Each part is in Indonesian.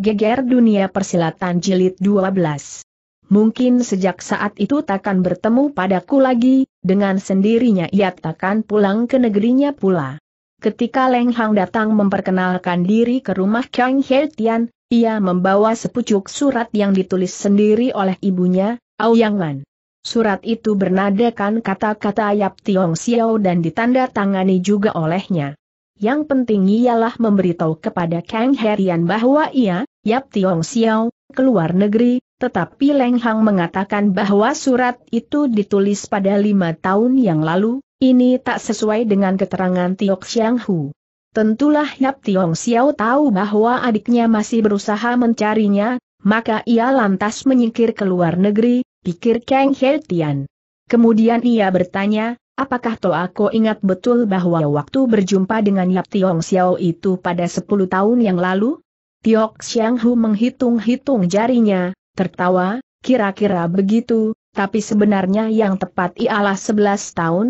Geger Dunia Persilatan Jilid 12. Mungkin sejak saat itu takkan bertemu padaku lagi, dengan sendirinya ia takkan pulang ke negerinya pula. Ketika Leng Hang datang memperkenalkan diri ke rumah Kang He Tian, ia membawa sepucuk surat yang ditulis sendiri oleh ibunya, Yang Lan. Surat itu bernadakan kata-kata Yap Tiong Xiao dan ditandatangani juga olehnya. Yang penting ialah memberitahu kepada Kang Herian bahwa ia, Yap Tiong Xiao, keluar negeri, tetapi Leng Hang mengatakan bahwa surat itu ditulis pada lima tahun yang lalu, ini tak sesuai dengan keterangan Tio Xiang Hu. Tentulah Yap Tiong Xiao tahu bahwa adiknya masih berusaha mencarinya, maka ia lantas menyingkir ke luar negeri, pikir Kang He Tian. Kemudian ia bertanya, apakah Toako ingat betul bahwa waktu berjumpa dengan Yap Tiong Xiao itu pada 10 tahun yang lalu? Tiok Xiang Hu menghitung-hitung jarinya, tertawa, kira-kira begitu, tapi sebenarnya yang tepat ialah 11 tahun.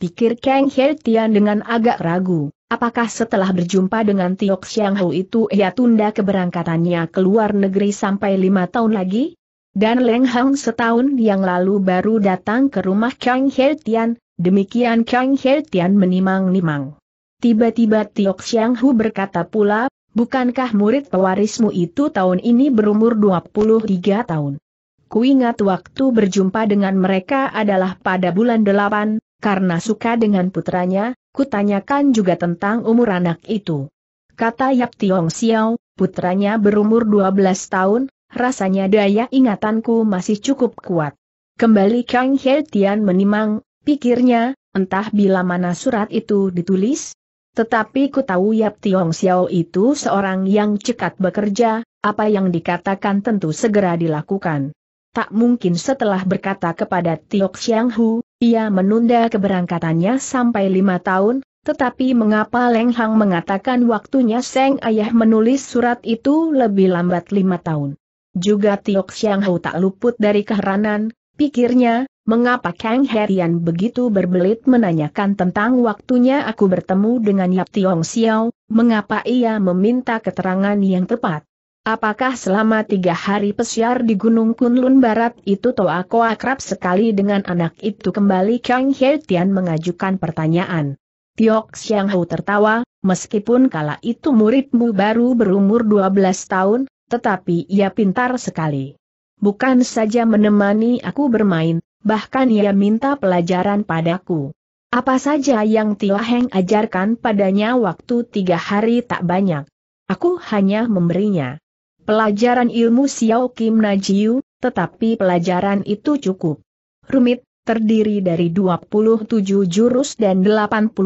Pikir Kang He Tian dengan agak ragu, apakah setelah berjumpa dengan Tiok Xiang Hu itu ia tunda keberangkatannya ke luar negeri sampai lima tahun lagi? Dan Leng Hang setahun yang lalu baru datang ke rumah Kang He Tian, demikian Kang He Tian menimang-nimang. Tiba-tiba Tiok Xiang Hu berkata pula, Bukankah murid pewarismu itu tahun ini berumur 23 tahun? Kuingat waktu berjumpa dengan mereka adalah pada bulan 8, karena suka dengan putranya, kutanyakan juga tentang umur anak itu. Kata Yap Tiong Xiao, putranya berumur 12 tahun, rasanya daya ingatanku masih cukup kuat. Kembali Kang He Tian menimang, pikirnya, entah bila mana surat itu ditulis, tetapi ku tahu Yap Tiong Xiao itu seorang yang cekat bekerja, apa yang dikatakan tentu segera dilakukan. Tak mungkin setelah berkata kepada Tiok Xiang Hu, ia menunda keberangkatannya sampai lima tahun, tetapi mengapa Leng Hang mengatakan waktunya Seng Ayah menulis surat itu lebih lambat lima tahun. Juga Tiok Xiang Hu tak luput dari keheranan, pikirnya, Mengapa Kang Herian begitu berbelit menanyakan tentang waktunya aku bertemu dengan Yap Tiong Xiao, mengapa ia meminta keterangan yang tepat? Apakah selama tiga hari pesiar di Gunung Kunlun Barat itu aku akrab sekali dengan anak itu kembali Kang Herian mengajukan pertanyaan. Tiok Xiang Hu tertawa, meskipun kala itu muridmu baru berumur 12 tahun, tetapi ia pintar sekali. Bukan saja menemani aku bermain, bahkan ia minta pelajaran padaku. Apa saja yang Tio Heng ajarkan padanya waktu tiga hari tak banyak. Aku hanya memberinya pelajaran ilmu Xiao Kim Najiu, tetapi pelajaran itu cukup rumit, terdiri dari 27 jurus dan 81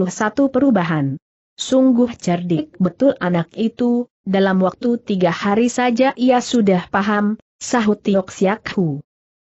perubahan. Sungguh cerdik betul anak itu, dalam waktu tiga hari saja ia sudah paham, sahut Tio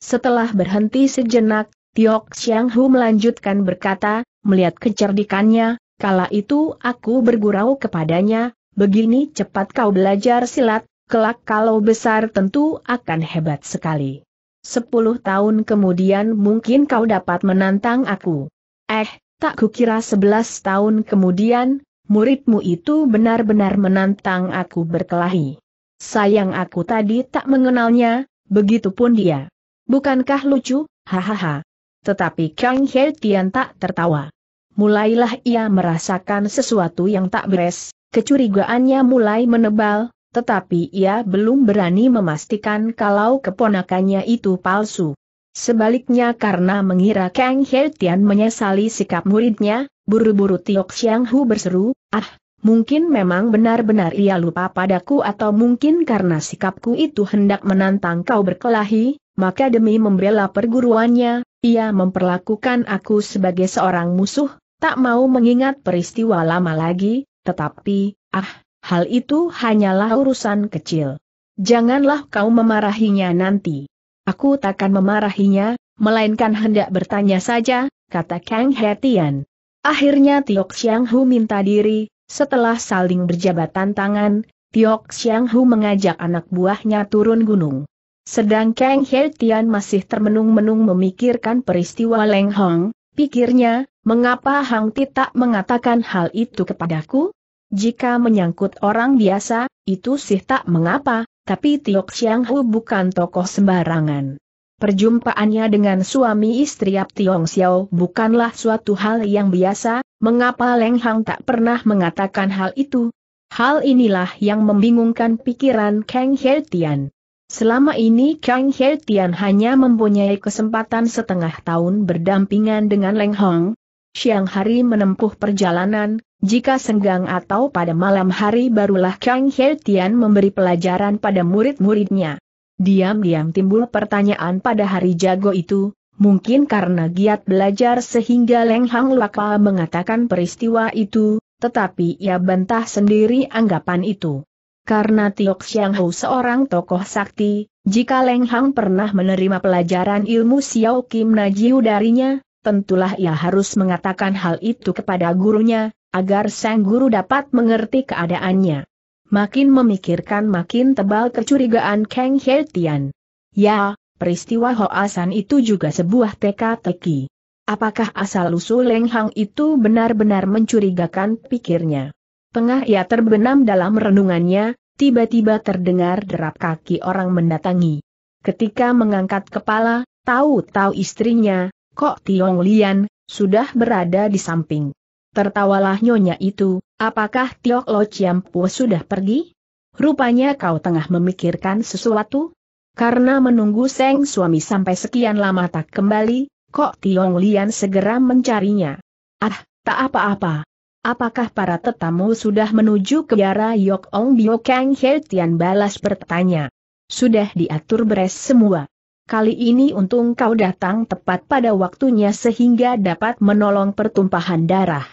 setelah berhenti sejenak, Tiok Xiang Hu melanjutkan berkata, melihat kecerdikannya, kala itu aku bergurau kepadanya, begini cepat kau belajar silat, kelak kalau besar tentu akan hebat sekali. Sepuluh tahun kemudian mungkin kau dapat menantang aku. Eh, tak kukira sebelas tahun kemudian, muridmu itu benar-benar menantang aku berkelahi. Sayang aku tadi tak mengenalnya, begitupun dia. Bukankah lucu? Hahaha. Tetapi Kang He Tian tak tertawa. Mulailah ia merasakan sesuatu yang tak beres, kecurigaannya mulai menebal, tetapi ia belum berani memastikan kalau keponakannya itu palsu. Sebaliknya karena mengira Kang He Tian menyesali sikap muridnya, buru-buru Tiok Xiang Hu berseru, ah, mungkin memang benar-benar ia lupa padaku atau mungkin karena sikapku itu hendak menantang kau berkelahi, maka demi membela perguruannya, ia memperlakukan aku sebagai seorang musuh, tak mau mengingat peristiwa lama lagi, tetapi, ah, hal itu hanyalah urusan kecil. Janganlah kau memarahinya nanti. Aku takkan memarahinya, melainkan hendak bertanya saja, kata Kang Hetian. Akhirnya Tiok Xiang Hu minta diri, setelah saling berjabatan tangan, Tiok Xiang Hu mengajak anak buahnya turun gunung. Sedang Kang He Tian masih termenung-menung memikirkan peristiwa Leng Hong, pikirnya, mengapa Hang Ti tak mengatakan hal itu kepadaku? Jika menyangkut orang biasa, itu sih tak mengapa, tapi Tiok Xiang Hu bukan tokoh sembarangan. Perjumpaannya dengan suami istri Ap Tiong Xiao bukanlah suatu hal yang biasa, mengapa Leng Hang tak pernah mengatakan hal itu? Hal inilah yang membingungkan pikiran Kang Tian. Selama ini Kang He Tian hanya mempunyai kesempatan setengah tahun berdampingan dengan Leng Hong. Siang hari menempuh perjalanan, jika senggang atau pada malam hari barulah Kang He Tian memberi pelajaran pada murid-muridnya. Diam-diam timbul pertanyaan pada hari jago itu, mungkin karena giat belajar sehingga Leng Hong Laka mengatakan peristiwa itu, tetapi ia bantah sendiri anggapan itu. Karena Tiok Xiang Hou seorang tokoh sakti, jika Leng Hang pernah menerima pelajaran ilmu Xiao Kim Najiu darinya, tentulah ia harus mengatakan hal itu kepada gurunya, agar sang guru dapat mengerti keadaannya. Makin memikirkan makin tebal kecurigaan Kang He Tian. Ya, peristiwa Hoasan itu juga sebuah teka-teki. Apakah asal-usul Leng Hang itu benar-benar mencurigakan pikirnya? Tengah ia terbenam dalam renungannya, tiba-tiba terdengar derap kaki orang mendatangi. Ketika mengangkat kepala, tahu-tahu istrinya, Kok Tiong Lian, sudah berada di samping. Tertawalah nyonya itu, apakah Tiok Lo Chiam Chiampu sudah pergi? Rupanya kau tengah memikirkan sesuatu? Karena menunggu Seng suami sampai sekian lama tak kembali, Kok Tiong Lian segera mencarinya. Ah, tak apa-apa, Apakah para tetamu sudah menuju ke biara Yok Ong Bio Kang He balas bertanya. Sudah diatur beres semua. Kali ini untung kau datang tepat pada waktunya sehingga dapat menolong pertumpahan darah.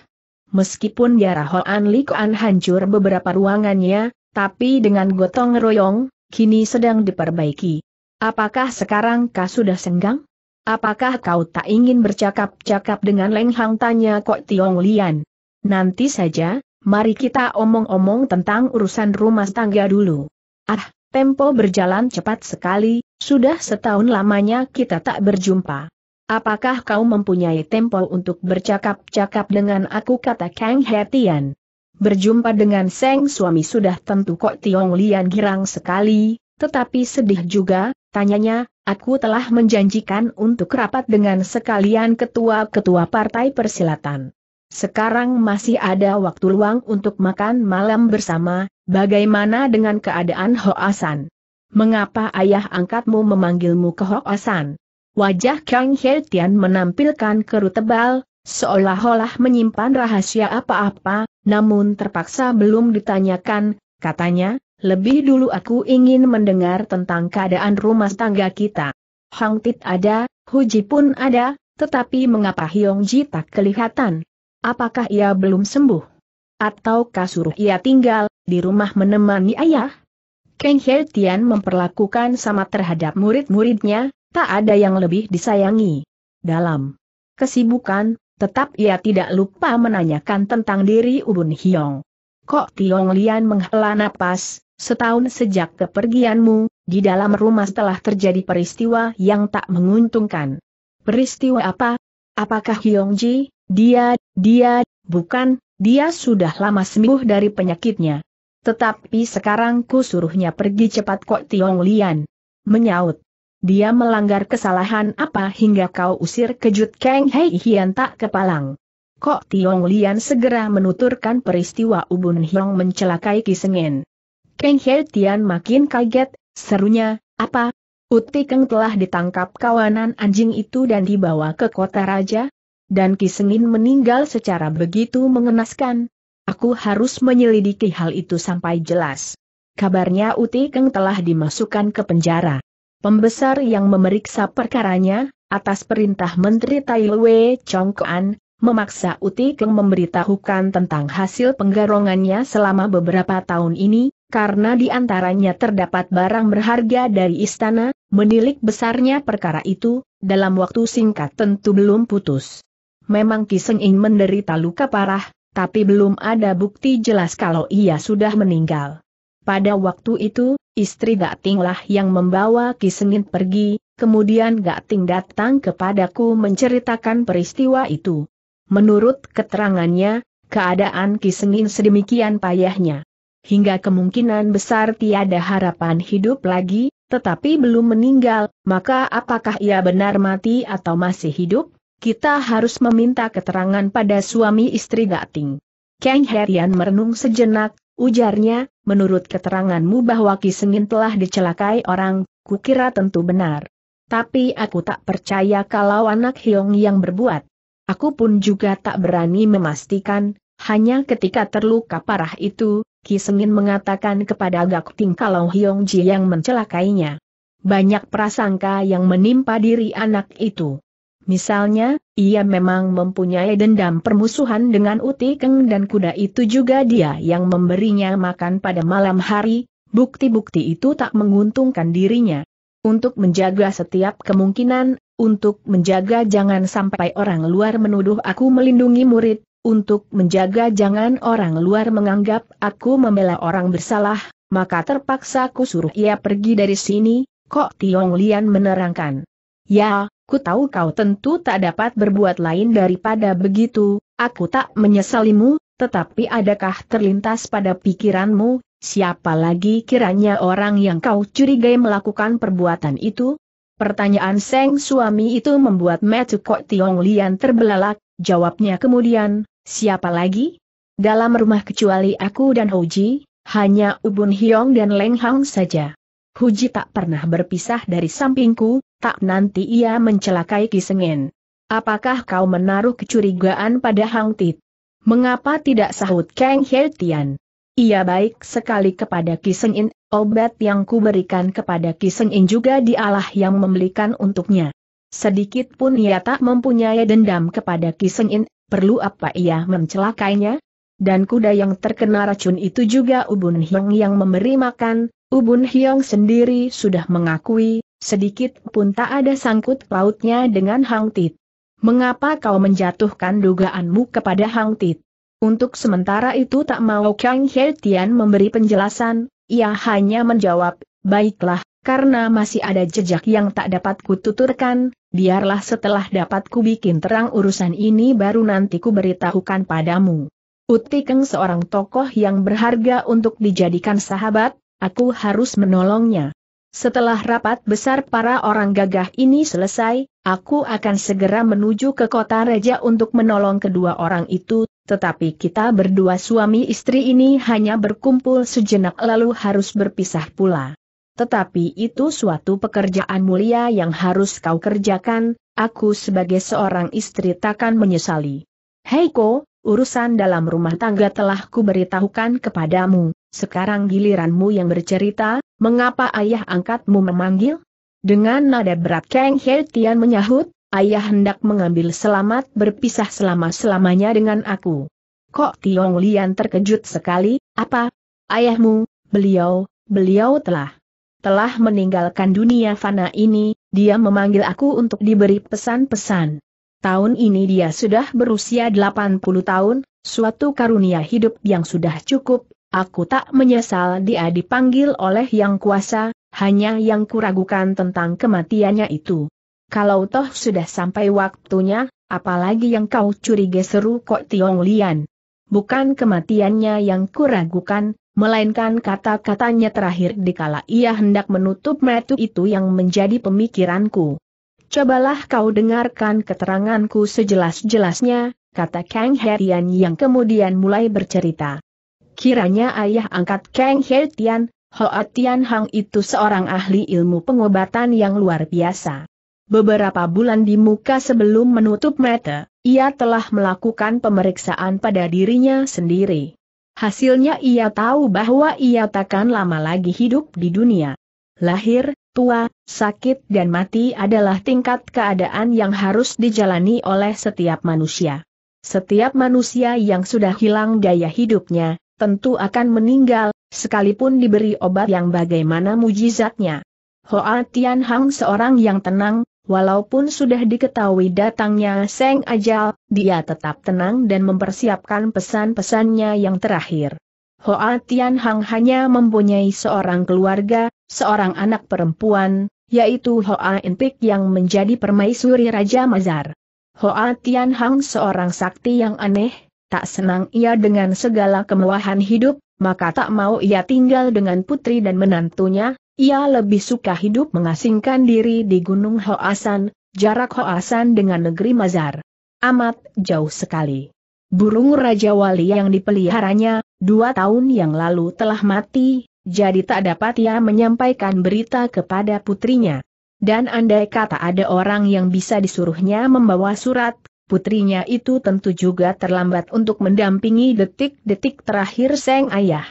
Meskipun biara Hoan Li Kuan hancur beberapa ruangannya, tapi dengan gotong royong, kini sedang diperbaiki. Apakah sekarang kau sudah senggang? Apakah kau tak ingin bercakap-cakap dengan Leng Hang tanya Kok Tiong Lian? Nanti saja, mari kita omong-omong tentang urusan rumah tangga dulu. Ah, tempo berjalan cepat sekali, sudah setahun lamanya kita tak berjumpa. Apakah kau mempunyai tempo untuk bercakap-cakap dengan aku kata Kang Hetian? Berjumpa dengan Seng suami sudah tentu kok Tiong Lian girang sekali, tetapi sedih juga, tanyanya, aku telah menjanjikan untuk rapat dengan sekalian ketua-ketua partai persilatan. Sekarang masih ada waktu luang untuk makan malam bersama, bagaimana dengan keadaan Hoasan? Mengapa ayah angkatmu memanggilmu ke Hoasan? Wajah Kang He Tian menampilkan kerut tebal, seolah-olah menyimpan rahasia apa-apa, namun terpaksa belum ditanyakan, katanya, lebih dulu aku ingin mendengar tentang keadaan rumah tangga kita. Hang Tit ada, Huji pun ada, tetapi mengapa Hyong Ji tak kelihatan? Apakah ia belum sembuh? Atau suruh ia tinggal di rumah menemani ayah? Kang Hertian memperlakukan sama terhadap murid-muridnya, tak ada yang lebih disayangi. Dalam kesibukan, tetap ia tidak lupa menanyakan tentang diri Ubun Hiong. Kok Tiong Lian menghela napas, setahun sejak kepergianmu, di dalam rumah telah terjadi peristiwa yang tak menguntungkan. Peristiwa apa? Apakah Hiong Ji, dia, dia, bukan, dia sudah lama sembuh dari penyakitnya. Tetapi sekarang ku suruhnya pergi cepat kok Tiong Lian. Menyaut. Dia melanggar kesalahan apa hingga kau usir kejut Kang Hei Hian tak kepalang. Kok Tiong Lian segera menuturkan peristiwa Ubun Hiong mencelakai Kisengen. Kang Hei Tian makin kaget, serunya, apa? Uti Keng telah ditangkap kawanan anjing itu dan dibawa ke kota raja? dan Ki Sengin meninggal secara begitu mengenaskan. Aku harus menyelidiki hal itu sampai jelas. Kabarnya Uti Keng telah dimasukkan ke penjara. Pembesar yang memeriksa perkaranya, atas perintah Menteri Tai Chong Kuan, memaksa Uti Keng memberitahukan tentang hasil penggarongannya selama beberapa tahun ini, karena di antaranya terdapat barang berharga dari istana, menilik besarnya perkara itu, dalam waktu singkat tentu belum putus memang Kisenging menderita luka parah, tapi belum ada bukti jelas kalau ia sudah meninggal. Pada waktu itu, istri Gatinglah yang membawa Kisengin pergi, kemudian Gak Gating datang kepadaku menceritakan peristiwa itu. Menurut keterangannya, keadaan Kisengin sedemikian payahnya. Hingga kemungkinan besar tiada harapan hidup lagi, tetapi belum meninggal, maka apakah ia benar mati atau masih hidup? Kita harus meminta keterangan pada suami istri Gating. Kang Herian merenung sejenak, ujarnya, menurut keteranganmu bahwa Ki Kisengin telah dicelakai orang, kukira tentu benar. Tapi aku tak percaya kalau anak Hyong yang berbuat. Aku pun juga tak berani memastikan, hanya ketika terluka parah itu, Ki Kisengin mengatakan kepada Ting kalau Hyong Ji yang mencelakainya. Banyak prasangka yang menimpa diri anak itu. Misalnya, ia memang mempunyai dendam permusuhan dengan Utikeng dan kuda itu juga dia yang memberinya makan pada malam hari, bukti-bukti itu tak menguntungkan dirinya. Untuk menjaga setiap kemungkinan, untuk menjaga jangan sampai orang luar menuduh aku melindungi murid, untuk menjaga jangan orang luar menganggap aku membela orang bersalah, maka terpaksa ku suruh ia pergi dari sini, Kok Tiong Lian menerangkan. Ya, Ku tahu kau tentu tak dapat berbuat lain daripada begitu, aku tak menyesalimu, tetapi adakah terlintas pada pikiranmu, siapa lagi kiranya orang yang kau curigai melakukan perbuatan itu? Pertanyaan Seng suami itu membuat Matthew Kok Tiong Lian terbelalak, jawabnya kemudian, siapa lagi? Dalam rumah kecuali aku dan Hoji, hanya Ubun Hiong dan Leng Hang saja. Huji tak pernah berpisah dari sampingku, tak nanti ia mencelakai Kisengen. Apakah kau menaruh kecurigaan pada Hang Tit? Mengapa tidak sahut Kang Hertian? Ia baik sekali kepada Kisengen, obat yang kuberikan kepada Kisengen juga dialah yang membelikan untuknya. Sedikit pun ia tak mempunyai dendam kepada Kisengen, perlu apa ia mencelakainya? Dan kuda yang terkena racun itu juga Ubun Hyang yang memberi makan, Ubun Hyong sendiri sudah mengakui, sedikit pun tak ada sangkut pautnya dengan Hang Tit. Mengapa kau menjatuhkan dugaanmu kepada Hang Tit? Untuk sementara itu tak mau Kang He Tian memberi penjelasan, ia hanya menjawab, baiklah, karena masih ada jejak yang tak dapat kututurkan, biarlah setelah dapat kubikin terang urusan ini baru nanti kuberitahukan padamu. Utikeng seorang tokoh yang berharga untuk dijadikan sahabat, Aku harus menolongnya. Setelah rapat besar para orang gagah ini selesai, aku akan segera menuju ke kota raja untuk menolong kedua orang itu, tetapi kita berdua suami istri ini hanya berkumpul sejenak lalu harus berpisah pula. Tetapi itu suatu pekerjaan mulia yang harus kau kerjakan, aku sebagai seorang istri takkan menyesali. Heiko, urusan dalam rumah tangga telah kuberitahukan kepadamu, sekarang giliranmu yang bercerita, mengapa ayah angkatmu memanggil? Dengan nada berat Kang He Tian menyahut, ayah hendak mengambil selamat berpisah selama-selamanya dengan aku. Kok Tiong Lian terkejut sekali, apa? Ayahmu, beliau, beliau telah telah meninggalkan dunia fana ini, dia memanggil aku untuk diberi pesan-pesan. Tahun ini dia sudah berusia 80 tahun, suatu karunia hidup yang sudah cukup Aku tak menyesal dia dipanggil oleh yang kuasa, hanya yang kuragukan tentang kematiannya itu. Kalau toh sudah sampai waktunya, apalagi yang kau curiga seru kok Tiong Lian. Bukan kematiannya yang kuragukan, melainkan kata-katanya terakhir dikala ia hendak menutup metu itu yang menjadi pemikiranku. Cobalah kau dengarkan keteranganku sejelas-jelasnya, kata Kang Herian yang kemudian mulai bercerita. Kiranya ayah angkat Kang He Tian, Hoa Tian Hang itu seorang ahli ilmu pengobatan yang luar biasa. Beberapa bulan di muka sebelum menutup mata, ia telah melakukan pemeriksaan pada dirinya sendiri. Hasilnya ia tahu bahwa ia takkan lama lagi hidup di dunia. Lahir, tua, sakit dan mati adalah tingkat keadaan yang harus dijalani oleh setiap manusia. Setiap manusia yang sudah hilang daya hidupnya, tentu akan meninggal, sekalipun diberi obat yang bagaimana mujizatnya. Hoa Tian Hang seorang yang tenang, walaupun sudah diketahui datangnya Seng Ajal, dia tetap tenang dan mempersiapkan pesan-pesannya yang terakhir. Hoa Tian Hang hanya mempunyai seorang keluarga, seorang anak perempuan, yaitu Hoa Enpik yang menjadi permaisuri Raja Mazar. Hoa Tian Hang seorang sakti yang aneh, tak senang ia dengan segala kemewahan hidup, maka tak mau ia tinggal dengan putri dan menantunya, ia lebih suka hidup mengasingkan diri di Gunung Hoasan, jarak Hoasan dengan negeri Mazar. Amat jauh sekali. Burung Raja Wali yang dipeliharanya, dua tahun yang lalu telah mati, jadi tak dapat ia menyampaikan berita kepada putrinya. Dan andai kata ada orang yang bisa disuruhnya membawa surat, putrinya itu tentu juga terlambat untuk mendampingi detik-detik terakhir Seng Ayah.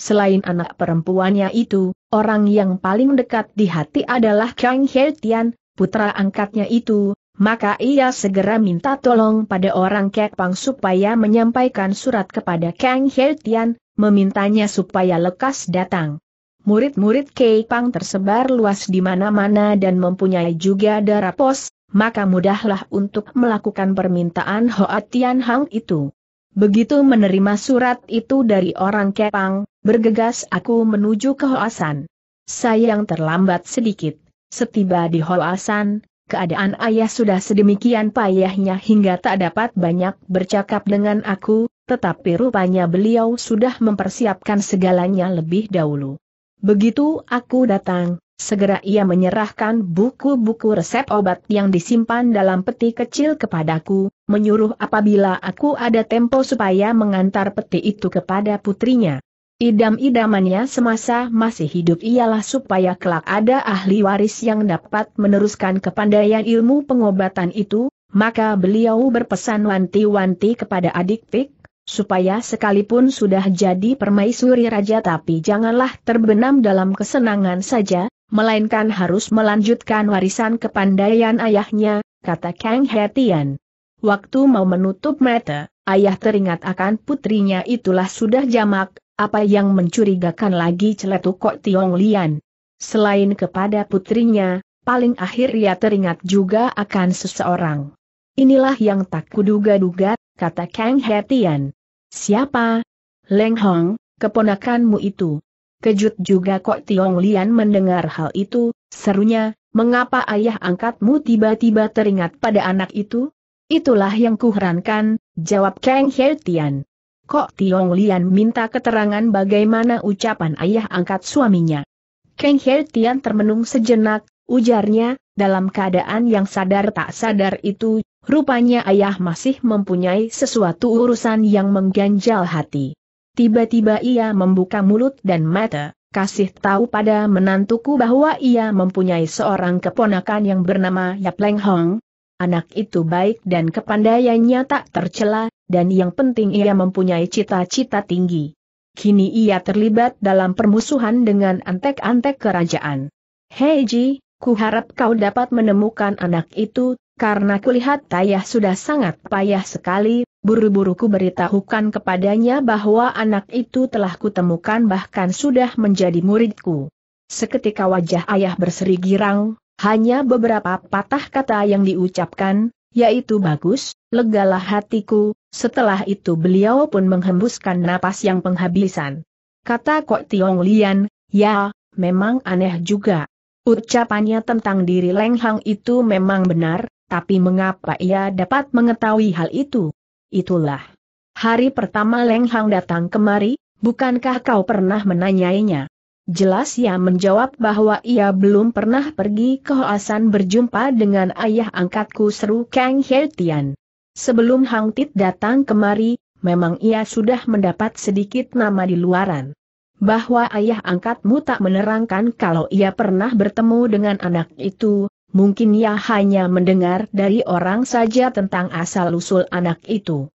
Selain anak perempuannya itu, orang yang paling dekat di hati adalah Kang Hertian, putra angkatnya itu, maka ia segera minta tolong pada orang Kek Pang supaya menyampaikan surat kepada Kang Hertian, memintanya supaya lekas datang. Murid-murid Kek Pang tersebar luas di mana-mana dan mempunyai juga darah pos, maka mudahlah untuk melakukan permintaan Hoa Tian Hang itu. Begitu menerima surat itu dari orang Kepang, bergegas aku menuju ke Hoasan. Sayang terlambat sedikit, setiba di Hoasan, keadaan ayah sudah sedemikian payahnya hingga tak dapat banyak bercakap dengan aku, tetapi rupanya beliau sudah mempersiapkan segalanya lebih dahulu. Begitu aku datang, Segera ia menyerahkan buku-buku resep obat yang disimpan dalam peti kecil kepadaku, menyuruh apabila aku ada tempo supaya mengantar peti itu kepada putrinya. Idam-idamannya semasa masih hidup ialah supaya kelak ada ahli waris yang dapat meneruskan kepandaian ilmu pengobatan itu, maka beliau berpesan wanti-wanti kepada adik Pik, supaya sekalipun sudah jadi permaisuri raja tapi janganlah terbenam dalam kesenangan saja, melainkan harus melanjutkan warisan kepandaian ayahnya, kata Kang Hetian. Waktu mau menutup mata, ayah teringat akan putrinya itulah sudah jamak, apa yang mencurigakan lagi celetuk kok Tiong Lian. Selain kepada putrinya, paling akhir ia teringat juga akan seseorang. Inilah yang tak kuduga-duga, kata Kang Hetian. Siapa? Leng Hong, keponakanmu itu. Kejut juga Kok Tiong Lian mendengar hal itu, serunya, mengapa ayah angkatmu tiba-tiba teringat pada anak itu? Itulah yang kuherankan, jawab Kang He Tian. Kok Tiong Lian minta keterangan bagaimana ucapan ayah angkat suaminya. Kang He Tian termenung sejenak, ujarnya, dalam keadaan yang sadar tak sadar itu, rupanya ayah masih mempunyai sesuatu urusan yang mengganjal hati. Tiba-tiba ia membuka mulut dan mata, kasih tahu pada menantuku bahwa ia mempunyai seorang keponakan yang bernama Yap Leng Hong. Anak itu baik dan kepandaiannya tak tercela, dan yang penting ia mempunyai cita-cita tinggi. Kini ia terlibat dalam permusuhan dengan antek-antek kerajaan. Hei Ji, ku harap kau dapat menemukan anak itu, karena kulihat Tayah sudah sangat payah sekali Buru-buru ku beritahukan kepadanya bahwa anak itu telah kutemukan bahkan sudah menjadi muridku. Seketika wajah ayah berseri girang, hanya beberapa patah kata yang diucapkan, yaitu bagus, legalah hatiku, setelah itu beliau pun menghembuskan napas yang penghabisan. Kata Kok Tiong Lian, ya, memang aneh juga. Ucapannya tentang diri Leng Hang itu memang benar, tapi mengapa ia dapat mengetahui hal itu? Itulah. Hari pertama Leng Hang datang kemari, bukankah kau pernah menanyainya? Jelas ia menjawab bahwa ia belum pernah pergi ke Hoasan berjumpa dengan ayah angkatku seru Kang Hertian. Sebelum Hang Tit datang kemari, memang ia sudah mendapat sedikit nama di luaran. Bahwa ayah angkatmu tak menerangkan kalau ia pernah bertemu dengan anak itu, mungkin ia hanya mendengar dari orang saja tentang asal-usul anak itu.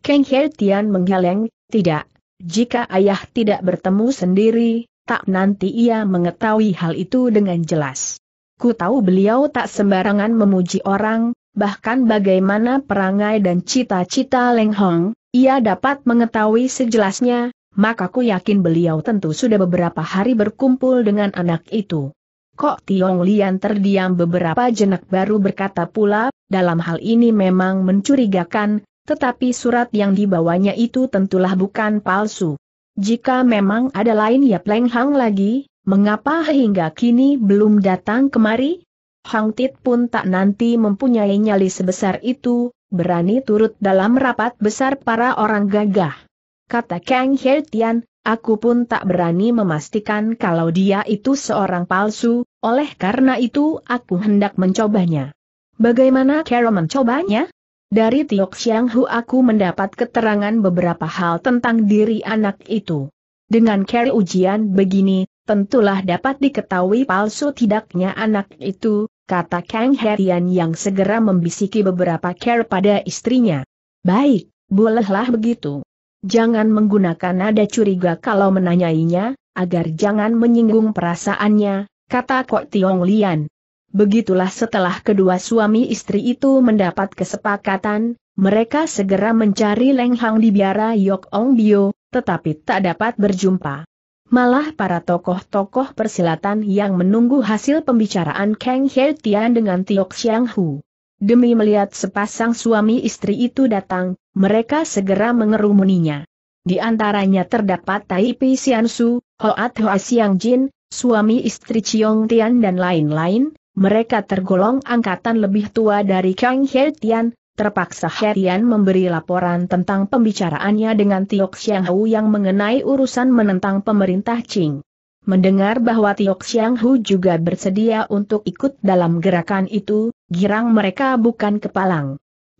Kang He Tian menggeleng, tidak, jika ayah tidak bertemu sendiri, tak nanti ia mengetahui hal itu dengan jelas. Ku tahu beliau tak sembarangan memuji orang, bahkan bagaimana perangai dan cita-cita Leng Hong, ia dapat mengetahui sejelasnya, maka ku yakin beliau tentu sudah beberapa hari berkumpul dengan anak itu. Kok Tiong Lian terdiam beberapa jenak baru berkata pula, dalam hal ini memang mencurigakan, tetapi surat yang dibawanya itu tentulah bukan palsu. Jika memang ada lain ya Pleng Hang lagi, mengapa hingga kini belum datang kemari? Hang Tit pun tak nanti mempunyai nyali sebesar itu, berani turut dalam rapat besar para orang gagah. Kata Kang Hertian, Aku pun tak berani memastikan kalau dia itu seorang palsu, oleh karena itu aku hendak mencobanya. Bagaimana Carol mencobanya? Dari Tiok Xiang Hu aku mendapat keterangan beberapa hal tentang diri anak itu. Dengan Carol ujian begini, tentulah dapat diketahui palsu tidaknya anak itu, kata Kang Herian yang segera membisiki beberapa care pada istrinya. Baik, bolehlah begitu. Jangan menggunakan nada curiga kalau menanyainya, agar jangan menyinggung perasaannya, kata Kok Tiong Lian. Begitulah setelah kedua suami istri itu mendapat kesepakatan, mereka segera mencari Leng Hang di biara Yok Ong Bio, tetapi tak dapat berjumpa. Malah para tokoh-tokoh persilatan yang menunggu hasil pembicaraan Kang He Tian dengan Tiok Xiang Hu. Demi melihat sepasang suami istri itu datang, mereka segera mengerumuninya. Di antaranya terdapat Tai Pi Xiansu, Hoat Hoa Xiang Jin, suami istri Chiong Tian dan lain-lain, mereka tergolong angkatan lebih tua dari Kang He Tian, Terpaksa Tian memberi laporan tentang pembicaraannya dengan Tiok Hu yang mengenai urusan menentang pemerintah Qing. Mendengar bahwa Tiok Hu juga bersedia untuk ikut dalam gerakan itu, girang mereka bukan kepalang.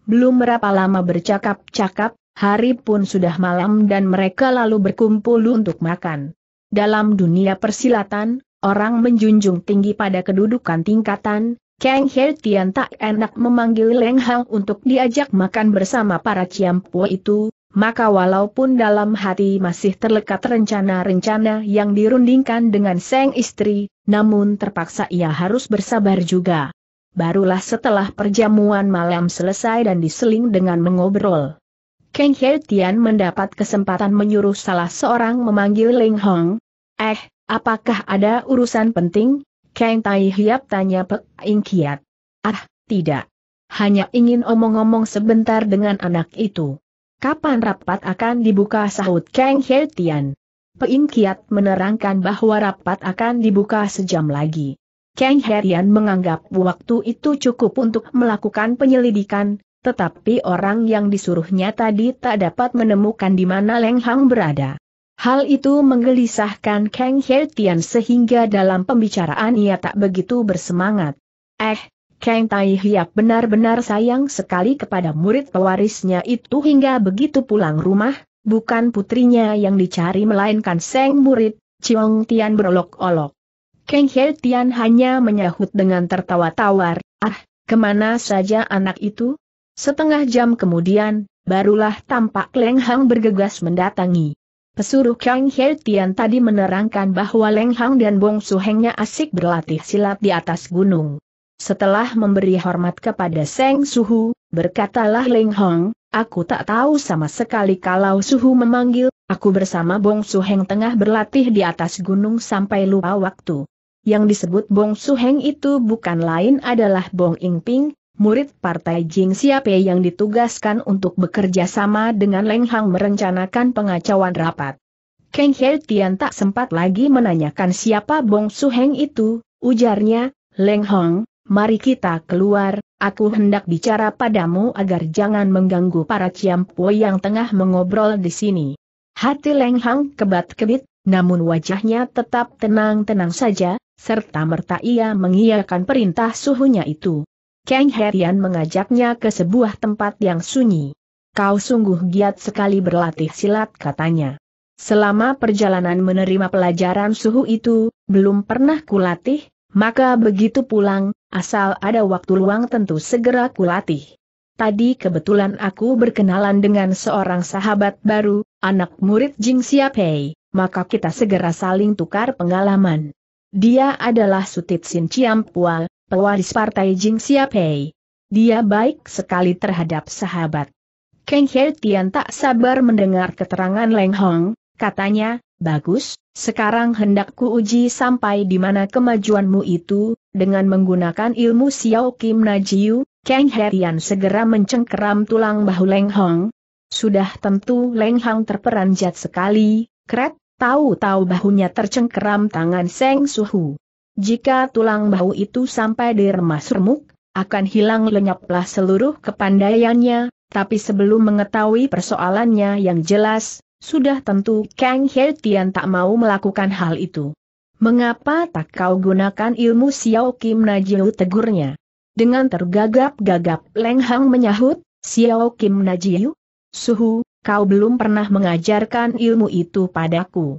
Belum berapa lama bercakap-cakap, hari pun sudah malam dan mereka lalu berkumpul untuk makan. Dalam dunia persilatan, orang menjunjung tinggi pada kedudukan tingkatan, Kang He tak enak memanggil Leng Hang untuk diajak makan bersama para Ciampu itu, maka walaupun dalam hati masih terlekat rencana-rencana yang dirundingkan dengan sang istri, namun terpaksa ia harus bersabar juga barulah setelah perjamuan malam selesai dan diseling dengan mengobrol. Kang He Tian mendapat kesempatan menyuruh salah seorang memanggil Ling Hong. Eh, apakah ada urusan penting? Kang Tai Hiap tanya Pek Ing Kiat. Ah, tidak. Hanya ingin omong-omong sebentar dengan anak itu. Kapan rapat akan dibuka sahut Kang He Tian? Peing Kiat menerangkan bahwa rapat akan dibuka sejam lagi. Kang Herian menganggap waktu itu cukup untuk melakukan penyelidikan, tetapi orang yang disuruhnya tadi tak dapat menemukan di mana Leng Hang berada. Hal itu menggelisahkan Kang Hertian sehingga dalam pembicaraan ia tak begitu bersemangat. Eh, Kang Tai Hiap benar-benar sayang sekali kepada murid pewarisnya itu hingga begitu pulang rumah, bukan putrinya yang dicari melainkan seng murid, Chiong Tian berolok-olok. Kang Hei Tian hanya menyahut dengan tertawa tawar, ah, kemana saja anak itu? Setengah jam kemudian, barulah tampak Leng Hang bergegas mendatangi. Pesuruh Kang Hei Tian tadi menerangkan bahwa Leng Hang dan Bong Su Hengnya asik berlatih silat di atas gunung. Setelah memberi hormat kepada Seng Suhu, berkatalah Leng Hang, aku tak tahu sama sekali kalau Suhu memanggil, aku bersama Bong Su Heng tengah berlatih di atas gunung sampai lupa waktu yang disebut Bong Suheng itu bukan lain adalah Bong Ingping, murid partai Jing Siapa yang ditugaskan untuk bekerja sama dengan Leng Hang merencanakan pengacauan rapat. Kang He Tian tak sempat lagi menanyakan siapa Bong Suheng itu, ujarnya, Leng Hang, mari kita keluar, aku hendak bicara padamu agar jangan mengganggu para ciampu yang tengah mengobrol di sini. Hati Leng Hang kebat-kebit, namun wajahnya tetap tenang-tenang saja, serta-merta ia mengiyakan perintah suhunya itu. Kang Herian mengajaknya ke sebuah tempat yang sunyi. Kau sungguh giat sekali berlatih silat katanya. Selama perjalanan menerima pelajaran suhu itu, belum pernah kulatih, maka begitu pulang, asal ada waktu luang tentu segera kulatih. Tadi kebetulan aku berkenalan dengan seorang sahabat baru, anak murid Jing Xiapei, maka kita segera saling tukar pengalaman. Dia adalah Sutit Sin Pua, pewaris partai Jing Xiapei. Dia baik sekali terhadap sahabat. Kang He Tian tak sabar mendengar keterangan Leng Hong, katanya, bagus, sekarang hendakku uji sampai di mana kemajuanmu itu, dengan menggunakan ilmu Xiao Kim Najiu, Kang He Tian segera mencengkeram tulang bahu Leng Hong. Sudah tentu Leng Hong terperanjat sekali, kret, Tahu-tahu bahunya tercengkeram tangan Seng Suhu. Jika tulang bahu itu sampai diremas remuk, akan hilang lenyaplah seluruh kepandaiannya, tapi sebelum mengetahui persoalannya yang jelas, sudah tentu Kang He Tian tak mau melakukan hal itu. Mengapa tak kau gunakan ilmu Xiao Kim Najiu tegurnya? Dengan tergagap-gagap Leng Hang menyahut, Xiao Kim Najiu? Suhu, kau belum pernah mengajarkan ilmu itu padaku.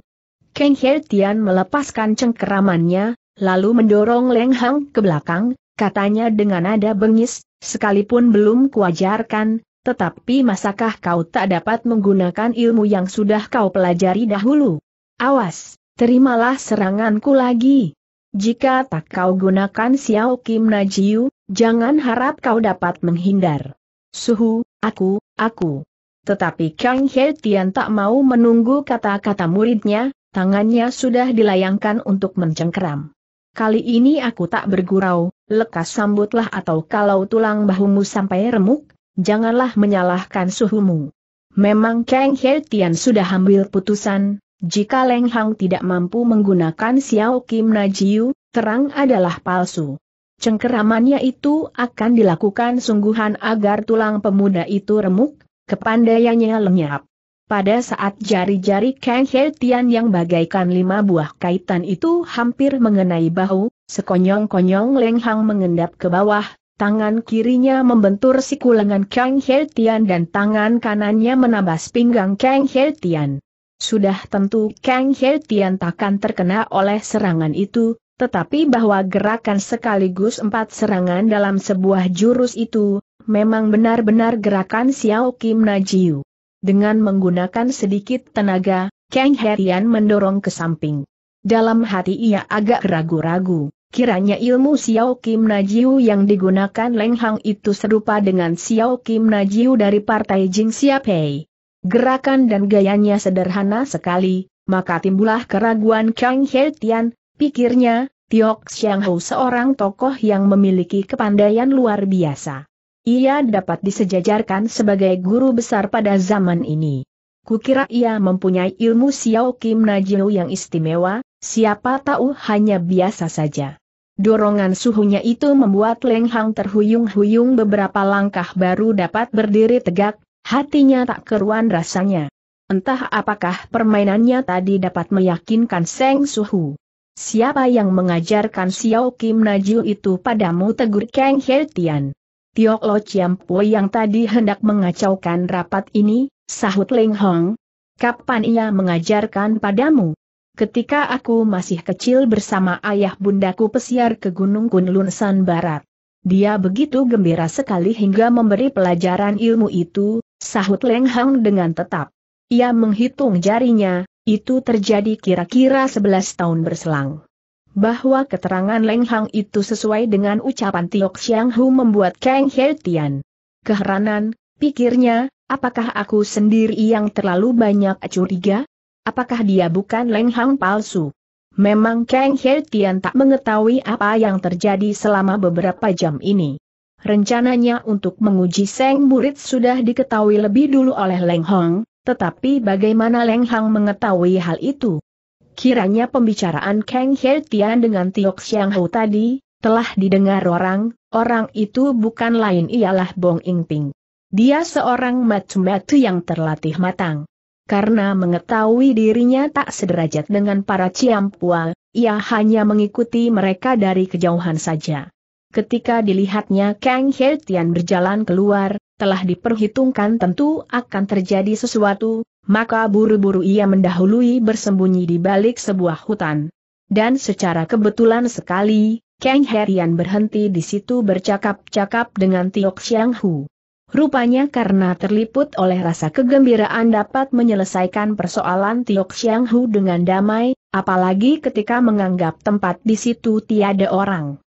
Kang He Tian melepaskan cengkeramannya, lalu mendorong Leng Hang ke belakang, katanya dengan nada bengis, sekalipun belum kuajarkan, tetapi masakah kau tak dapat menggunakan ilmu yang sudah kau pelajari dahulu? Awas, terimalah seranganku lagi. Jika tak kau gunakan Xiao Kim Najiu, jangan harap kau dapat menghindar. Suhu, aku, aku. Tetapi Kang He Tian tak mau menunggu kata-kata muridnya, tangannya sudah dilayangkan untuk mencengkeram. Kali ini aku tak bergurau, lekas sambutlah atau kalau tulang bahumu sampai remuk, janganlah menyalahkan suhumu. Memang Kang He Tian sudah ambil putusan, jika Leng Hang tidak mampu menggunakan Xiao Kim Najiu, terang adalah palsu. Cengkeramannya itu akan dilakukan sungguhan agar tulang pemuda itu remuk, Kepandaiannya lenyap. Pada saat jari-jari Kang He Tian yang bagaikan lima buah kaitan itu hampir mengenai bahu, sekonyong-konyong Leng Hang mengendap ke bawah, tangan kirinya membentur siku lengan Kang He Tian dan tangan kanannya menabas pinggang Kang He Tian. Sudah tentu Kang He Tian takkan terkena oleh serangan itu, tetapi bahwa gerakan sekaligus empat serangan dalam sebuah jurus itu, Memang benar-benar gerakan Xiao Kim Najiu. Dengan menggunakan sedikit tenaga, Kang Herian mendorong ke samping. Dalam hati ia agak ragu-ragu. Kiranya ilmu Xiao Kim Najiu yang digunakan Leng Hang itu serupa dengan Xiao Kim Najiu dari partai Jing Xiapei. Gerakan dan gayanya sederhana sekali, maka timbullah keraguan Kang Hertian. pikirnya, Tiok Xiang Hou seorang tokoh yang memiliki kepandaian luar biasa. Ia dapat disejajarkan sebagai guru besar pada zaman ini. Kukira ia mempunyai ilmu Xiao Kim Najiu yang istimewa, siapa tahu hanya biasa saja. Dorongan suhunya itu membuat Leng Hang terhuyung-huyung beberapa langkah baru dapat berdiri tegak, hatinya tak keruan rasanya. Entah apakah permainannya tadi dapat meyakinkan Seng Suhu. Siapa yang mengajarkan Xiao Kim Najiu itu padamu tegur Kang He Tiok Lo Chiam Po yang tadi hendak mengacaukan rapat ini, sahut Leng Hong. Kapan ia mengajarkan padamu? Ketika aku masih kecil bersama ayah bundaku pesiar ke Gunung Kunlun San Barat. Dia begitu gembira sekali hingga memberi pelajaran ilmu itu, sahut Leng Hong dengan tetap. Ia menghitung jarinya, itu terjadi kira-kira 11 tahun berselang bahwa keterangan Leng Hang itu sesuai dengan ucapan Tiok Xiang Hu membuat Kang He Tian. Keheranan, pikirnya, apakah aku sendiri yang terlalu banyak curiga? Apakah dia bukan Leng Hang palsu? Memang Kang He Tian tak mengetahui apa yang terjadi selama beberapa jam ini. Rencananya untuk menguji Seng murid sudah diketahui lebih dulu oleh Leng Hong, tetapi bagaimana Leng Hang mengetahui hal itu? Kiranya pembicaraan Kang He Tian dengan Tiok Xiang Hou tadi, telah didengar orang, orang itu bukan lain ialah Bong Ing Ping. Dia seorang matu-matu yang terlatih matang. Karena mengetahui dirinya tak sederajat dengan para ciampual, ia hanya mengikuti mereka dari kejauhan saja. Ketika dilihatnya Kang He Tian berjalan keluar, telah diperhitungkan tentu akan terjadi sesuatu, maka buru-buru ia mendahului bersembunyi di balik sebuah hutan. Dan secara kebetulan sekali, Kang Herian berhenti di situ bercakap-cakap dengan Tiok Xiang Hu. Rupanya karena terliput oleh rasa kegembiraan dapat menyelesaikan persoalan Tiok Xiang Hu dengan damai, apalagi ketika menganggap tempat di situ tiada orang.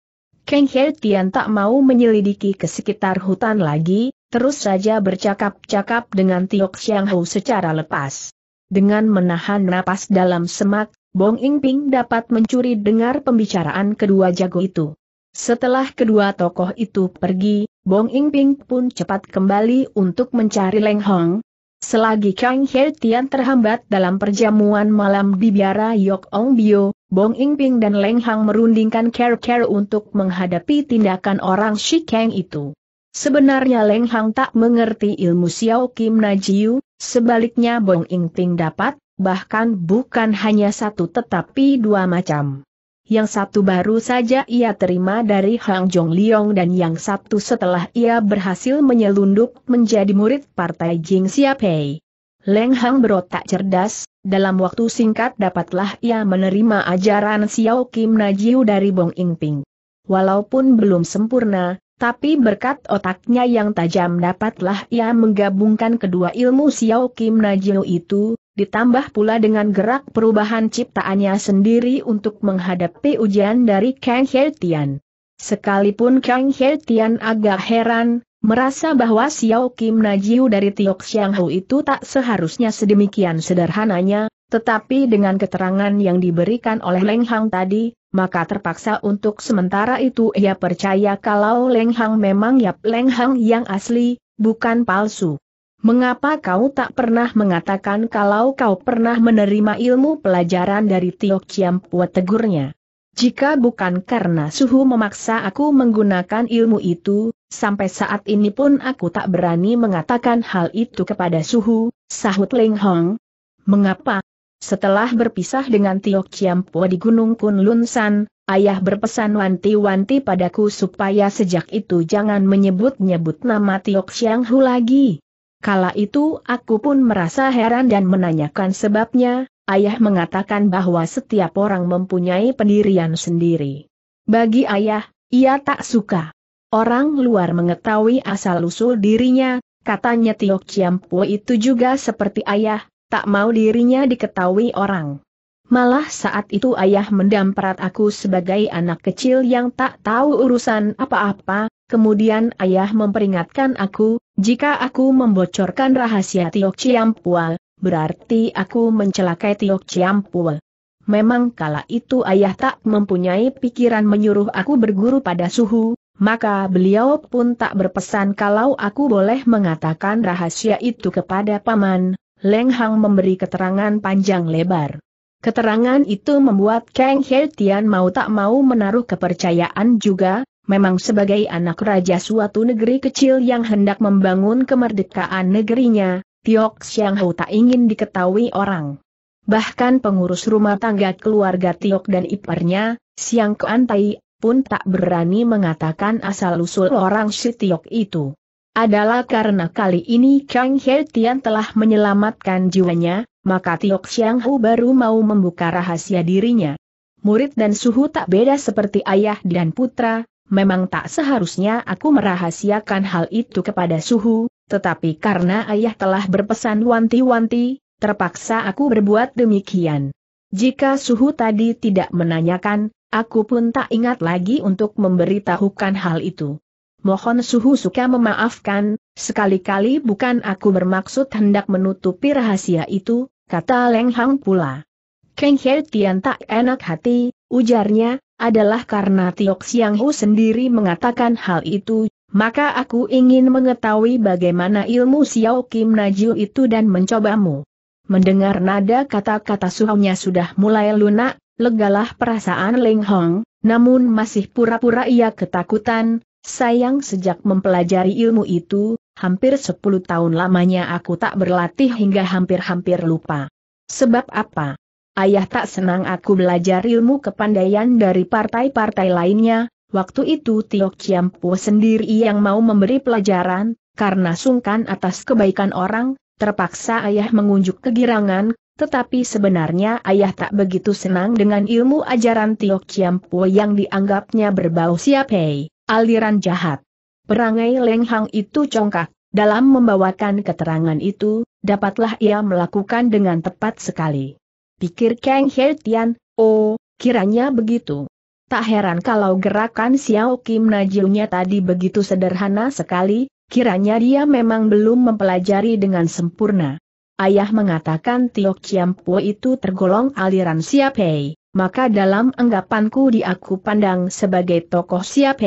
Kang He Tian tak mau menyelidiki ke sekitar hutan lagi, terus saja bercakap-cakap dengan Tiok Xiang Hou secara lepas. Dengan menahan napas dalam semak, Bong Ing Ping dapat mencuri dengar pembicaraan kedua jago itu. Setelah kedua tokoh itu pergi, Bong Ing Ping pun cepat kembali untuk mencari Leng Hong. Selagi Kang He Tian terhambat dalam perjamuan malam di biara Yok Ong Bio, Bong Ingping dan Leng Hang merundingkan care-care untuk menghadapi tindakan orang Shikeng itu. Sebenarnya Leng Hang tak mengerti ilmu Xiao Kim Najiu, sebaliknya Bong Ingping dapat, bahkan bukan hanya satu tetapi dua macam. Yang satu baru saja ia terima dari Hang Jong Liong dan yang satu setelah ia berhasil menyelundup menjadi murid partai Jing Xiapei. Leng Hang berotak cerdas, dalam waktu singkat dapatlah ia menerima ajaran Xiao Kim Najiu dari Bong Ingping. Walaupun belum sempurna, tapi berkat otaknya yang tajam dapatlah ia menggabungkan kedua ilmu Xiao Kim Najiu itu, ditambah pula dengan gerak perubahan ciptaannya sendiri untuk menghadapi ujian dari Kang He Tian. Sekalipun Kang He Tian agak heran, Merasa bahwa Xiao Kim Najiu dari Tiok Hu itu tak seharusnya sedemikian sederhananya, tetapi dengan keterangan yang diberikan oleh Leng Hang tadi, maka terpaksa untuk sementara itu ia percaya kalau Leng Hang memang Yap Leng Hang yang asli, bukan palsu. Mengapa kau tak pernah mengatakan kalau kau pernah menerima ilmu pelajaran dari Tiok Chiam Pua tegurnya? Jika bukan karena suhu memaksa aku menggunakan ilmu itu, sampai saat ini pun aku tak berani mengatakan hal itu kepada suhu, sahut Ling Hong. Mengapa? Setelah berpisah dengan Tiok Chiampo di Gunung Kunlun San, ayah berpesan wanti-wanti padaku supaya sejak itu jangan menyebut-nyebut nama Tiok Chiang Hu lagi. Kala itu aku pun merasa heran dan menanyakan sebabnya, ayah mengatakan bahwa setiap orang mempunyai pendirian sendiri. Bagi ayah, ia tak suka. Orang luar mengetahui asal-usul dirinya, katanya Tiok Chiampu itu juga seperti ayah, tak mau dirinya diketahui orang. Malah saat itu ayah mendamprat aku sebagai anak kecil yang tak tahu urusan apa-apa, kemudian ayah memperingatkan aku, jika aku membocorkan rahasia Tiok Chiampua, berarti aku mencelakai Tiok Chiampue. Memang kala itu ayah tak mempunyai pikiran menyuruh aku berguru pada suhu, maka beliau pun tak berpesan kalau aku boleh mengatakan rahasia itu kepada paman. Leng Hang memberi keterangan panjang lebar. Keterangan itu membuat Kang Hei Tian mau tak mau menaruh kepercayaan juga, memang sebagai anak raja suatu negeri kecil yang hendak membangun kemerdekaan negerinya, Tiok Xiang Hou tak ingin diketahui orang. Bahkan pengurus rumah tangga keluarga Tiok dan iparnya, Siang Kuan Tai, pun tak berani mengatakan asal-usul orang si Tiok itu. Adalah karena kali ini Kang He Tian telah menyelamatkan jiwanya, maka Tiok Xiang Hou baru mau membuka rahasia dirinya. Murid dan suhu tak beda seperti ayah dan putra, memang tak seharusnya aku merahasiakan hal itu kepada suhu, tetapi karena ayah telah berpesan wanti-wanti, terpaksa aku berbuat demikian. Jika suhu tadi tidak menanyakan, aku pun tak ingat lagi untuk memberitahukan hal itu. Mohon suhu suka memaafkan, sekali-kali bukan aku bermaksud hendak menutupi rahasia itu, kata Leng Hang pula. Keng He Tian tak enak hati, ujarnya, adalah karena Tiok Siang Hu sendiri mengatakan hal itu, maka aku ingin mengetahui bagaimana ilmu Xiao Kim Najiu itu dan mencobamu. Mendengar nada kata-kata suhunya sudah mulai lunak, legalah perasaan Ling Hong, namun masih pura-pura ia ketakutan, sayang sejak mempelajari ilmu itu, hampir 10 tahun lamanya aku tak berlatih hingga hampir-hampir lupa. Sebab apa? Ayah tak senang aku belajar ilmu kepandaian dari partai-partai lainnya, Waktu itu Tiok Po sendiri yang mau memberi pelajaran, karena sungkan atas kebaikan orang, terpaksa ayah mengunjuk kegirangan, tetapi sebenarnya ayah tak begitu senang dengan ilmu ajaran Tiok Po yang dianggapnya berbau siapai, aliran jahat. Perangai Leng Hang itu congkak, dalam membawakan keterangan itu, dapatlah ia melakukan dengan tepat sekali. Pikir Kang He Tian, oh, kiranya begitu. Tak heran kalau gerakan Xiao Kim Najilnya tadi begitu sederhana sekali, kiranya dia memang belum mempelajari dengan sempurna. Ayah mengatakan Tiok Chiampo itu tergolong aliran Siap maka dalam anggapanku diaku aku pandang sebagai tokoh Siap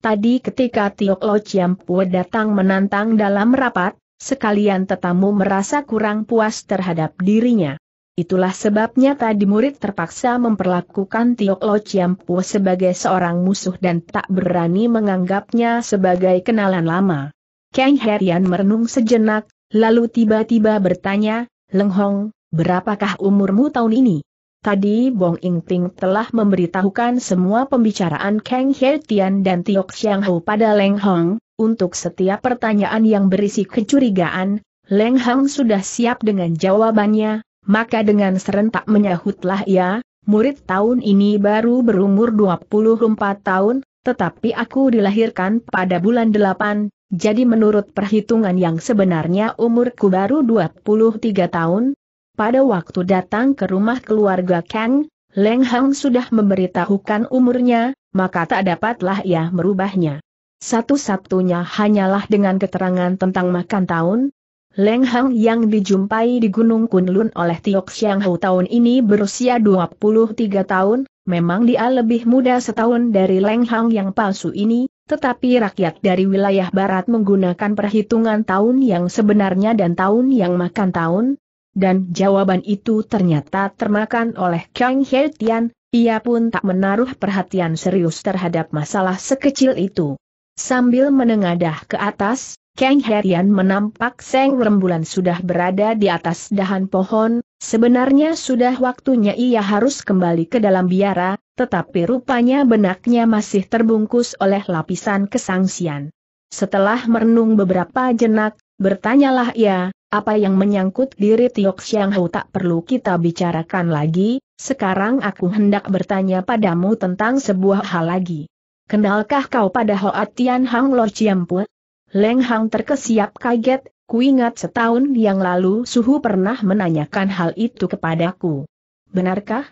Tadi ketika Tiok Lo Chiampo datang menantang dalam rapat, sekalian tetamu merasa kurang puas terhadap dirinya. Itulah sebabnya tadi murid terpaksa memperlakukan Tiok Lo Chiampu sebagai seorang musuh dan tak berani menganggapnya sebagai kenalan lama. Kang Herian merenung sejenak, lalu tiba-tiba bertanya, Leng Hong, berapakah umurmu tahun ini? Tadi Bong Ing Ting telah memberitahukan semua pembicaraan Kang Herian dan Tiok Xiang Hu pada Leng Hong, untuk setiap pertanyaan yang berisi kecurigaan, Leng Hong sudah siap dengan jawabannya, maka dengan serentak menyahutlah ia, murid tahun ini baru berumur 24 tahun, tetapi aku dilahirkan pada bulan 8, jadi menurut perhitungan yang sebenarnya umurku baru 23 tahun. Pada waktu datang ke rumah keluarga Kang, Leng Hang sudah memberitahukan umurnya, maka tak dapatlah ia merubahnya. Satu-satunya hanyalah dengan keterangan tentang makan tahun, Leng Hang yang dijumpai di Gunung Kunlun oleh Tiok Xiang Hou tahun ini berusia 23 tahun, memang dia lebih muda setahun dari Leng Hang yang palsu ini, tetapi rakyat dari wilayah barat menggunakan perhitungan tahun yang sebenarnya dan tahun yang makan tahun, dan jawaban itu ternyata termakan oleh Kang He Tian, ia pun tak menaruh perhatian serius terhadap masalah sekecil itu. Sambil menengadah ke atas, Kang Herian menampak Seng Rembulan sudah berada di atas dahan pohon, sebenarnya sudah waktunya ia harus kembali ke dalam biara, tetapi rupanya benaknya masih terbungkus oleh lapisan kesangsian. Setelah merenung beberapa jenak, bertanyalah ia, apa yang menyangkut diri Tiok Xiang Hou tak perlu kita bicarakan lagi, sekarang aku hendak bertanya padamu tentang sebuah hal lagi. Kenalkah kau pada Hoat Tian Hang Lo Ciampu? Leng Hang terkesiap kaget, kuingat setahun yang lalu Suhu pernah menanyakan hal itu kepadaku. Benarkah?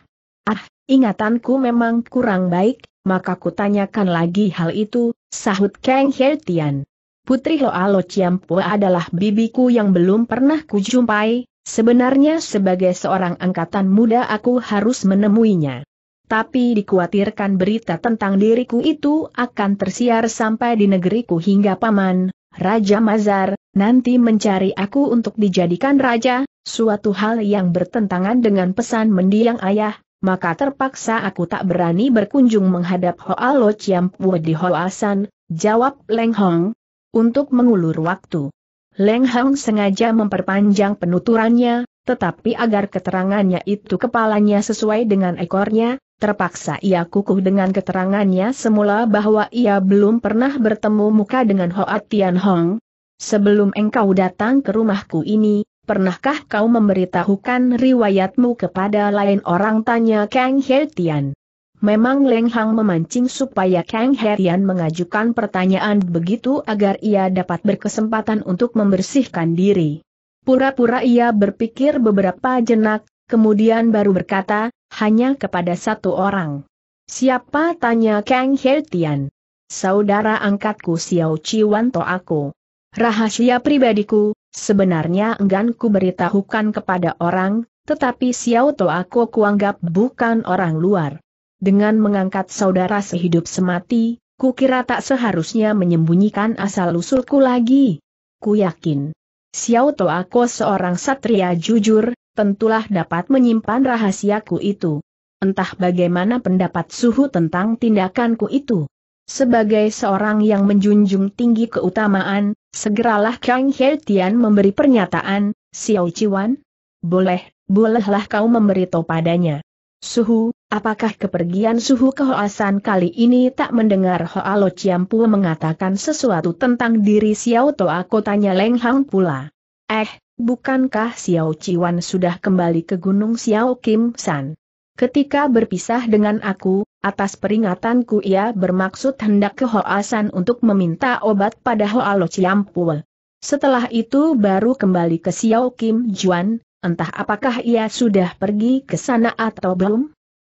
Ah, ingatanku memang kurang baik, maka kutanyakan lagi hal itu, sahut Kang Hertian. Putri Lo Ciampo adalah bibiku yang belum pernah kujumpai, sebenarnya sebagai seorang angkatan muda aku harus menemuinya tapi dikhawatirkan berita tentang diriku itu akan tersiar sampai di negeriku hingga paman, Raja Mazar, nanti mencari aku untuk dijadikan raja, suatu hal yang bertentangan dengan pesan mendiang ayah, maka terpaksa aku tak berani berkunjung menghadap Hoa Lo Chiampua di San, jawab Leng Hong, untuk mengulur waktu. Leng Hong sengaja memperpanjang penuturannya, tetapi agar keterangannya itu kepalanya sesuai dengan ekornya, Terpaksa ia kukuh dengan keterangannya semula bahwa ia belum pernah bertemu muka dengan Hoa Tian Hong. Sebelum engkau datang ke rumahku ini, pernahkah kau memberitahukan riwayatmu kepada lain orang tanya Kang He Tian? Memang Leng Hang memancing supaya Kang Tian mengajukan pertanyaan begitu agar ia dapat berkesempatan untuk membersihkan diri. Pura-pura ia berpikir beberapa jenak, kemudian baru berkata, hanya kepada satu orang. Siapa tanya Kang Hertian? Saudara angkatku Xiao Chiwanto aku. Rahasia pribadiku, sebenarnya enggan ku beritahukan kepada orang, tetapi Xiao To aku kuanggap bukan orang luar. Dengan mengangkat saudara sehidup semati, ku kira tak seharusnya menyembunyikan asal-usulku lagi. Ku yakin. Xiao To aku seorang satria jujur, tentulah dapat menyimpan rahasiaku itu. Entah bagaimana pendapat suhu tentang tindakanku itu. Sebagai seorang yang menjunjung tinggi keutamaan, segeralah Kang Heltian memberi pernyataan, Xiao Chiwan? Boleh, bolehlah kau memberitahu padanya. Suhu, apakah kepergian Suhu ke Hoasan kali ini tak mendengar Lo Ciampu mengatakan sesuatu tentang diri Xiao Toa kotanya Leng Hang pula? Eh, Bukankah Xiao Ciwan sudah kembali ke Gunung Xiao Kim San? Ketika berpisah dengan aku, atas peringatanku ia bermaksud hendak ke Hoasan untuk meminta obat pada Hoalo Ciampul. Setelah itu baru kembali ke Xiao Kim Juan, entah apakah ia sudah pergi ke sana atau belum?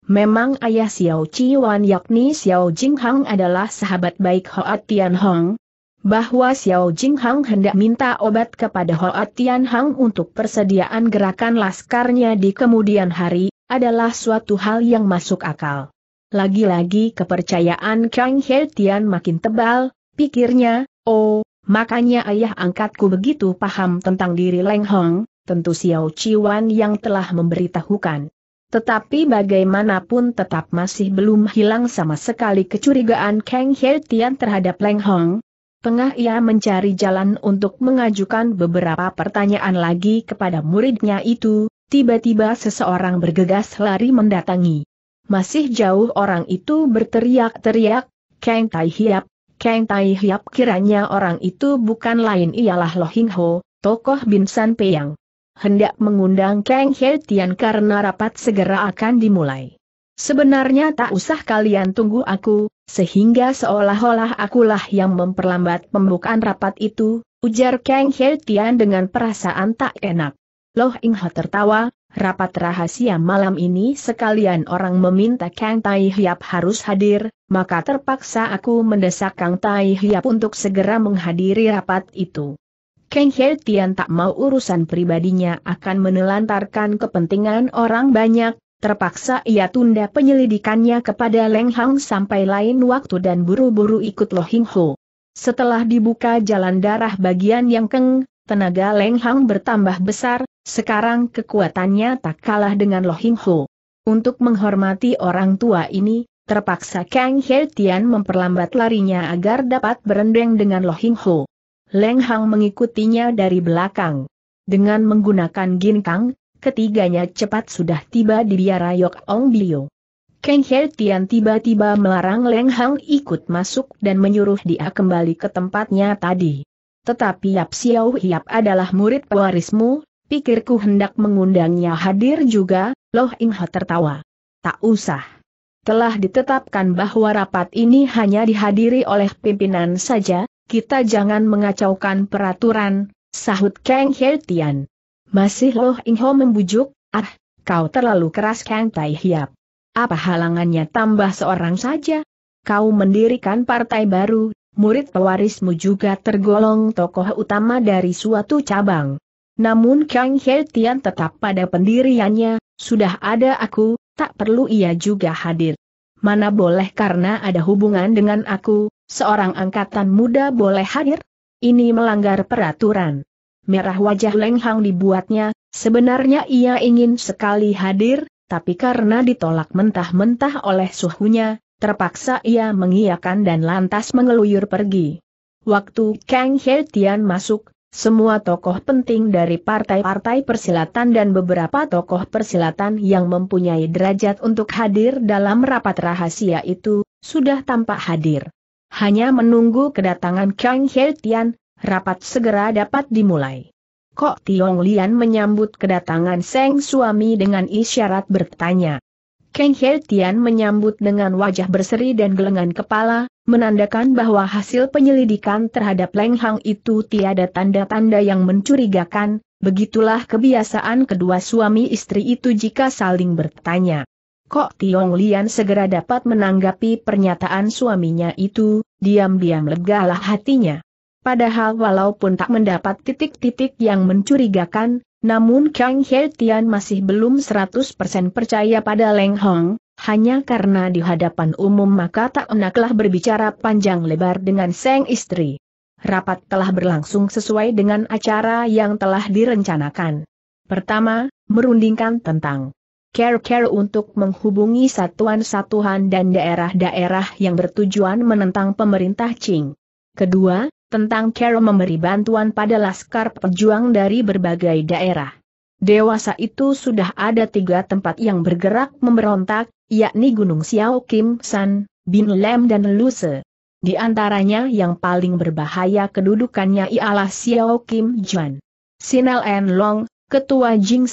Memang ayah Xiao Chiwan yakni Xiao Jinghang adalah sahabat baik Hoa Tian Hong, bahwa Xiao Jing Hang hendak minta obat kepada Hoa Tian Hang untuk persediaan gerakan laskarnya di kemudian hari, adalah suatu hal yang masuk akal. Lagi-lagi kepercayaan Kang He Tian makin tebal, pikirnya, oh, makanya ayah angkatku begitu paham tentang diri Leng Hong, tentu Xiao Chiwan yang telah memberitahukan. Tetapi bagaimanapun tetap masih belum hilang sama sekali kecurigaan Kang He Tian terhadap Leng Hong, tengah ia mencari jalan untuk mengajukan beberapa pertanyaan lagi kepada muridnya itu, tiba-tiba seseorang bergegas lari mendatangi. Masih jauh orang itu berteriak-teriak, Kang Tai Hiap, Kang Tai Hiap kiranya orang itu bukan lain ialah Lo Hing Ho, tokoh Binsan Peyang. Hendak mengundang Kang He Tian karena rapat segera akan dimulai. Sebenarnya tak usah kalian tunggu aku, sehingga seolah-olah akulah yang memperlambat pembukaan rapat itu, ujar Kang He Tian dengan perasaan tak enak. Loh Ing Ho tertawa, rapat rahasia malam ini sekalian orang meminta Kang Tai Hiap harus hadir, maka terpaksa aku mendesak Kang Tai Hiap untuk segera menghadiri rapat itu. Kang He Tian tak mau urusan pribadinya akan menelantarkan kepentingan orang banyak, Terpaksa ia tunda penyelidikannya kepada Leng Hang sampai lain waktu dan buru-buru ikut Lo Hing Ho. Setelah dibuka jalan darah bagian yang keng, tenaga Leng Hang bertambah besar, sekarang kekuatannya tak kalah dengan Lo Hing Ho. Untuk menghormati orang tua ini, terpaksa Kang He Tian memperlambat larinya agar dapat berendeng dengan Lo Hing Ho. Leng Hang mengikutinya dari belakang. Dengan menggunakan ginkang, Ketiganya cepat sudah tiba di biara Yok Ong Bio. Kang He Tian tiba-tiba melarang Leng Hang ikut masuk dan menyuruh dia kembali ke tempatnya tadi. Tetapi Yap Xiao Hiap adalah murid pewarismu, pikirku hendak mengundangnya hadir juga, Loh Ing Ho tertawa. Tak usah telah ditetapkan bahwa rapat ini hanya dihadiri oleh pimpinan saja, kita jangan mengacaukan peraturan, sahut Kang Hertian. Masih Loh Ing membujuk, ah, kau terlalu keras Kang Tai Hiap. Apa halangannya tambah seorang saja? Kau mendirikan partai baru, murid pewarismu juga tergolong tokoh utama dari suatu cabang. Namun Kang He Tian tetap pada pendiriannya, sudah ada aku, tak perlu ia juga hadir. Mana boleh karena ada hubungan dengan aku, seorang angkatan muda boleh hadir? Ini melanggar peraturan merah wajah Leng dibuatnya, sebenarnya ia ingin sekali hadir, tapi karena ditolak mentah-mentah oleh suhunya, terpaksa ia mengiyakan dan lantas mengeluyur pergi. Waktu Kang He Tian masuk, semua tokoh penting dari partai-partai persilatan dan beberapa tokoh persilatan yang mempunyai derajat untuk hadir dalam rapat rahasia itu, sudah tampak hadir. Hanya menunggu kedatangan Kang He Tian, rapat segera dapat dimulai. Kok Tiong Lian menyambut kedatangan Seng suami dengan isyarat bertanya. Kang He Tian menyambut dengan wajah berseri dan gelengan kepala, menandakan bahwa hasil penyelidikan terhadap Leng Hang itu tiada tanda-tanda yang mencurigakan, begitulah kebiasaan kedua suami istri itu jika saling bertanya. Kok Tiong Lian segera dapat menanggapi pernyataan suaminya itu, diam-diam legalah hatinya. Padahal walaupun tak mendapat titik-titik yang mencurigakan, namun Kang He Tian masih belum 100% percaya pada Leng Hong, hanya karena di hadapan umum maka tak enaklah berbicara panjang lebar dengan sang istri. Rapat telah berlangsung sesuai dengan acara yang telah direncanakan. Pertama, merundingkan tentang care-care untuk menghubungi satuan-satuan dan daerah-daerah yang bertujuan menentang pemerintah Qing. Kedua, tentang Carol memberi bantuan pada laskar pejuang dari berbagai daerah. Dewasa itu sudah ada tiga tempat yang bergerak memberontak, yakni Gunung Xiao Kim San, Bin Lem dan Luse. Di antaranya yang paling berbahaya kedudukannya ialah Xiao Kim Juan. Sinel En Long, Ketua Jing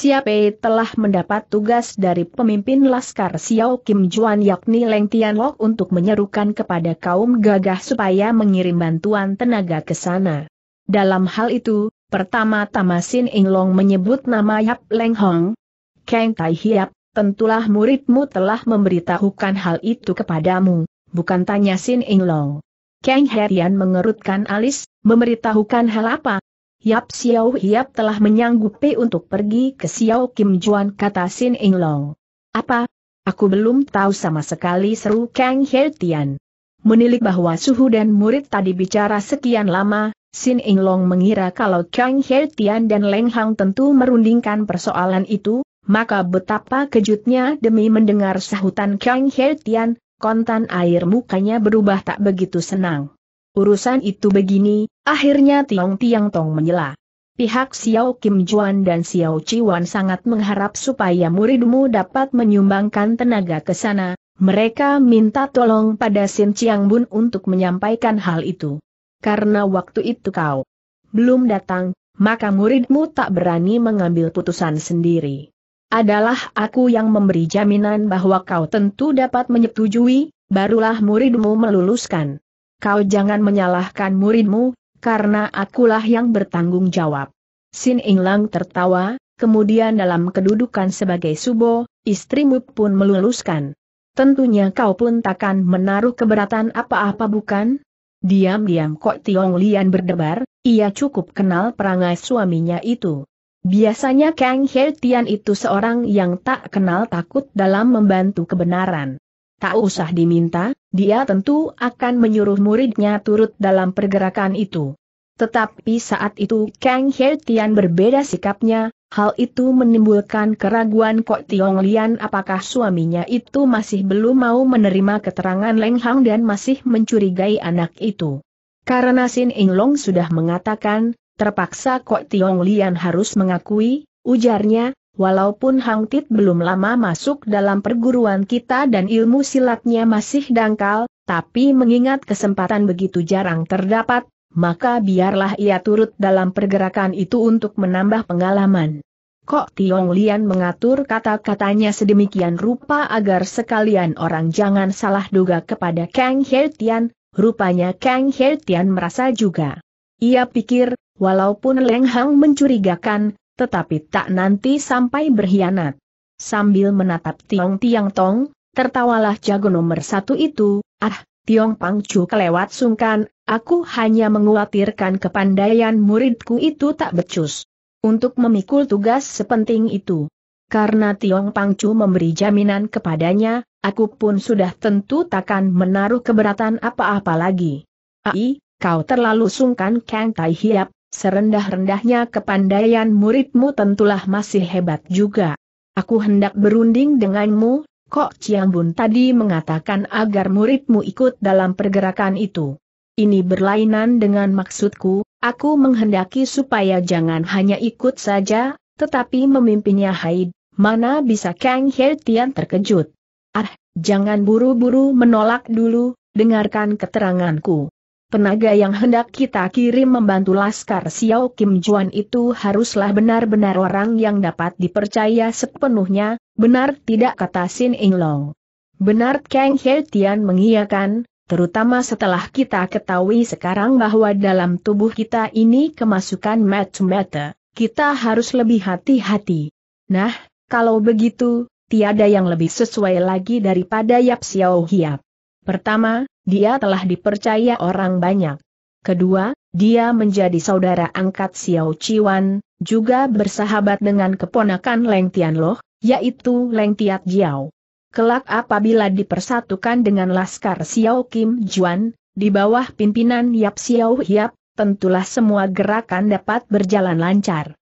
telah mendapat tugas dari pemimpin Laskar Xiao Kim Juan yakni Leng Tianlok untuk menyerukan kepada kaum gagah supaya mengirim bantuan tenaga ke sana. Dalam hal itu, pertama-tama Sin Inglong menyebut nama Yap Leng Hong. Kang Tai Hiap, tentulah muridmu telah memberitahukan hal itu kepadamu, bukan tanya Sin Inglong. Kang Herian mengerutkan alis, memberitahukan hal apa, Yap Xiao Hiap telah menyanggupi untuk pergi ke Xiao Kim Juan kata Sin Eng Long. Apa? Aku belum tahu sama sekali seru Kang He Tian. Menilik bahwa suhu dan murid tadi bicara sekian lama, Sin Eng Long mengira kalau Kang He Tian dan Leng Hang tentu merundingkan persoalan itu, maka betapa kejutnya demi mendengar sahutan Kang He Tian, kontan air mukanya berubah tak begitu senang. Urusan itu begini, akhirnya Tiong Tiang Tong menyela. Pihak Xiao Kim Juan dan Xiao Wan sangat mengharap supaya muridmu dapat menyumbangkan tenaga ke sana, mereka minta tolong pada Sin Chiang Bun untuk menyampaikan hal itu. Karena waktu itu kau belum datang, maka muridmu tak berani mengambil putusan sendiri. Adalah aku yang memberi jaminan bahwa kau tentu dapat menyetujui, barulah muridmu meluluskan kau jangan menyalahkan muridmu, karena akulah yang bertanggung jawab. Sin Inglang tertawa, kemudian dalam kedudukan sebagai subo, istrimu pun meluluskan. Tentunya kau pun takkan menaruh keberatan apa-apa bukan? Diam-diam kok Tiong Lian berdebar, ia cukup kenal perangai suaminya itu. Biasanya Kang He Tian itu seorang yang tak kenal takut dalam membantu kebenaran tak usah diminta, dia tentu akan menyuruh muridnya turut dalam pergerakan itu. Tetapi saat itu Kang He Tian berbeda sikapnya, hal itu menimbulkan keraguan Kok Tiong Lian apakah suaminya itu masih belum mau menerima keterangan Leng Hang dan masih mencurigai anak itu. Karena Sin Ing Long sudah mengatakan, terpaksa Kok Tiong Lian harus mengakui, ujarnya, Walaupun Hang Tit belum lama masuk dalam perguruan kita dan ilmu silatnya masih dangkal, tapi mengingat kesempatan begitu jarang terdapat, maka biarlah ia turut dalam pergerakan itu untuk menambah pengalaman. Kok Tiong Lian mengatur kata-katanya sedemikian rupa agar sekalian orang jangan salah duga kepada Kang Hertian, rupanya Kang Hertian merasa juga. Ia pikir, walaupun Leng Hang mencurigakan, tetapi tak nanti sampai berkhianat. Sambil menatap Tiong Tiang Tong, tertawalah jago nomor satu itu, ah, Tiong Pangcu kelewat sungkan, aku hanya menguatirkan kepandaian muridku itu tak becus. Untuk memikul tugas sepenting itu. Karena Tiong Pangcu memberi jaminan kepadanya, aku pun sudah tentu takkan menaruh keberatan apa-apa lagi. Ai, kau terlalu sungkan Kang Tai Hiap, serendah-rendahnya kepandaian muridmu tentulah masih hebat juga. Aku hendak berunding denganmu, Kok Chiang Bun tadi mengatakan agar muridmu ikut dalam pergerakan itu. Ini berlainan dengan maksudku, aku menghendaki supaya jangan hanya ikut saja, tetapi memimpinnya Haid, mana bisa Kang Hertian terkejut. Ah, jangan buru-buru menolak dulu, dengarkan keteranganku. Tenaga yang hendak kita kirim membantu Laskar Xiao Kim Juan itu haruslah benar-benar orang yang dapat dipercaya sepenuhnya, benar tidak kata Sin Ing Long. Benar Kang He Tian mengiyakan, terutama setelah kita ketahui sekarang bahwa dalam tubuh kita ini kemasukan mata-mata, kita harus lebih hati-hati. Nah, kalau begitu, tiada yang lebih sesuai lagi daripada Yap Xiao Hiap. Pertama, dia telah dipercaya orang banyak. Kedua, dia menjadi saudara angkat Xiao Chiwan, juga bersahabat dengan keponakan Leng Tianloh, yaitu Leng Tiat Jiao. Kelak apabila dipersatukan dengan laskar Xiao Kim Juan, di bawah pimpinan Yap Xiao Hiap, tentulah semua gerakan dapat berjalan lancar.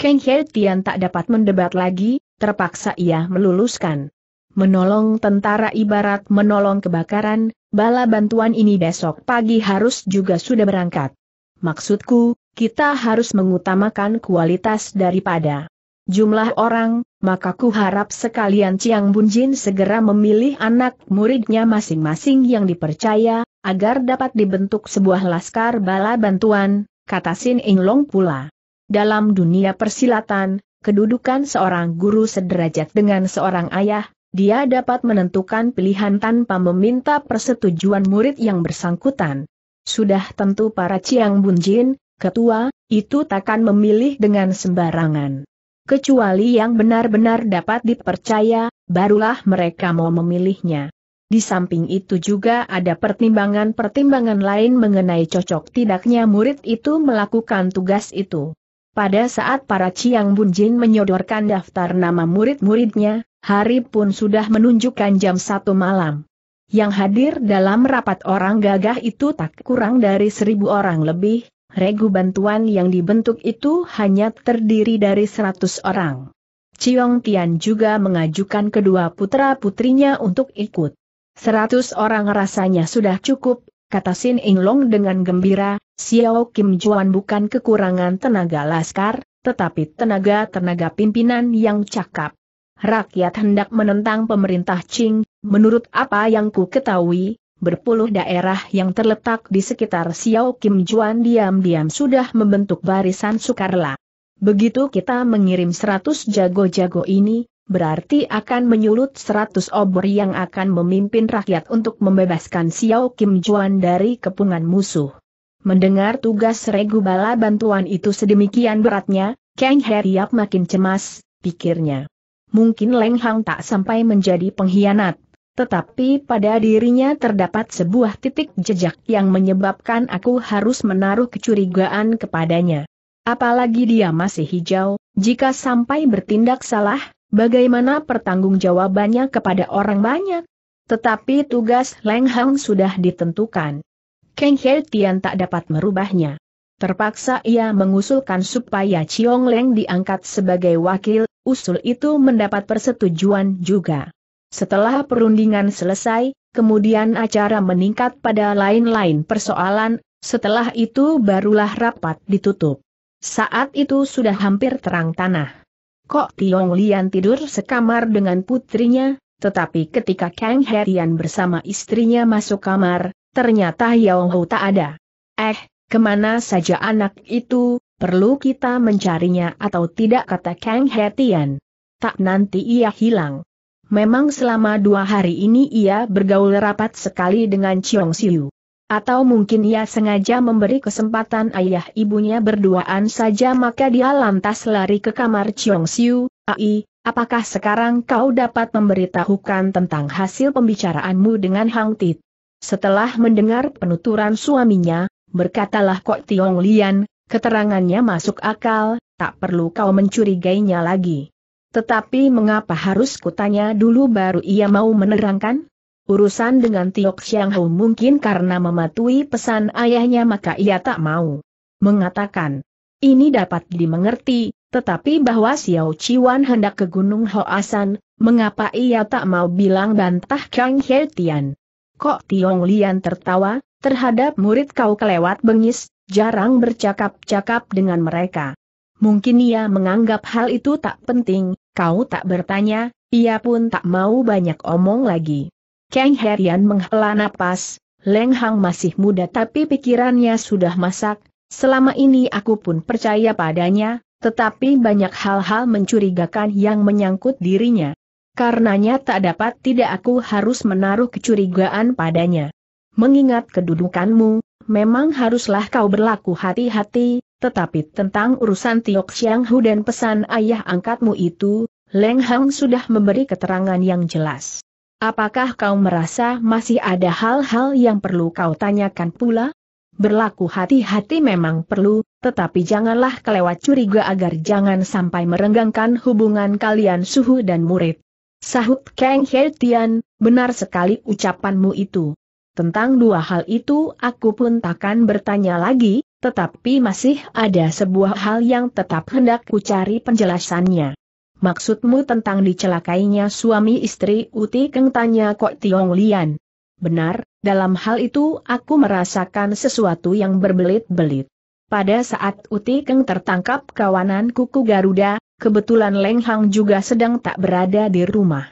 Kang Hei Tian tak dapat mendebat lagi, terpaksa ia meluluskan. Menolong tentara ibarat menolong kebakaran, bala bantuan ini besok pagi harus juga sudah berangkat. Maksudku, kita harus mengutamakan kualitas daripada jumlah orang, maka ku harap sekalian Ciang Bunjin segera memilih anak muridnya masing-masing yang dipercaya, agar dapat dibentuk sebuah laskar bala bantuan, kata Sin Inglong pula. Dalam dunia persilatan, kedudukan seorang guru sederajat dengan seorang ayah, dia dapat menentukan pilihan tanpa meminta persetujuan murid yang bersangkutan. Sudah tentu para Ciang Bunjin, ketua, itu takkan memilih dengan sembarangan. Kecuali yang benar-benar dapat dipercaya, barulah mereka mau memilihnya. Di samping itu juga ada pertimbangan-pertimbangan lain mengenai cocok tidaknya murid itu melakukan tugas itu. Pada saat para Ciang Bunjin menyodorkan daftar nama murid-muridnya, hari pun sudah menunjukkan jam satu malam. Yang hadir dalam rapat orang gagah itu tak kurang dari seribu orang lebih, regu bantuan yang dibentuk itu hanya terdiri dari seratus orang. Ciong Tian juga mengajukan kedua putra-putrinya untuk ikut. Seratus orang rasanya sudah cukup, kata Sin Long dengan gembira, Xiao Kim Juan bukan kekurangan tenaga laskar, tetapi tenaga-tenaga pimpinan yang cakap rakyat hendak menentang pemerintah Qing, menurut apa yang ku ketahui, berpuluh daerah yang terletak di sekitar Xiao Kim Juan diam-diam sudah membentuk barisan sukarela. Begitu kita mengirim 100 jago-jago ini, berarti akan menyulut 100 obor yang akan memimpin rakyat untuk membebaskan Xiao Kim Juan dari kepungan musuh. Mendengar tugas regu bala bantuan itu sedemikian beratnya, Kang Heriap makin cemas, pikirnya mungkin Leng Hang tak sampai menjadi pengkhianat. Tetapi pada dirinya terdapat sebuah titik jejak yang menyebabkan aku harus menaruh kecurigaan kepadanya. Apalagi dia masih hijau, jika sampai bertindak salah, bagaimana pertanggungjawabannya kepada orang banyak? Tetapi tugas Leng Hang sudah ditentukan. Kang He Tian tak dapat merubahnya. Terpaksa ia mengusulkan supaya Chiong Leng diangkat sebagai wakil, usul itu mendapat persetujuan juga. Setelah perundingan selesai, kemudian acara meningkat pada lain-lain persoalan, setelah itu barulah rapat ditutup. Saat itu sudah hampir terang tanah. Kok Tiong Lian tidur sekamar dengan putrinya, tetapi ketika Kang Herian bersama istrinya masuk kamar, ternyata Yao Hou tak ada. Eh, kemana saja anak itu, Perlu kita mencarinya atau tidak kata Kang Hetian. Tak nanti ia hilang. Memang selama dua hari ini ia bergaul rapat sekali dengan Chiong Siu. Atau mungkin ia sengaja memberi kesempatan ayah ibunya berduaan saja maka dia lantas lari ke kamar Chiong Siu, Ai, apakah sekarang kau dapat memberitahukan tentang hasil pembicaraanmu dengan Hang Tit? Setelah mendengar penuturan suaminya, berkatalah Kok Tiong Lian, Keterangannya masuk akal, tak perlu kau mencurigainya lagi. Tetapi mengapa harus kutanya dulu baru ia mau menerangkan? Urusan dengan Tiok Xiang Hou mungkin karena mematuhi pesan ayahnya maka ia tak mau mengatakan. Ini dapat dimengerti, tetapi bahwa Xiao Chiwan hendak ke Gunung Hoasan, mengapa ia tak mau bilang bantah Kang He Tian? Kok Tiong Lian tertawa, terhadap murid kau kelewat bengis, jarang bercakap-cakap dengan mereka. Mungkin ia menganggap hal itu tak penting, kau tak bertanya, ia pun tak mau banyak omong lagi. Kang Herian menghela napas, Leng Hang masih muda tapi pikirannya sudah masak, selama ini aku pun percaya padanya, tetapi banyak hal-hal mencurigakan yang menyangkut dirinya. Karenanya tak dapat tidak aku harus menaruh kecurigaan padanya. Mengingat kedudukanmu, memang haruslah kau berlaku hati-hati, tetapi tentang urusan Tiok Siang Hu dan pesan ayah angkatmu itu, Leng Hang sudah memberi keterangan yang jelas. Apakah kau merasa masih ada hal-hal yang perlu kau tanyakan pula? Berlaku hati-hati memang perlu, tetapi janganlah kelewat curiga agar jangan sampai merenggangkan hubungan kalian suhu dan murid. Sahut Kang Hei Tian, benar sekali ucapanmu itu. Tentang dua hal itu aku pun takkan bertanya lagi, tetapi masih ada sebuah hal yang tetap hendak ku cari penjelasannya. Maksudmu tentang dicelakainya suami istri Uti Keng tanya Kok Tiong Lian. Benar, dalam hal itu aku merasakan sesuatu yang berbelit-belit. Pada saat Uti Keng tertangkap kawanan kuku Garuda, kebetulan Leng Hang juga sedang tak berada di rumah.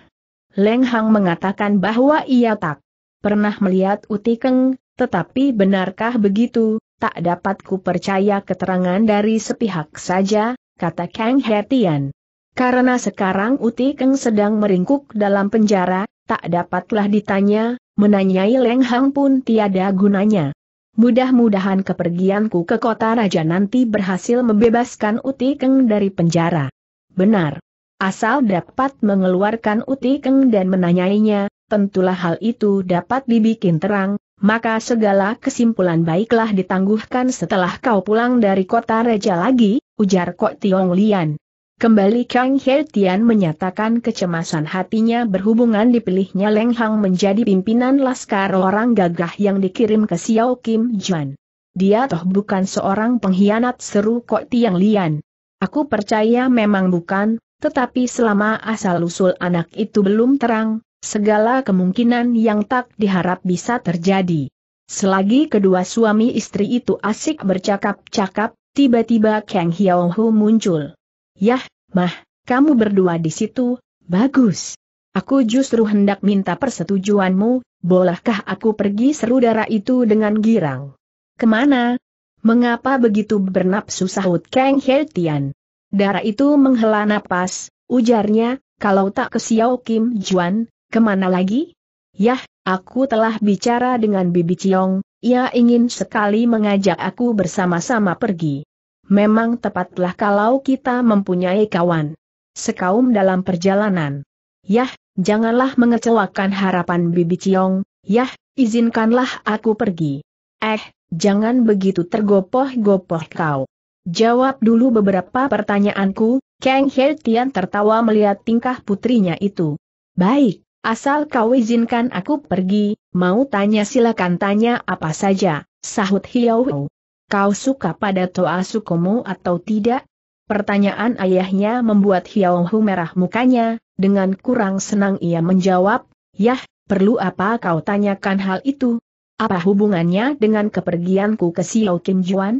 Leng Hang mengatakan bahwa ia tak pernah melihat Utikeng, tetapi benarkah begitu, tak dapat kupercaya keterangan dari sepihak saja, kata Kang Hetian. Karena sekarang Utikeng sedang meringkuk dalam penjara, tak dapatlah ditanya, menanyai Leng Hang pun tiada gunanya. Mudah-mudahan kepergianku ke kota raja nanti berhasil membebaskan Uti dari penjara. Benar. Asal dapat mengeluarkan Uti dan menanyainya, tentulah hal itu dapat dibikin terang, maka segala kesimpulan baiklah ditangguhkan setelah kau pulang dari kota Reja lagi, ujar Kok Tiong Lian. Kembali Kang He Tian menyatakan kecemasan hatinya berhubungan dipilihnya Leng Hang menjadi pimpinan laskar orang gagah yang dikirim ke Xiao Kim Juan. Dia toh bukan seorang pengkhianat seru Kok Tiang Lian. Aku percaya memang bukan, tetapi selama asal-usul anak itu belum terang, Segala kemungkinan yang tak diharap bisa terjadi. Selagi kedua suami istri itu asik bercakap-cakap, tiba-tiba Kang Hiao muncul. Yah, mah, kamu berdua di situ, bagus. Aku justru hendak minta persetujuanmu, bolehkah aku pergi seru darah itu dengan girang. Kemana? Mengapa begitu bernapsu sahut Kang Hertian? Darah itu menghela napas, ujarnya, kalau tak ke Xiao Kim Juan, Kemana lagi? Yah, aku telah bicara dengan Bibi Ciong, ia ingin sekali mengajak aku bersama-sama pergi. Memang tepatlah kalau kita mempunyai kawan. Sekaum dalam perjalanan. Yah, janganlah mengecewakan harapan Bibi Ciong, yah, izinkanlah aku pergi. Eh, jangan begitu tergopoh-gopoh kau. Jawab dulu beberapa pertanyaanku, Kang He Tian tertawa melihat tingkah putrinya itu. Baik, Asal kau izinkan aku pergi, mau tanya silakan tanya apa saja, sahut Hiau. Kau suka pada Toa Sukomo atau tidak? Pertanyaan ayahnya membuat Hiau merah mukanya, dengan kurang senang ia menjawab, Yah, perlu apa kau tanyakan hal itu? Apa hubungannya dengan kepergianku ke Siau Kim Juan?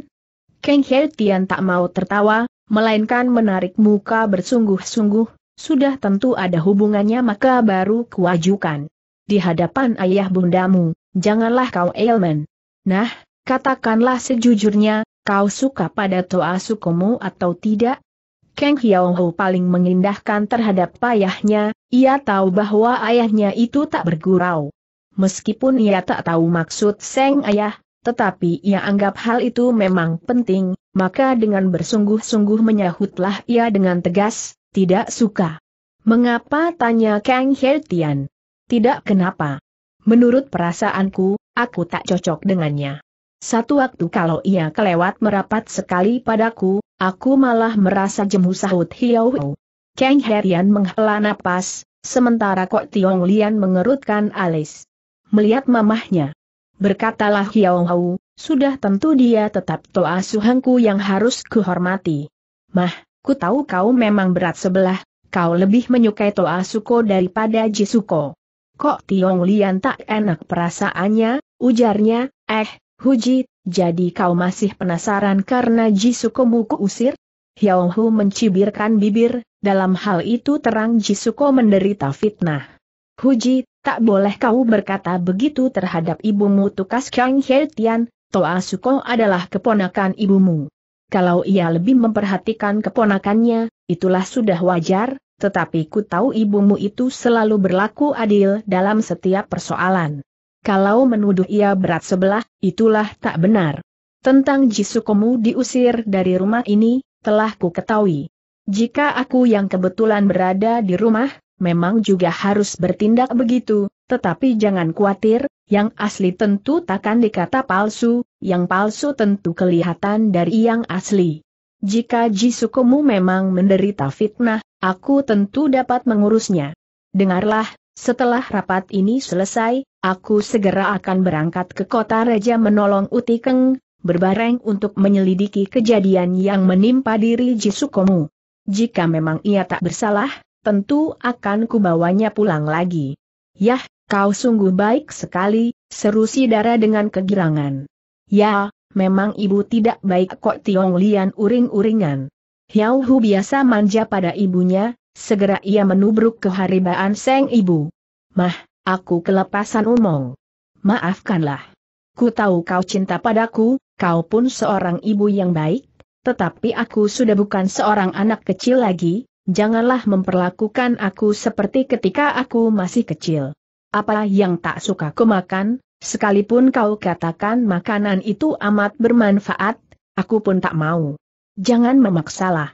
Kang Hei Tian tak mau tertawa, melainkan menarik muka bersungguh-sungguh, sudah tentu ada hubungannya maka baru kuajukan. Di hadapan ayah bundamu, janganlah kau elmen. Nah, katakanlah sejujurnya, kau suka pada Toa Sukomo atau tidak? Kang Hyong paling mengindahkan terhadap ayahnya, ia tahu bahwa ayahnya itu tak bergurau. Meskipun ia tak tahu maksud Seng ayah, tetapi ia anggap hal itu memang penting, maka dengan bersungguh-sungguh menyahutlah ia dengan tegas, tidak suka. Mengapa tanya Kang Hertian? Tidak kenapa. Menurut perasaanku, aku tak cocok dengannya. Satu waktu kalau ia kelewat merapat sekali padaku, aku malah merasa jemu sahut hiau. Kang Hertian menghela napas, sementara Kok Tiong Lian mengerutkan alis. Melihat mamahnya. Berkatalah hiau, sudah tentu dia tetap Toa Suhengku yang harus kuhormati. Mah, ku tahu kau memang berat sebelah, kau lebih menyukai Toa Suko daripada Jisuko. Kok Tiong Lian tak enak perasaannya, ujarnya, eh, Huji, jadi kau masih penasaran karena Jisuko muku usir? Hiao Hu mencibirkan bibir, dalam hal itu terang Jisuko menderita fitnah. Huji, tak boleh kau berkata begitu terhadap ibumu tukas Kang Heltian. Tian, Toa Suko adalah keponakan ibumu. Kalau ia lebih memperhatikan keponakannya, itulah sudah wajar, tetapi ku tahu ibumu itu selalu berlaku adil dalam setiap persoalan. Kalau menuduh ia berat sebelah, itulah tak benar. Tentang Jisukomu diusir dari rumah ini, telah ku ketahui. Jika aku yang kebetulan berada di rumah, memang juga harus bertindak begitu, tetapi jangan khawatir, yang asli tentu takkan dikata palsu, yang palsu tentu kelihatan dari yang asli. Jika Jisukumu memang menderita fitnah, aku tentu dapat mengurusnya. Dengarlah, setelah rapat ini selesai, aku segera akan berangkat ke kota Raja menolong Utikeng, berbareng untuk menyelidiki kejadian yang menimpa diri jisukumu. Jika memang ia tak bersalah, tentu akan kubawanya pulang lagi. Yah, Kau sungguh baik sekali, seru si darah dengan kegirangan. Ya, memang ibu tidak baik kok Tiong Lian uring-uringan. Hiao Hu biasa manja pada ibunya, segera ia menubruk keharibaan seng ibu. Mah, aku kelepasan umong. Maafkanlah. Ku tahu kau cinta padaku, kau pun seorang ibu yang baik, tetapi aku sudah bukan seorang anak kecil lagi, janganlah memperlakukan aku seperti ketika aku masih kecil apa yang tak suka kumakan, sekalipun kau katakan makanan itu amat bermanfaat, aku pun tak mau. Jangan memaksalah.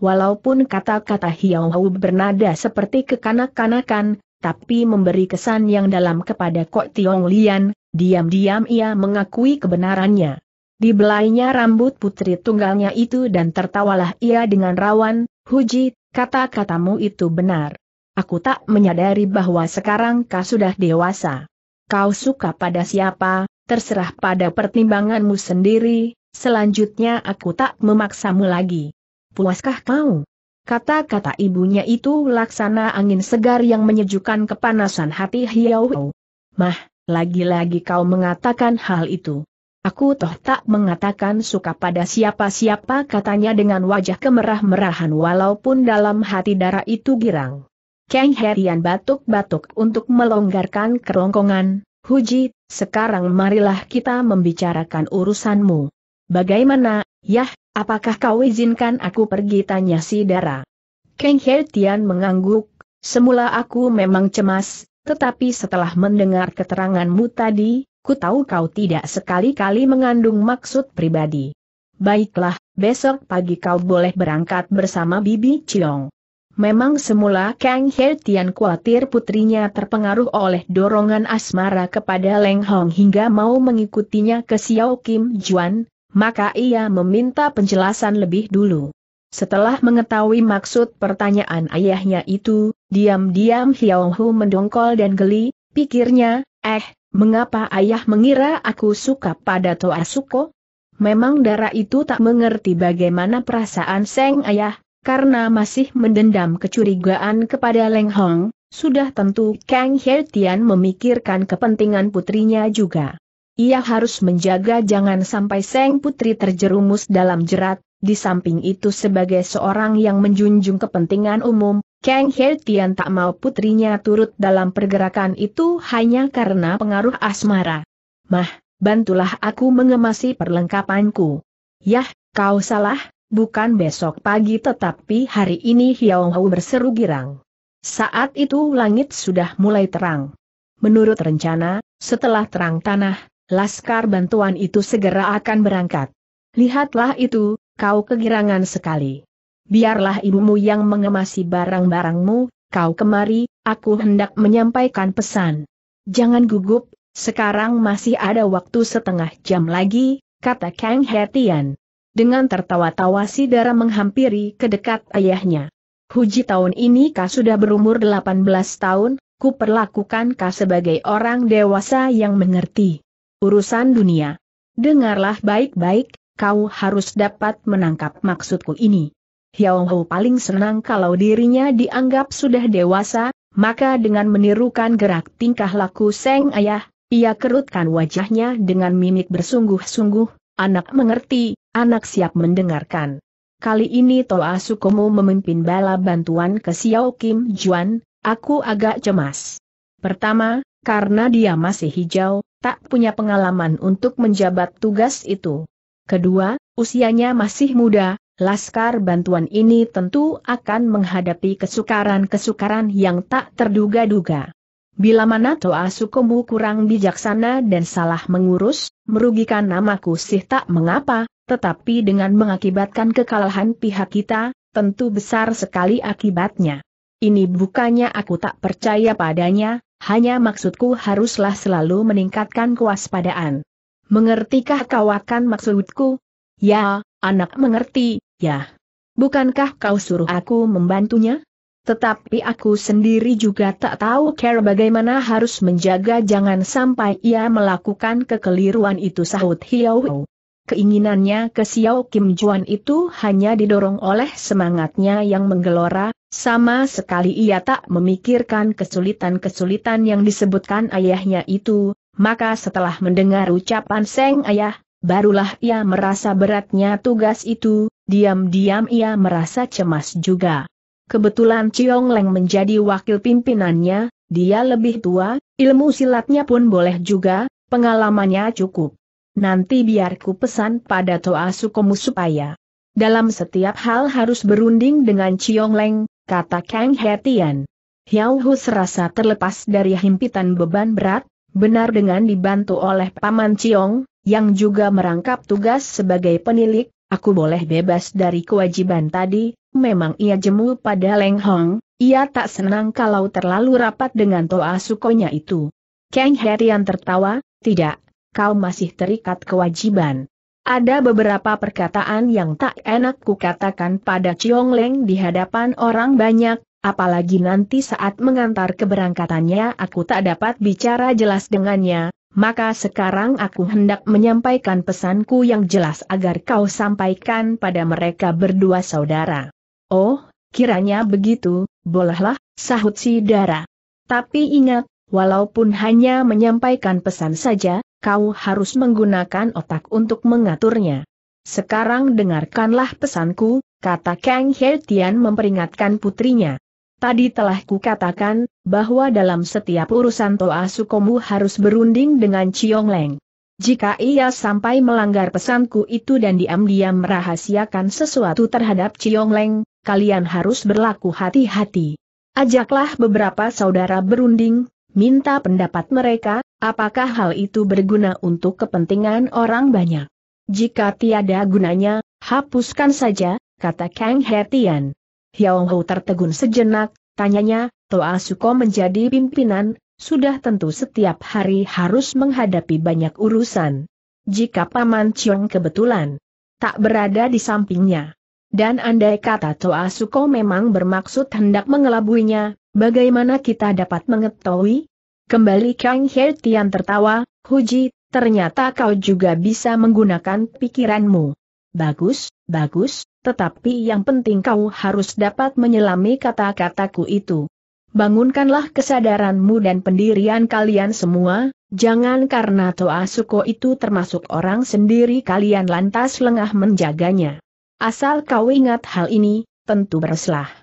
Walaupun kata-kata Hiao Hau bernada seperti kekanak-kanakan, tapi memberi kesan yang dalam kepada Kok Tiong Lian, diam-diam ia mengakui kebenarannya. Dibelainya rambut putri tunggalnya itu dan tertawalah ia dengan rawan, Huji, kata-katamu itu benar. Aku tak menyadari bahwa sekarang kau sudah dewasa. Kau suka pada siapa, terserah pada pertimbanganmu sendiri, selanjutnya aku tak memaksamu lagi. Puaskah kau? Kata-kata ibunya itu laksana angin segar yang menyejukkan kepanasan hati Hiau. Mah, lagi-lagi kau mengatakan hal itu. Aku toh tak mengatakan suka pada siapa-siapa katanya dengan wajah kemerah-merahan walaupun dalam hati darah itu girang. Kang Herian batuk-batuk untuk melonggarkan kerongkongan, Huji, sekarang marilah kita membicarakan urusanmu. Bagaimana, Yah, apakah kau izinkan aku pergi tanya si Dara? Kang Herian mengangguk, semula aku memang cemas, tetapi setelah mendengar keteranganmu tadi, ku tahu kau tidak sekali-kali mengandung maksud pribadi. Baiklah, besok pagi kau boleh berangkat bersama Bibi Ciong. Memang semula Kang He Tian khawatir putrinya terpengaruh oleh dorongan asmara kepada Leng Hong hingga mau mengikutinya ke Xiao Kim Juan, maka ia meminta penjelasan lebih dulu. Setelah mengetahui maksud pertanyaan ayahnya itu, diam-diam Xiao Hu mendongkol dan geli, pikirnya, eh, mengapa ayah mengira aku suka pada Toa Suko? Memang darah itu tak mengerti bagaimana perasaan Seng ayah, karena masih mendendam kecurigaan kepada Leng Hong, sudah tentu Kang He Tian memikirkan kepentingan putrinya juga. Ia harus menjaga jangan sampai Seng Putri terjerumus dalam jerat, di samping itu sebagai seorang yang menjunjung kepentingan umum, Kang He Tian tak mau putrinya turut dalam pergerakan itu hanya karena pengaruh asmara. Mah, bantulah aku mengemasi perlengkapanku. Yah, kau salah, Bukan besok pagi tetapi hari ini Hiao Hau berseru girang. Saat itu langit sudah mulai terang. Menurut rencana, setelah terang tanah, laskar bantuan itu segera akan berangkat. Lihatlah itu, kau kegirangan sekali. Biarlah ibumu yang mengemasi barang-barangmu, kau kemari, aku hendak menyampaikan pesan. Jangan gugup, sekarang masih ada waktu setengah jam lagi, kata Kang Hetian. Dengan tertawa-tawa si darah menghampiri ke dekat ayahnya. Huji tahun ini kah sudah berumur 18 tahun, ku perlakukan kah sebagai orang dewasa yang mengerti urusan dunia. Dengarlah baik-baik, kau harus dapat menangkap maksudku ini. Hiao Hou paling senang kalau dirinya dianggap sudah dewasa, maka dengan menirukan gerak tingkah laku Seng Ayah, ia kerutkan wajahnya dengan mimik bersungguh-sungguh, anak mengerti, Anak siap mendengarkan. Kali ini Toa Sukomo memimpin bala bantuan ke Xiao Kim Juan, aku agak cemas. Pertama, karena dia masih hijau, tak punya pengalaman untuk menjabat tugas itu. Kedua, usianya masih muda, laskar bantuan ini tentu akan menghadapi kesukaran-kesukaran yang tak terduga-duga. Bila mana Toa Sukomu kurang bijaksana dan salah mengurus, merugikan namaku sih tak mengapa, tetapi dengan mengakibatkan kekalahan pihak kita, tentu besar sekali akibatnya. Ini bukannya aku tak percaya padanya, hanya maksudku haruslah selalu meningkatkan kewaspadaan. Mengertikah kau akan maksudku? Ya, anak mengerti, ya. Bukankah kau suruh aku membantunya? Tetapi aku sendiri juga tak tahu cara bagaimana harus menjaga jangan sampai ia melakukan kekeliruan itu sahut Hiau. Keinginannya ke Xiao Kim Juan itu hanya didorong oleh semangatnya yang menggelora, sama sekali ia tak memikirkan kesulitan-kesulitan yang disebutkan ayahnya itu, maka setelah mendengar ucapan Seng Ayah, barulah ia merasa beratnya tugas itu, diam-diam ia merasa cemas juga. Kebetulan Chiong Leng menjadi wakil pimpinannya, dia lebih tua, ilmu silatnya pun boleh juga, pengalamannya cukup nanti biarku pesan pada Toa Sukomu supaya dalam setiap hal harus berunding dengan Ciong Leng, kata Kang Hetian. Hiao Hu serasa terlepas dari himpitan beban berat, benar dengan dibantu oleh Paman Ciong, yang juga merangkap tugas sebagai penilik, aku boleh bebas dari kewajiban tadi, memang ia jemu pada Leng Hong, ia tak senang kalau terlalu rapat dengan Toa Sukonya itu. Kang Herian tertawa, tidak, kau masih terikat kewajiban. Ada beberapa perkataan yang tak enak kukatakan pada Chiong Leng di hadapan orang banyak, apalagi nanti saat mengantar keberangkatannya aku tak dapat bicara jelas dengannya, maka sekarang aku hendak menyampaikan pesanku yang jelas agar kau sampaikan pada mereka berdua saudara. Oh, kiranya begitu, bolehlah, sahut si Dara. Tapi ingat, walaupun hanya menyampaikan pesan saja, kau harus menggunakan otak untuk mengaturnya. Sekarang dengarkanlah pesanku, kata Kang He Tian memperingatkan putrinya. Tadi telah kukatakan, bahwa dalam setiap urusan Toa Sukomu harus berunding dengan Chiong Leng. Jika ia sampai melanggar pesanku itu dan diam-diam merahasiakan sesuatu terhadap Chiong Leng, kalian harus berlaku hati-hati. Ajaklah beberapa saudara berunding, minta pendapat mereka, apakah hal itu berguna untuk kepentingan orang banyak. Jika tiada gunanya, hapuskan saja, kata Kang Hetian. Hiao Hou tertegun sejenak, tanyanya, Toa Suko menjadi pimpinan, sudah tentu setiap hari harus menghadapi banyak urusan. Jika Paman Chong kebetulan tak berada di sampingnya. Dan andai kata Toa Suko memang bermaksud hendak mengelabuinya, Bagaimana kita dapat mengetahui? Kembali Kang He Tian tertawa, Huji, ternyata kau juga bisa menggunakan pikiranmu. Bagus, bagus, tetapi yang penting kau harus dapat menyelami kata-kataku itu. Bangunkanlah kesadaranmu dan pendirian kalian semua, jangan karena Toa Suko itu termasuk orang sendiri kalian lantas lengah menjaganya. Asal kau ingat hal ini, tentu bereslah.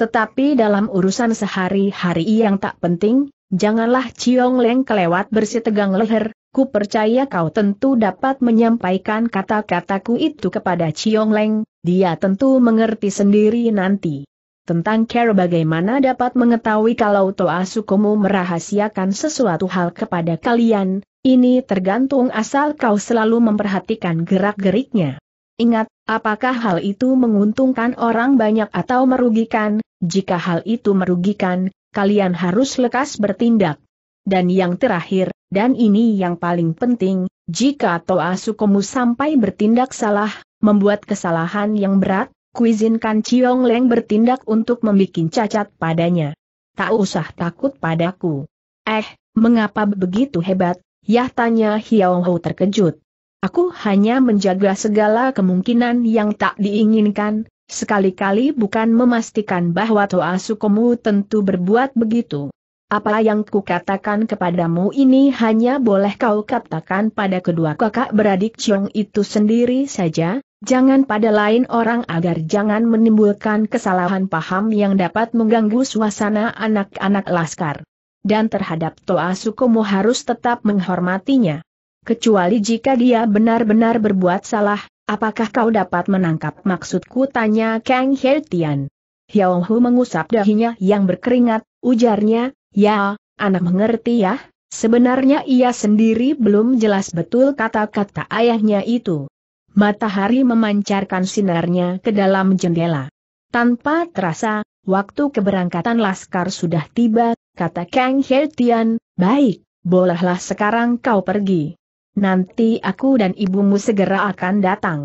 Tetapi dalam urusan sehari-hari yang tak penting, janganlah Ciong Leng kelewat bersitegang leher, ku percaya kau tentu dapat menyampaikan kata-kataku itu kepada Ciong Leng, dia tentu mengerti sendiri nanti. Tentang care bagaimana dapat mengetahui kalau Toa Sukumu merahasiakan sesuatu hal kepada kalian, ini tergantung asal kau selalu memperhatikan gerak-geriknya. Ingat, apakah hal itu menguntungkan orang banyak atau merugikan, jika hal itu merugikan, kalian harus lekas bertindak. Dan yang terakhir, dan ini yang paling penting, jika Toa Sukomu sampai bertindak salah, membuat kesalahan yang berat, kuizinkan Ciong Leng bertindak untuk membuat cacat padanya. Tak usah takut padaku. Eh, mengapa begitu hebat? Yah tanya Hiao Ho terkejut. Aku hanya menjaga segala kemungkinan yang tak diinginkan, Sekali-kali bukan memastikan bahwa Toa Sukomu tentu berbuat begitu. Apa yang kukatakan kepadamu ini hanya boleh kau katakan pada kedua kakak beradik Chong itu sendiri saja, jangan pada lain orang agar jangan menimbulkan kesalahan paham yang dapat mengganggu suasana anak-anak laskar. Dan terhadap Toa Sukomu harus tetap menghormatinya. Kecuali jika dia benar-benar berbuat salah, Apakah kau dapat menangkap maksudku? Tanya Kang He Tian. Hiao Hu mengusap dahinya yang berkeringat, ujarnya, ya, anak mengerti ya, sebenarnya ia sendiri belum jelas betul kata-kata ayahnya itu. Matahari memancarkan sinarnya ke dalam jendela. Tanpa terasa, waktu keberangkatan Laskar sudah tiba, kata Kang He Tian, baik, bolehlah sekarang kau pergi. Nanti aku dan ibumu segera akan datang.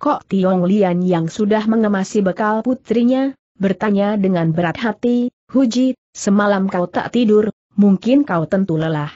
Kok Tiong Lian yang sudah mengemasi bekal putrinya, bertanya dengan berat hati, Huji, semalam kau tak tidur, mungkin kau tentu lelah.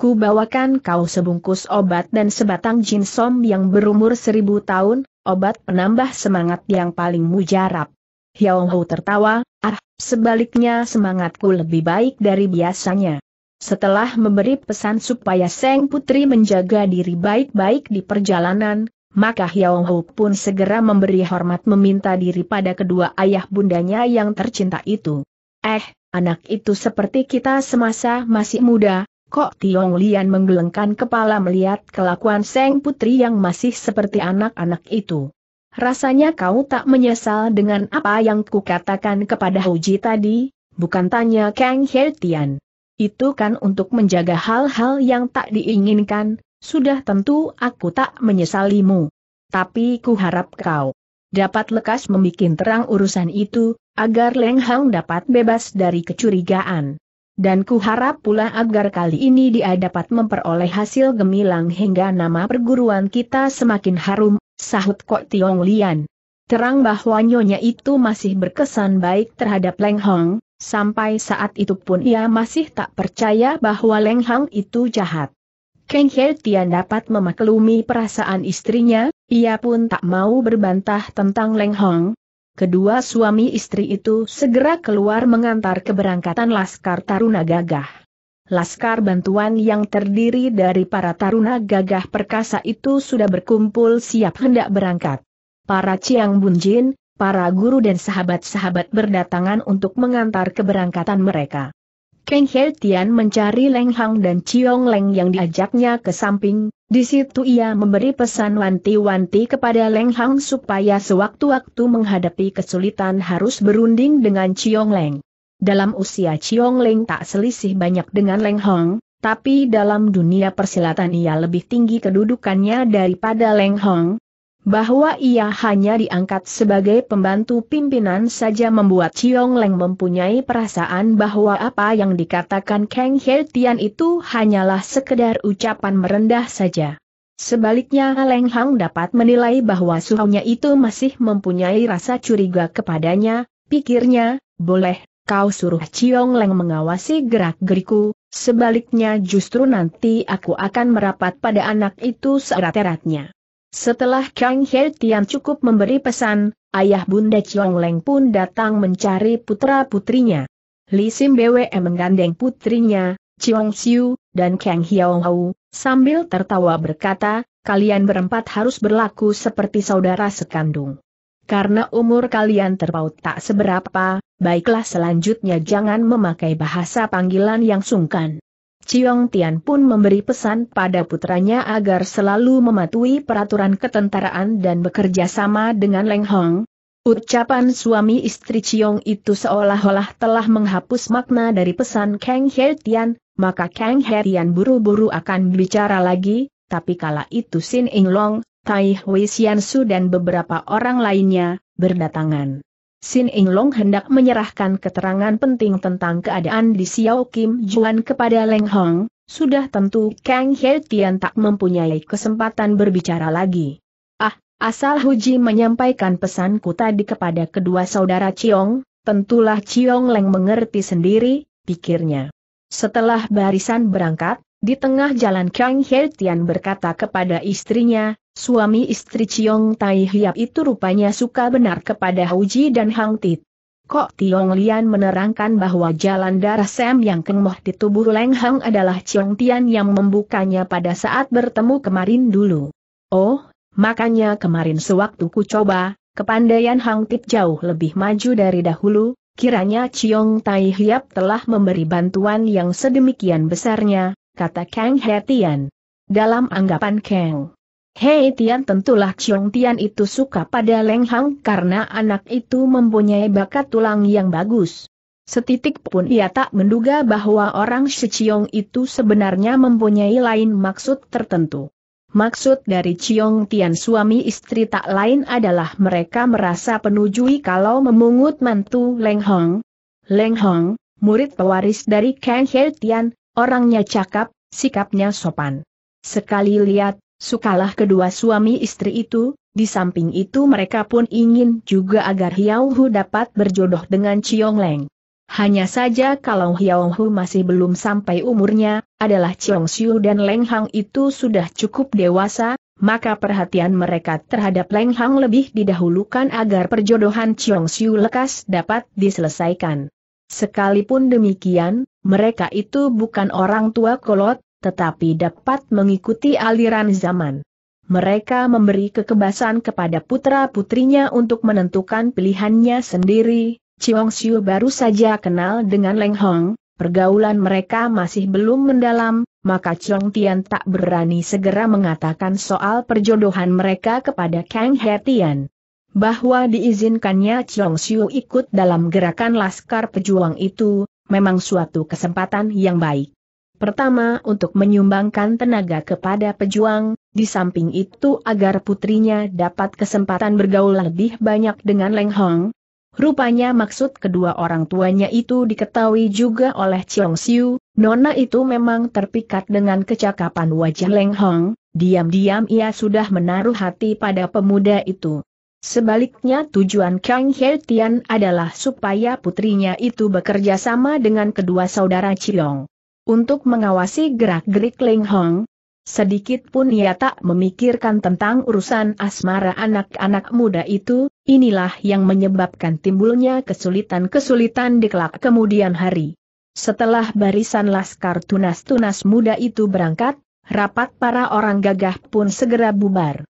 Ku bawakan kau sebungkus obat dan sebatang jinsom yang berumur seribu tahun, obat penambah semangat yang paling mujarab. Hiao Hou tertawa, ah, sebaliknya semangatku lebih baik dari biasanya. Setelah memberi pesan supaya Seng Putri menjaga diri baik-baik di perjalanan, maka Hiao Ho pun segera memberi hormat meminta diri pada kedua ayah bundanya yang tercinta itu. Eh, anak itu seperti kita semasa masih muda, kok Tiong Lian menggelengkan kepala melihat kelakuan Seng Putri yang masih seperti anak-anak itu. Rasanya kau tak menyesal dengan apa yang kukatakan kepada Huji tadi, bukan tanya Kang Hertian. Itu kan untuk menjaga hal-hal yang tak diinginkan, sudah tentu aku tak menyesalimu. Tapi ku harap kau dapat lekas membuat terang urusan itu, agar Leng Hang dapat bebas dari kecurigaan. Dan ku harap pula agar kali ini dia dapat memperoleh hasil gemilang hingga nama perguruan kita semakin harum, sahut Kok Tiong Lian. Terang bahwa nyonya itu masih berkesan baik terhadap Leng Hong, Sampai saat itu pun ia masih tak percaya bahwa Leng Hang itu jahat. Kang He Tian dapat memaklumi perasaan istrinya, ia pun tak mau berbantah tentang Leng Hang. Kedua suami istri itu segera keluar mengantar keberangkatan Laskar Taruna Gagah. Laskar bantuan yang terdiri dari para Taruna Gagah Perkasa itu sudah berkumpul siap hendak berangkat. Para Chiang Bunjin, para guru dan sahabat-sahabat berdatangan untuk mengantar keberangkatan mereka. Kang Hei Tian mencari Leng Hang dan Chiong Leng yang diajaknya ke samping, di situ ia memberi pesan wanti-wanti kepada Leng Hang supaya sewaktu-waktu menghadapi kesulitan harus berunding dengan Chiong Leng. Dalam usia Chiong Leng tak selisih banyak dengan Leng Hang, tapi dalam dunia persilatan ia lebih tinggi kedudukannya daripada Leng Hong, bahwa ia hanya diangkat sebagai pembantu pimpinan saja membuat Chiong Leng mempunyai perasaan bahwa apa yang dikatakan Kang He Tian itu hanyalah sekedar ucapan merendah saja. Sebaliknya Leng Hang dapat menilai bahwa suhunya itu masih mempunyai rasa curiga kepadanya, pikirnya, boleh, kau suruh Chiong Leng mengawasi gerak-geriku, sebaliknya justru nanti aku akan merapat pada anak itu seerat-eratnya. Setelah Kang He Tian cukup memberi pesan, ayah Bunda Chiong Leng pun datang mencari putra-putrinya. Li Sim Bwe menggandeng putrinya, Chiong Siu, dan Kang Hiao Hau, sambil tertawa berkata, kalian berempat harus berlaku seperti saudara sekandung. Karena umur kalian terpaut tak seberapa, baiklah selanjutnya jangan memakai bahasa panggilan yang sungkan. Ciong Tian pun memberi pesan pada putranya agar selalu mematuhi peraturan ketentaraan dan bekerja sama dengan Leng Hong. Ucapan suami istri Ciong itu seolah-olah telah menghapus makna dari pesan Kang He Tian, maka Kang He Tian buru-buru akan bicara lagi, tapi kala itu Sin Ing Long, Tai Hui Xian Su dan beberapa orang lainnya, berdatangan. Sin Ing Long hendak menyerahkan keterangan penting tentang keadaan di Xiao Kim Juan kepada Leng Hong, sudah tentu Kang He Tian tak mempunyai kesempatan berbicara lagi. Ah, asal Huji menyampaikan pesanku tadi kepada kedua saudara Chiong, tentulah Chiong Leng mengerti sendiri, pikirnya. Setelah barisan berangkat, di tengah jalan Kang He Tian berkata kepada istrinya, Suami istri Ciong Tai Hiap itu rupanya suka benar kepada Hauji dan Hang Tit. Kok Tiong Lian menerangkan bahwa jalan darah Sam yang kengmoh di tubuh Leng Hang adalah Ciong Tian yang membukanya pada saat bertemu kemarin dulu. Oh, makanya kemarin sewaktu ku coba, kepandaian Hang Tit jauh lebih maju dari dahulu, kiranya Ciong Tai Hiap telah memberi bantuan yang sedemikian besarnya, kata Kang Hetian. Dalam anggapan Kang. Hei Tian tentulah Chong Tian itu suka pada Leng Hang karena anak itu mempunyai bakat tulang yang bagus. Setitik pun ia tak menduga bahwa orang Shichiong itu sebenarnya mempunyai lain maksud tertentu. Maksud dari Chiong Tian suami istri tak lain adalah mereka merasa penujui kalau memungut mantu Leng Hong. Leng Hong, murid pewaris dari Kang He Tian, orangnya cakap, sikapnya sopan. Sekali lihat, Sukalah kedua suami istri itu, di samping itu mereka pun ingin juga agar Hiao Hu dapat berjodoh dengan Chiong Leng. Hanya saja kalau Hiao Hu masih belum sampai umurnya, adalah Chiong Siu dan Leng Hang itu sudah cukup dewasa, maka perhatian mereka terhadap Leng Hang lebih didahulukan agar perjodohan Chiong Siu lekas dapat diselesaikan. Sekalipun demikian, mereka itu bukan orang tua kolot, tetapi dapat mengikuti aliran zaman. Mereka memberi kekebasan kepada putra-putrinya untuk menentukan pilihannya sendiri. Chiong Xiu baru saja kenal dengan Leng Hong, pergaulan mereka masih belum mendalam, maka Chong Tian tak berani segera mengatakan soal perjodohan mereka kepada Kang He Tian. Bahwa diizinkannya Chong Xiu ikut dalam gerakan laskar pejuang itu, memang suatu kesempatan yang baik. Pertama untuk menyumbangkan tenaga kepada pejuang, di samping itu agar putrinya dapat kesempatan bergaul lebih banyak dengan Leng Hong. Rupanya maksud kedua orang tuanya itu diketahui juga oleh Chiong Siu, nona itu memang terpikat dengan kecakapan wajah Leng Hong, diam-diam ia sudah menaruh hati pada pemuda itu. Sebaliknya tujuan Kang He Tian adalah supaya putrinya itu bekerja sama dengan kedua saudara Chiong untuk mengawasi gerak-gerik Ling Hong. Sedikit pun ia tak memikirkan tentang urusan asmara anak-anak muda itu, inilah yang menyebabkan timbulnya kesulitan-kesulitan di kelak kemudian hari. Setelah barisan laskar tunas-tunas muda itu berangkat, rapat para orang gagah pun segera bubar.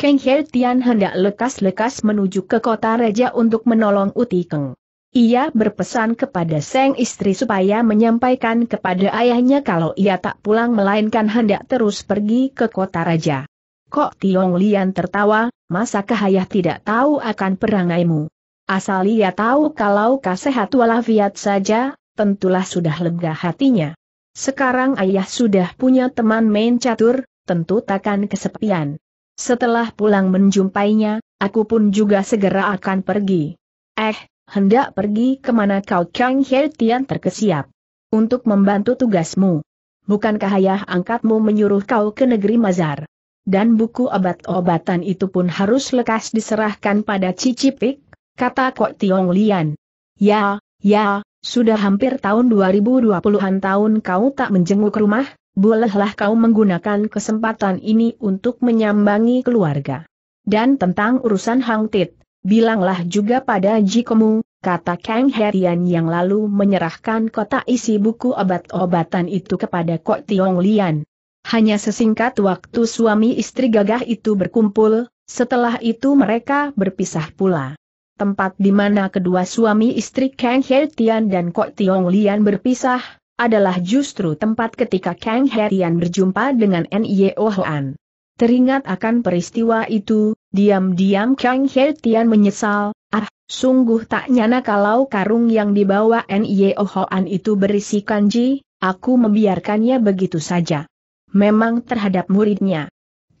Keng Hei Tian hendak lekas-lekas menuju ke kota raja untuk menolong Uti Keng. Ia berpesan kepada sang istri supaya menyampaikan kepada ayahnya kalau ia tak pulang melainkan hendak terus pergi ke kota raja. Kok Tiong Lian tertawa, masakah ayah tidak tahu akan perangaimu? Asal ia tahu kalau kasehat walafiat saja, tentulah sudah lega hatinya. Sekarang ayah sudah punya teman main catur, tentu takkan kesepian. Setelah pulang menjumpainya, aku pun juga segera akan pergi. Eh, hendak pergi kemana kau Kang Heltian Tian terkesiap. Untuk membantu tugasmu. Bukankah ayah angkatmu menyuruh kau ke negeri Mazar? Dan buku obat-obatan itu pun harus lekas diserahkan pada Cicipik, kata Kok Tiong Lian. Ya, ya, sudah hampir tahun 2020-an tahun kau tak menjenguk rumah, bolehlah kau menggunakan kesempatan ini untuk menyambangi keluarga. Dan tentang urusan Hang Tit, Bilanglah juga pada jikomu, kata Kang Herian yang lalu menyerahkan kotak isi buku obat-obatan itu kepada Kok Tiong Lian. Hanya sesingkat waktu suami istri gagah itu berkumpul, setelah itu mereka berpisah pula. Tempat di mana kedua suami istri Kang Herian dan Kok Tiong Lian berpisah, adalah justru tempat ketika Kang Herian berjumpa dengan N.Y.O. Hoan. Teringat akan peristiwa itu, Diam-diam Kang He Tian menyesal, ah, sungguh tak nyana kalau karung yang dibawa N.I.O. Hoan itu berisi kanji, aku membiarkannya begitu saja. Memang terhadap muridnya.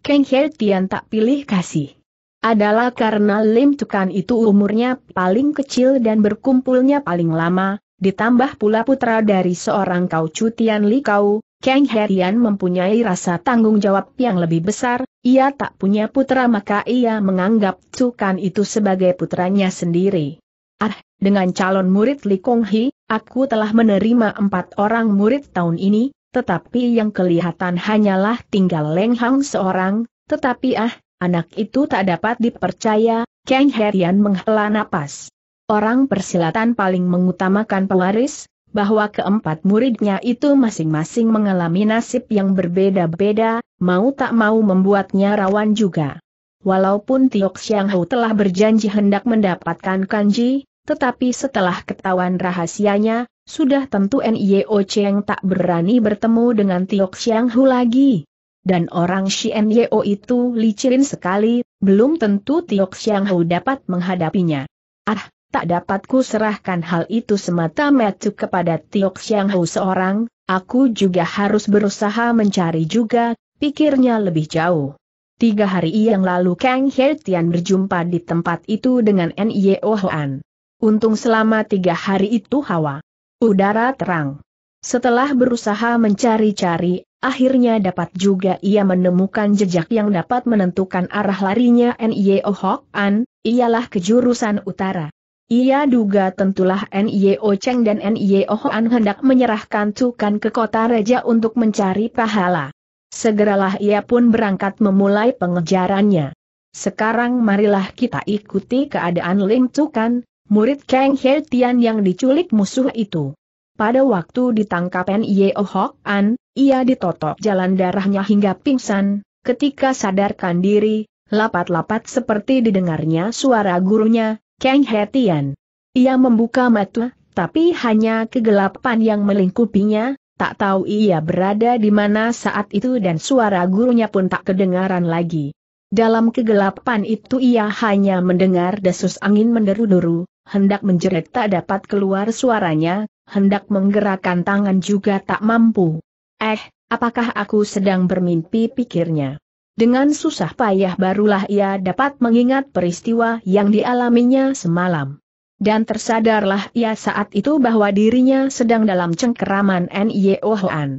Kang He Tian tak pilih kasih adalah karena Lim Tukan itu umurnya paling kecil dan berkumpulnya paling lama, ditambah pula putra dari seorang Kau Cutian Li Kau, Kang Herian mempunyai rasa tanggung jawab yang lebih besar, ia tak punya putra maka ia menganggap Cukan itu sebagai putranya sendiri. Ah, dengan calon murid Li Kong Hi, aku telah menerima empat orang murid tahun ini, tetapi yang kelihatan hanyalah tinggal Leng Hang seorang, tetapi ah, anak itu tak dapat dipercaya, Kang Herian menghela napas. Orang persilatan paling mengutamakan pewaris, bahwa keempat muridnya itu masing-masing mengalami nasib yang berbeda-beda, mau tak mau membuatnya rawan juga. Walaupun Tiok Xiang Hu telah berjanji hendak mendapatkan kanji, tetapi setelah ketahuan rahasianya, sudah tentu Nio Cheng tak berani bertemu dengan Tiok Xiang Hu lagi. Dan orang Xian itu licin sekali, belum tentu Tiok Xiang Hu dapat menghadapinya. Ah, tak dapatku serahkan hal itu semata-mata kepada Tiok Xiang seorang, aku juga harus berusaha mencari juga, pikirnya lebih jauh. Tiga hari yang lalu Kang He Tian berjumpa di tempat itu dengan N.Y.O. Hoan. Untung selama tiga hari itu hawa. Udara terang. Setelah berusaha mencari-cari, akhirnya dapat juga ia menemukan jejak yang dapat menentukan arah larinya N.Y.O. Hoan, ialah kejurusan utara. Ia duga tentulah N.I.O. Cheng dan N.I.O. Hoan hendak menyerahkan Tukan ke kota Reja untuk mencari pahala. Segeralah ia pun berangkat memulai pengejarannya. Sekarang marilah kita ikuti keadaan Ling Tukan, murid Kang He Tian yang diculik musuh itu. Pada waktu ditangkap N.I.O. Ohoan, ia ditotok jalan darahnya hingga pingsan, ketika sadarkan diri, lapat-lapat seperti didengarnya suara gurunya, Kang Hetian. Ia membuka mata, tapi hanya kegelapan yang melingkupinya, tak tahu ia berada di mana saat itu dan suara gurunya pun tak kedengaran lagi. Dalam kegelapan itu ia hanya mendengar desus angin menderu-deru, hendak menjerit tak dapat keluar suaranya, hendak menggerakkan tangan juga tak mampu. Eh, apakah aku sedang bermimpi pikirnya? Dengan susah payah barulah ia dapat mengingat peristiwa yang dialaminya semalam. Dan tersadarlah ia saat itu bahwa dirinya sedang dalam cengkeraman N.Y.O. E Hoan.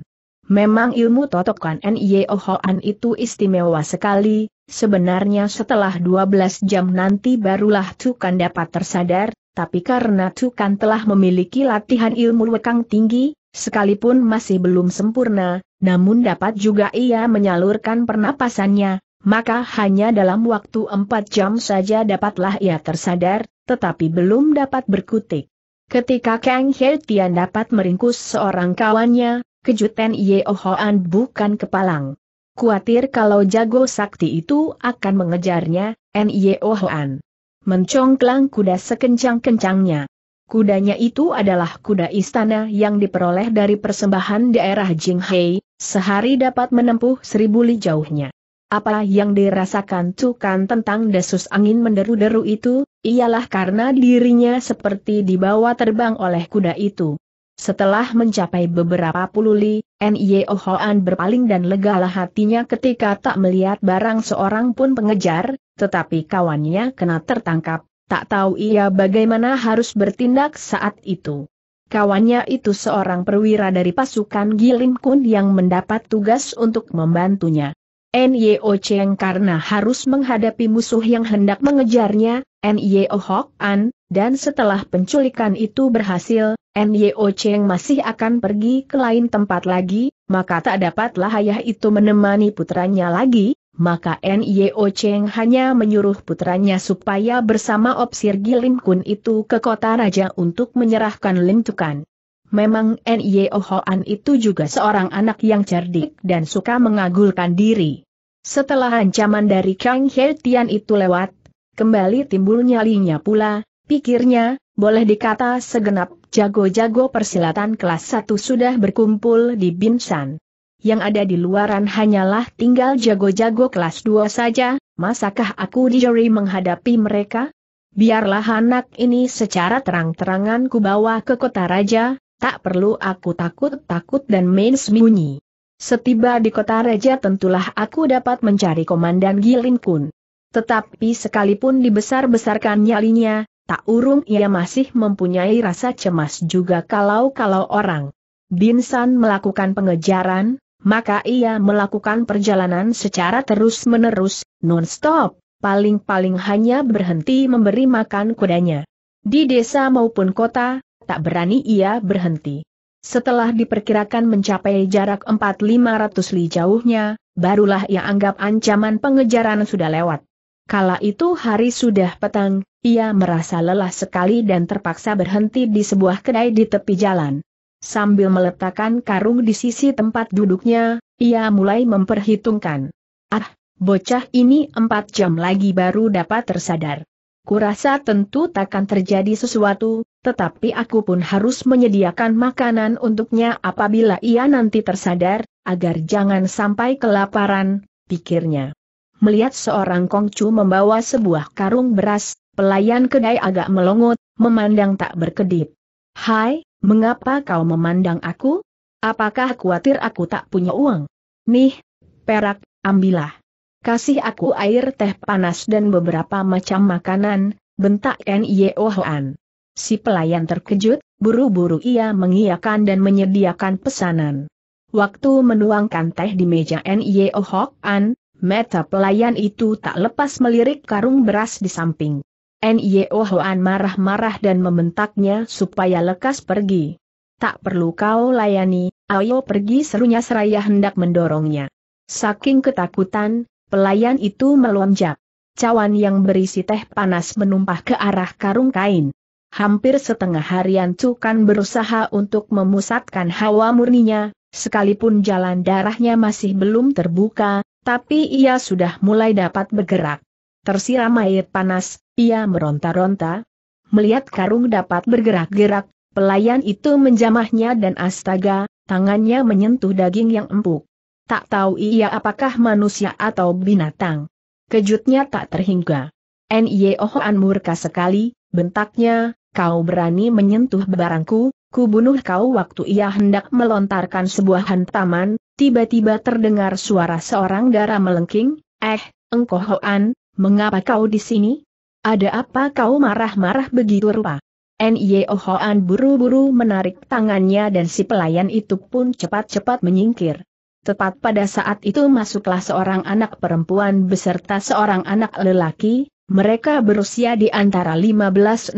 Memang ilmu totokan N.Y.O. E Hoan itu istimewa sekali, sebenarnya setelah 12 jam nanti barulah Tukan dapat tersadar, tapi karena Tukan telah memiliki latihan ilmu wekang tinggi, sekalipun masih belum sempurna, namun dapat juga ia menyalurkan pernapasannya, maka hanya dalam waktu empat jam saja dapatlah ia tersadar, tetapi belum dapat berkutik. Ketika Kang He dapat meringkus seorang kawannya, kejutan Yeo Hoan bukan kepalang. Kuatir kalau jago sakti itu akan mengejarnya, N.Yeo Hoan. Mencongklang kuda sekencang-kencangnya. Kudanya itu adalah kuda istana yang diperoleh dari persembahan daerah Jinghei, Sehari dapat menempuh seribu li jauhnya. Apa yang dirasakan Tukan tentang desus angin menderu-deru itu, ialah karena dirinya seperti dibawa terbang oleh kuda itu. Setelah mencapai beberapa puluh li, N.I.O. Hoan berpaling dan legalah hatinya ketika tak melihat barang seorang pun pengejar, tetapi kawannya kena tertangkap, tak tahu ia bagaimana harus bertindak saat itu. Kawannya itu seorang perwira dari pasukan Gilim Kun yang mendapat tugas untuk membantunya. Nyo Cheng karena harus menghadapi musuh yang hendak mengejarnya, Nyo Hok An, dan setelah penculikan itu berhasil, Nyo Cheng masih akan pergi ke lain tempat lagi, maka tak dapatlah ayah itu menemani putranya lagi, maka Nio Cheng hanya menyuruh putranya supaya bersama Opsir Gilim Kun itu ke kota raja untuk menyerahkan Lim Tukan. Memang Nio Hoan itu juga seorang anak yang cerdik dan suka mengagulkan diri. Setelah ancaman dari Kang He Tian itu lewat, kembali timbul nyalinya pula, pikirnya, boleh dikata segenap jago-jago persilatan kelas 1 sudah berkumpul di Binsan yang ada di luaran hanyalah tinggal jago-jago kelas 2 saja, masakah aku dijeri menghadapi mereka? Biarlah anak ini secara terang-terangan ku bawa ke kota raja, tak perlu aku takut-takut dan main sembunyi. Setiba di kota raja tentulah aku dapat mencari komandan Gilin Kun. Tetapi sekalipun dibesar-besarkan nyalinya, tak urung ia masih mempunyai rasa cemas juga kalau-kalau orang. Binsan melakukan pengejaran, maka ia melakukan perjalanan secara terus-menerus, non-stop, paling-paling hanya berhenti memberi makan kudanya. Di desa maupun kota, tak berani ia berhenti. Setelah diperkirakan mencapai jarak 4-500 li jauhnya, barulah ia anggap ancaman pengejaran sudah lewat. Kala itu hari sudah petang, ia merasa lelah sekali dan terpaksa berhenti di sebuah kedai di tepi jalan. Sambil meletakkan karung di sisi tempat duduknya, ia mulai memperhitungkan. Ah, bocah ini empat jam lagi baru dapat tersadar. Kurasa tentu takkan terjadi sesuatu, tetapi aku pun harus menyediakan makanan untuknya apabila ia nanti tersadar, agar jangan sampai kelaparan, pikirnya. Melihat seorang kongcu membawa sebuah karung beras, pelayan kedai agak melongot, memandang tak berkedip. Hai, Mengapa kau memandang aku? Apakah khawatir aku tak punya uang? Nih, perak, ambillah. Kasih aku air teh panas dan beberapa macam makanan, bentak Ken Hoan. Si pelayan terkejut, buru-buru ia mengiakan dan menyediakan pesanan. Waktu menuangkan teh di meja N.Y.O. Hoan, mata pelayan itu tak lepas melirik karung beras di samping. N.I.O. Hoan marah-marah dan membentaknya supaya lekas pergi. Tak perlu kau layani, ayo pergi serunya seraya hendak mendorongnya. Saking ketakutan, pelayan itu melonjak. Cawan yang berisi teh panas menumpah ke arah karung kain. Hampir setengah harian Cukan berusaha untuk memusatkan hawa murninya, sekalipun jalan darahnya masih belum terbuka, tapi ia sudah mulai dapat bergerak. Tersiram air panas, ia meronta-ronta. Melihat karung dapat bergerak-gerak, pelayan itu menjamahnya dan astaga, tangannya menyentuh daging yang empuk. Tak tahu ia apakah manusia atau binatang. Kejutnya tak terhingga. Nye N.Y.O.H.A.N murka sekali, bentaknya, kau berani menyentuh barangku, ku bunuh kau waktu ia hendak melontarkan sebuah hantaman, tiba-tiba terdengar suara seorang darah melengking, eh, engkau Hoan, mengapa kau di sini? Ada apa kau marah-marah begitu rupa? N.Y.O. Hoan buru-buru menarik tangannya dan si pelayan itu pun cepat-cepat menyingkir. Tepat pada saat itu masuklah seorang anak perempuan beserta seorang anak lelaki, mereka berusia di antara 15-16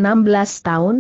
tahun.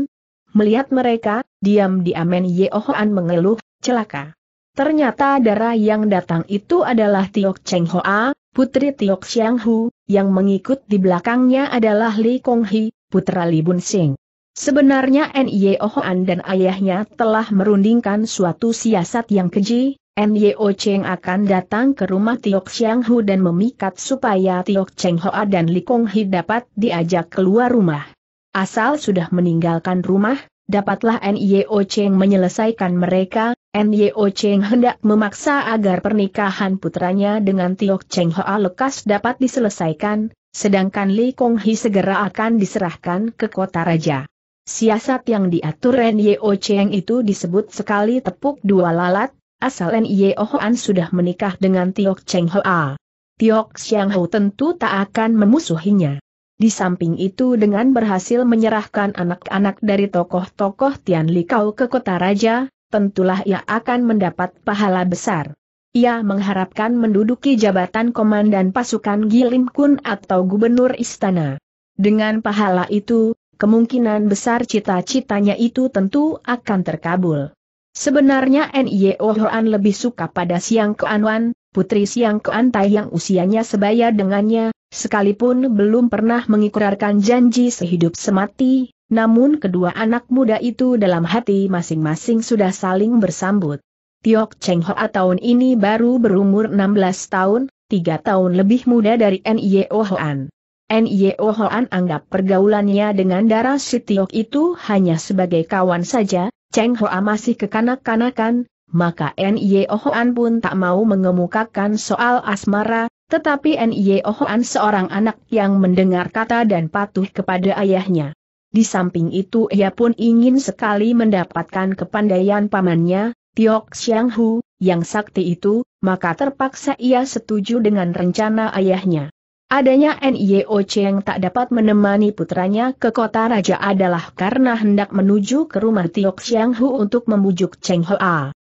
Melihat mereka, diam-diam N.Y.O. Hoan mengeluh, celaka. Ternyata darah yang datang itu adalah Tiok Cheng Hoa, Putri Tiok Xiang Hu, yang mengikut di belakangnya adalah Li Kong Hi, putra Li Bun Sing. Sebenarnya N.Y.O. Oh Hoan dan ayahnya telah merundingkan suatu siasat yang keji, N.Y.O. Oh Cheng akan datang ke rumah Tiok Xiang Hu dan memikat supaya Tiok Cheng Hoa dan Li Kong Hi dapat diajak keluar rumah. Asal sudah meninggalkan rumah, dapatlah Nyo Cheng menyelesaikan mereka, Nyo Cheng hendak memaksa agar pernikahan putranya dengan Tiok Cheng Hoa lekas dapat diselesaikan, sedangkan Li Kong Hi segera akan diserahkan ke kota raja. Siasat yang diatur Nyo Cheng itu disebut sekali tepuk dua lalat, asal Nyo Hoan sudah menikah dengan Tiok Cheng Hoa. Tiok Cheng Hoa tentu tak akan memusuhinya. Di samping itu dengan berhasil menyerahkan anak-anak dari tokoh-tokoh Tian Likau ke kota raja, tentulah ia akan mendapat pahala besar. Ia mengharapkan menduduki jabatan komandan pasukan Gilim Kun atau gubernur istana. Dengan pahala itu, kemungkinan besar cita-citanya itu tentu akan terkabul. Sebenarnya Nye Ohoan lebih suka pada Siang keanuan. Putri Siang Keantai yang usianya sebaya dengannya, sekalipun belum pernah mengikrarkan janji sehidup semati, namun kedua anak muda itu dalam hati masing-masing sudah saling bersambut. Tiok Cheng Hoa tahun ini baru berumur 16 tahun, 3 tahun lebih muda dari Nie Hoan. Nie Hoan anggap pergaulannya dengan darah si Tiok itu hanya sebagai kawan saja, Cheng Hoa masih kekanak-kanakan, maka Nie Ohoan pun tak mau mengemukakan soal asmara, tetapi Nie Ohoan seorang anak yang mendengar kata dan patuh kepada ayahnya. Di samping itu ia pun ingin sekali mendapatkan kepandaian pamannya, Tiok Xiang Hu, yang sakti itu, maka terpaksa ia setuju dengan rencana ayahnya. Adanya NIOC yang tak dapat menemani putranya ke kota raja adalah karena hendak menuju ke rumah Tiok Xiang Hu untuk membujuk Cheng Hoa.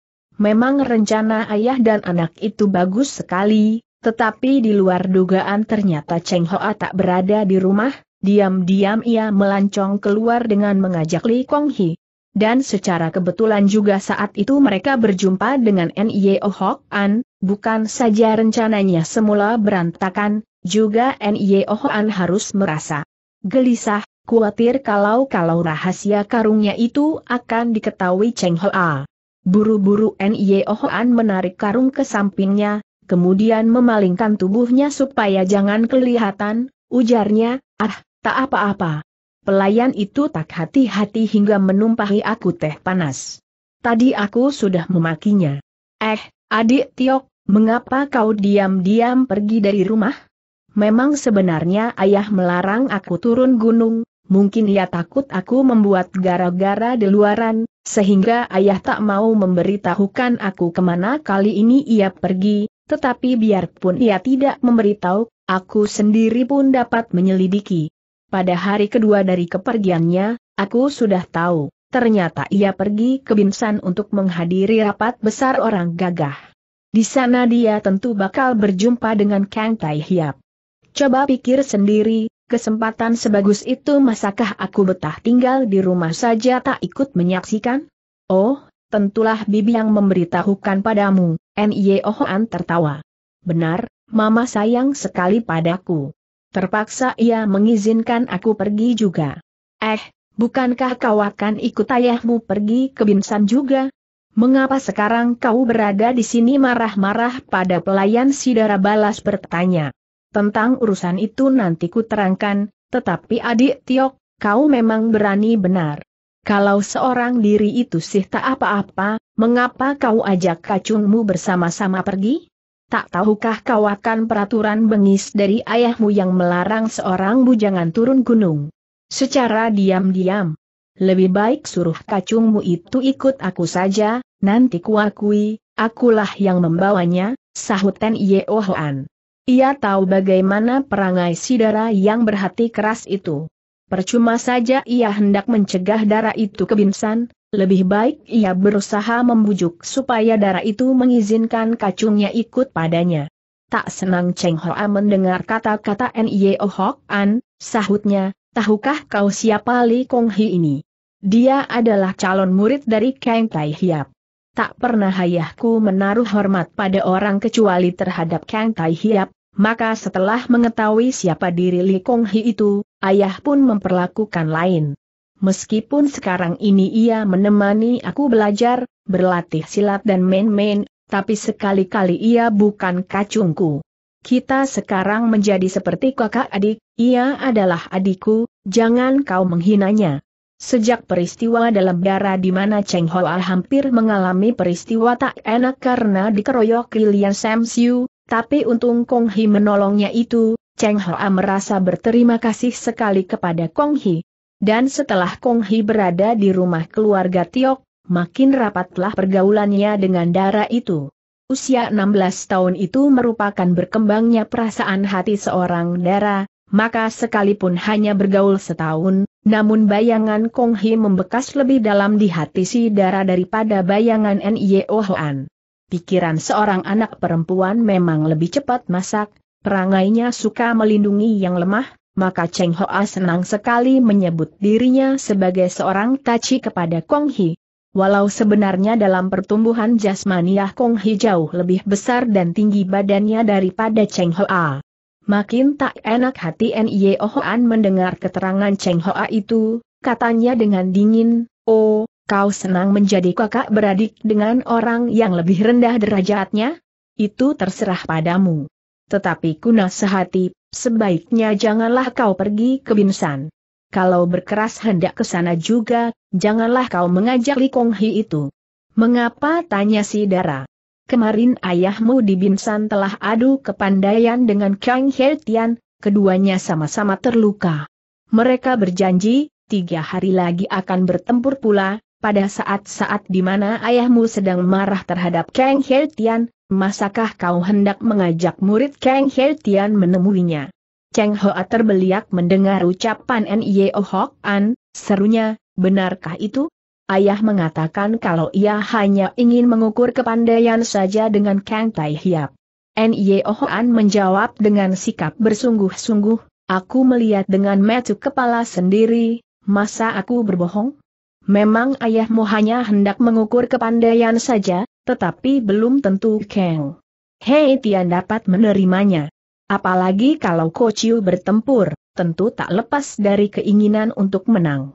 Memang rencana ayah dan anak itu bagus sekali, tetapi di luar dugaan ternyata Cheng Hoa tak berada di rumah, diam-diam ia melancong keluar dengan mengajak Li Kong Hi. Dan secara kebetulan juga saat itu mereka berjumpa dengan N.I.O. Oh Hok An, bukan saja rencananya semula berantakan, juga N.I.O. Oh Hok An harus merasa gelisah, khawatir kalau-kalau rahasia karungnya itu akan diketahui Cheng Hoa. Buru-buru Nyeohan menarik karung ke sampingnya, kemudian memalingkan tubuhnya supaya jangan kelihatan, ujarnya, ah, tak apa-apa. Pelayan itu tak hati-hati hingga menumpahi aku teh panas. Tadi aku sudah memakinya. Eh, adik Tiok, mengapa kau diam-diam pergi dari rumah? Memang sebenarnya ayah melarang aku turun gunung, mungkin ia takut aku membuat gara-gara di luaran, sehingga ayah tak mau memberitahukan aku kemana kali ini ia pergi, tetapi biarpun ia tidak memberitahu, aku sendiri pun dapat menyelidiki. Pada hari kedua dari kepergiannya, aku sudah tahu, ternyata ia pergi ke Binsan untuk menghadiri rapat besar orang gagah. Di sana dia tentu bakal berjumpa dengan Kang Tai Hiap. Coba pikir sendiri, kesempatan sebagus itu masakah aku betah tinggal di rumah saja tak ikut menyaksikan? Oh, tentulah bibi yang memberitahukan padamu, Ohan tertawa. Benar, mama sayang sekali padaku. Terpaksa ia mengizinkan aku pergi juga. Eh, bukankah kau akan ikut ayahmu pergi ke Binsan juga? Mengapa sekarang kau berada di sini marah-marah pada pelayan Sidara balas bertanya? Tentang urusan itu nanti ku terangkan, tetapi adik Tiok, kau memang berani benar. Kalau seorang diri itu sih tak apa-apa, mengapa kau ajak kacungmu bersama-sama pergi? Tak tahukah kau akan peraturan bengis dari ayahmu yang melarang seorang bujangan turun gunung? Secara diam-diam. Lebih baik suruh kacungmu itu ikut aku saja, nanti kuakui, akulah yang membawanya, sahut Ten Yeo Hoan. Ia tahu bagaimana perangai sidara yang berhati keras itu. Percuma saja ia hendak mencegah darah itu kebinsan, lebih baik ia berusaha membujuk supaya darah itu mengizinkan kacungnya ikut padanya. Tak senang Cheng Hoa mendengar kata-kata N.Y.O. Hok An, sahutnya, tahukah kau siapa Li Kong Hi ini? Dia adalah calon murid dari Kang Tai Hiap tak pernah ayahku menaruh hormat pada orang kecuali terhadap Kang Tai Hiap, maka setelah mengetahui siapa diri Li Kong Hi itu, ayah pun memperlakukan lain. Meskipun sekarang ini ia menemani aku belajar, berlatih silat dan main-main, tapi sekali-kali ia bukan kacungku. Kita sekarang menjadi seperti kakak adik, ia adalah adikku, jangan kau menghinanya. Sejak peristiwa dalam darah di mana Cheng Hoa hampir mengalami peristiwa tak enak karena dikeroyok Lilian Sam tapi untung Kong Hi menolongnya itu, Cheng Hoa merasa berterima kasih sekali kepada Kong Hi. Dan setelah Kong Hi berada di rumah keluarga Tiok, makin rapatlah pergaulannya dengan darah itu. Usia 16 tahun itu merupakan berkembangnya perasaan hati seorang darah, maka sekalipun hanya bergaul setahun, namun bayangan Kong He membekas lebih dalam di hati si darah daripada bayangan N.I.O. Hoan. Pikiran seorang anak perempuan memang lebih cepat masak, perangainya suka melindungi yang lemah, maka Cheng Hoa senang sekali menyebut dirinya sebagai seorang taci kepada Kong He. Walau sebenarnya dalam pertumbuhan jasmaniah Kong He jauh lebih besar dan tinggi badannya daripada Cheng Hoa. Makin tak enak hati Nye Ohoan mendengar keterangan Cheng Hoa itu, katanya dengan dingin, Oh, kau senang menjadi kakak beradik dengan orang yang lebih rendah derajatnya? Itu terserah padamu. Tetapi kuna sehati, sebaiknya janganlah kau pergi ke Binsan. Kalau berkeras hendak ke sana juga, janganlah kau mengajak Li Konghi itu. Mengapa tanya si Dara? Kemarin ayahmu di Binsan telah adu kepandaian dengan Kang Heltian, keduanya sama-sama terluka. Mereka berjanji, tiga hari lagi akan bertempur pula, pada saat-saat di mana ayahmu sedang marah terhadap Kang Heltian, masakah kau hendak mengajak murid Kang Heltian menemuinya? Cheng Hoa terbeliak mendengar ucapan N.Y.O. Hok An, serunya, benarkah itu? ayah mengatakan kalau ia hanya ingin mengukur kepandaian saja dengan Kang Tai Hiap. Nye menjawab dengan sikap bersungguh-sungguh, aku melihat dengan metu kepala sendiri, masa aku berbohong? Memang ayahmu hanya hendak mengukur kepandaian saja, tetapi belum tentu Kang. Hei Tian dapat menerimanya. Apalagi kalau Kociu bertempur, tentu tak lepas dari keinginan untuk menang.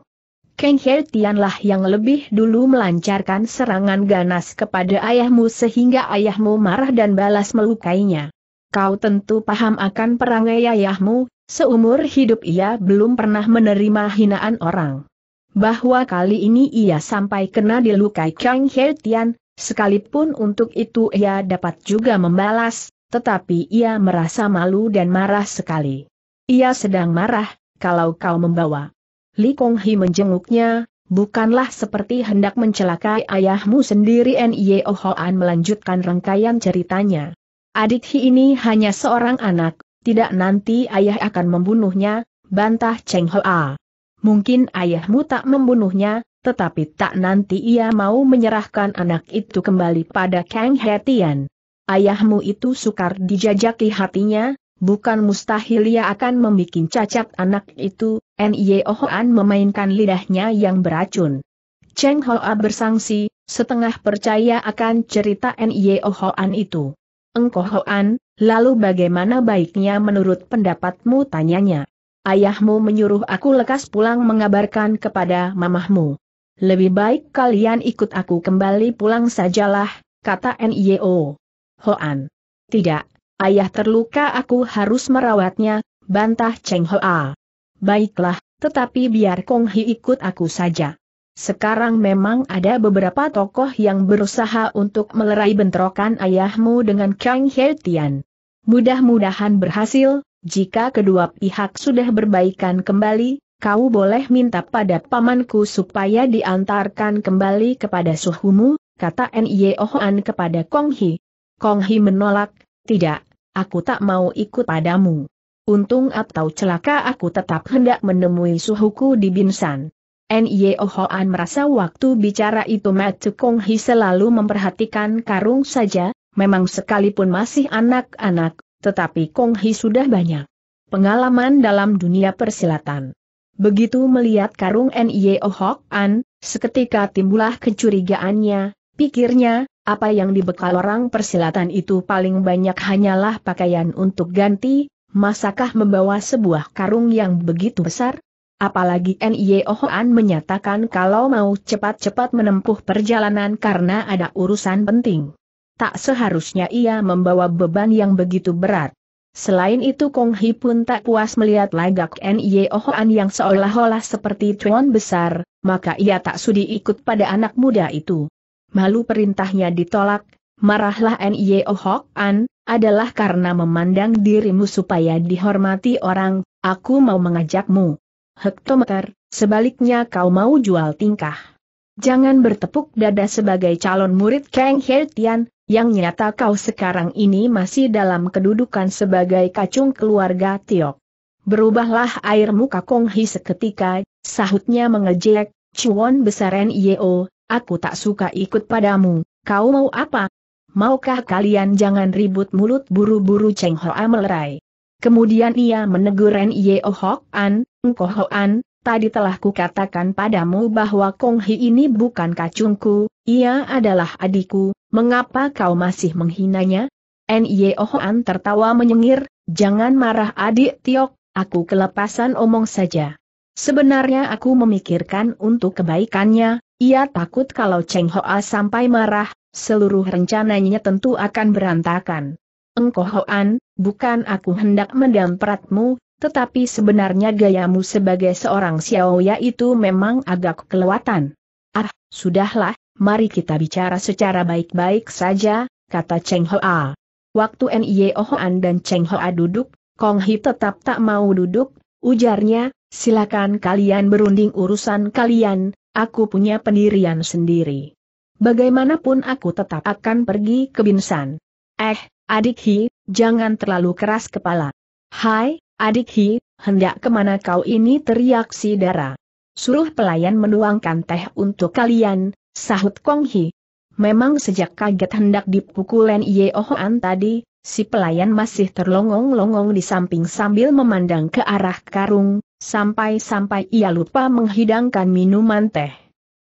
Kang He Tianlah yang lebih dulu melancarkan serangan ganas kepada ayahmu sehingga ayahmu marah dan balas melukainya. Kau tentu paham akan perangai ayahmu, seumur hidup ia belum pernah menerima hinaan orang. Bahwa kali ini ia sampai kena dilukai Kang He Tian, sekalipun untuk itu ia dapat juga membalas, tetapi ia merasa malu dan marah sekali. Ia sedang marah, kalau kau membawa Li Kong menjenguknya, bukanlah seperti hendak mencelakai ayahmu sendiri N.I.O. Hoan melanjutkan rangkaian ceritanya. Adik Hi ini hanya seorang anak, tidak nanti ayah akan membunuhnya, bantah Cheng Hoa. Mungkin ayahmu tak membunuhnya, tetapi tak nanti ia mau menyerahkan anak itu kembali pada Kang Hetian. Ayahmu itu sukar dijajaki hatinya, bukan mustahil ia akan membuat cacat anak itu, N.I.O. Hoan memainkan lidahnya yang beracun. Cheng Hoa bersangsi, setengah percaya akan cerita N.I.O. Hoan itu. Engkau Hoan, lalu bagaimana baiknya menurut pendapatmu tanyanya? Ayahmu menyuruh aku lekas pulang mengabarkan kepada mamahmu. Lebih baik kalian ikut aku kembali pulang sajalah, kata N.I.O. Hoan. Tidak, Ayah terluka aku harus merawatnya, bantah Cheng Hoa. Baiklah, tetapi biar Kong Hi ikut aku saja. Sekarang memang ada beberapa tokoh yang berusaha untuk melerai bentrokan ayahmu dengan Kang He Tian. Mudah-mudahan berhasil, jika kedua pihak sudah berbaikan kembali, kau boleh minta pada pamanku supaya diantarkan kembali kepada suhumu, kata Nye Ohoan kepada Kong Hi. Kong Hi menolak, tidak, aku tak mau ikut padamu. Untung atau celaka aku tetap hendak menemui suhuku di Binsan. Nye Ohoan merasa waktu bicara itu Matsu Kong Hi selalu memperhatikan karung saja, memang sekalipun masih anak-anak, tetapi Kong Hi sudah banyak pengalaman dalam dunia persilatan. Begitu melihat karung Nye Ohoan, seketika timbullah kecurigaannya, pikirnya, apa yang dibekal orang persilatan itu paling banyak hanyalah pakaian untuk ganti, masakah membawa sebuah karung yang begitu besar? Apalagi N.I.E. Ohoan menyatakan kalau mau cepat-cepat menempuh perjalanan karena ada urusan penting. Tak seharusnya ia membawa beban yang begitu berat. Selain itu Kong Hi pun tak puas melihat lagak N.I.E. Ohoan yang seolah-olah seperti cuan besar, maka ia tak sudi ikut pada anak muda itu malu perintahnya ditolak, marahlah N.I.O. Hok An, adalah karena memandang dirimu supaya dihormati orang, aku mau mengajakmu. Hektometer, sebaliknya kau mau jual tingkah. Jangan bertepuk dada sebagai calon murid Kang Hertian, yang nyata kau sekarang ini masih dalam kedudukan sebagai kacung keluarga Tiok. Berubahlah air muka Kong Hi seketika, sahutnya mengejek, cuon besar NIO, Aku tak suka ikut padamu, kau mau apa? Maukah kalian jangan ribut mulut buru-buru Cheng Hoa melerai. Kemudian ia menegur Ren Yeo Hok An, Engko Ho An, tadi telah kukatakan padamu bahwa Kong Hi ini bukan kacungku, ia adalah adikku, mengapa kau masih menghinanya? Hok Hoan tertawa menyengir, jangan marah adik Tiok, aku kelepasan omong saja. Sebenarnya aku memikirkan untuk kebaikannya, ia takut kalau Cheng Hoa sampai marah, seluruh rencananya tentu akan berantakan. Engkau Hoan, bukan aku hendak mendampratmu, tetapi sebenarnya gayamu sebagai seorang Xiaoya itu memang agak kelewatan. Ah, sudahlah, mari kita bicara secara baik-baik saja, kata Cheng Hoa. Waktu N.I.O. Hoan dan Cheng Hoa duduk, Kong Hi tetap tak mau duduk, ujarnya, silakan kalian berunding urusan kalian, aku punya pendirian sendiri. Bagaimanapun aku tetap akan pergi ke Binsan. Eh, adik Hi, jangan terlalu keras kepala. Hai, adik Hi, hendak kemana kau ini teriak si Dara. Suruh pelayan menuangkan teh untuk kalian, sahut Kong Hi. Memang sejak kaget hendak dipukulen Ye Ohoan tadi, Si pelayan masih terlongong-longong di samping sambil memandang ke arah karung, sampai-sampai ia lupa menghidangkan minuman teh.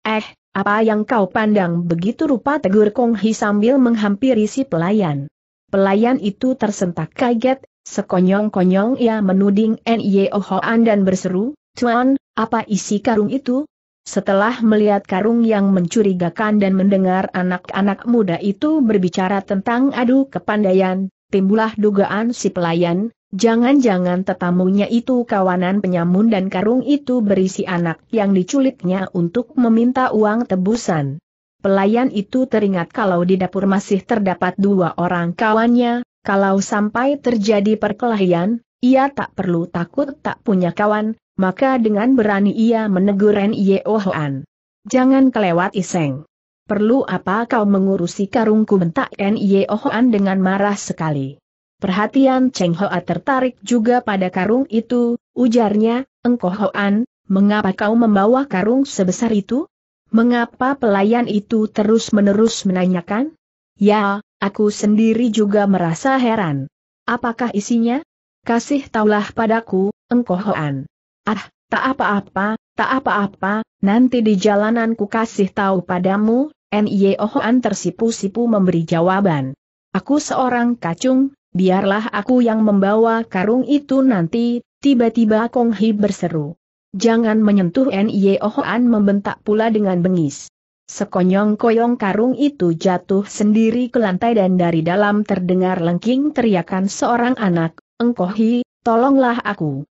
Eh, apa yang kau pandang begitu rupa tegur Kong Hi sambil menghampiri si pelayan. Pelayan itu tersentak kaget, sekonyong-konyong ia menuding Nye Hoan dan berseru, Tuan, apa isi karung itu? Setelah melihat karung yang mencurigakan dan mendengar anak-anak muda itu berbicara tentang adu kepandaian, timbullah dugaan si pelayan, jangan-jangan tetamunya itu kawanan penyamun dan karung itu berisi anak yang diculiknya untuk meminta uang tebusan. Pelayan itu teringat kalau di dapur masih terdapat dua orang kawannya, kalau sampai terjadi perkelahian, ia tak perlu takut tak punya kawan, maka dengan berani ia menegur N.I.O. Hoan. Jangan kelewat iseng. Perlu apa kau mengurusi karungku bentak N.I.O. Hoan dengan marah sekali. Perhatian Cheng Hoa tertarik juga pada karung itu, ujarnya, engkau Hoan, mengapa kau membawa karung sebesar itu? Mengapa pelayan itu terus-menerus menanyakan? Ya, aku sendiri juga merasa heran. Apakah isinya? Kasih taulah padaku, engkau Hoan. Ah, tak apa-apa, tak apa-apa, nanti di jalananku kasih tahu padamu, N.I.O.H.An tersipu-sipu memberi jawaban. Aku seorang kacung, biarlah aku yang membawa karung itu nanti, tiba-tiba Kong Hi berseru. Jangan menyentuh N.I.O.H.An membentak pula dengan bengis. Sekonyong-koyong karung itu jatuh sendiri ke lantai dan dari dalam terdengar lengking teriakan seorang anak, Engkohi, tolonglah aku.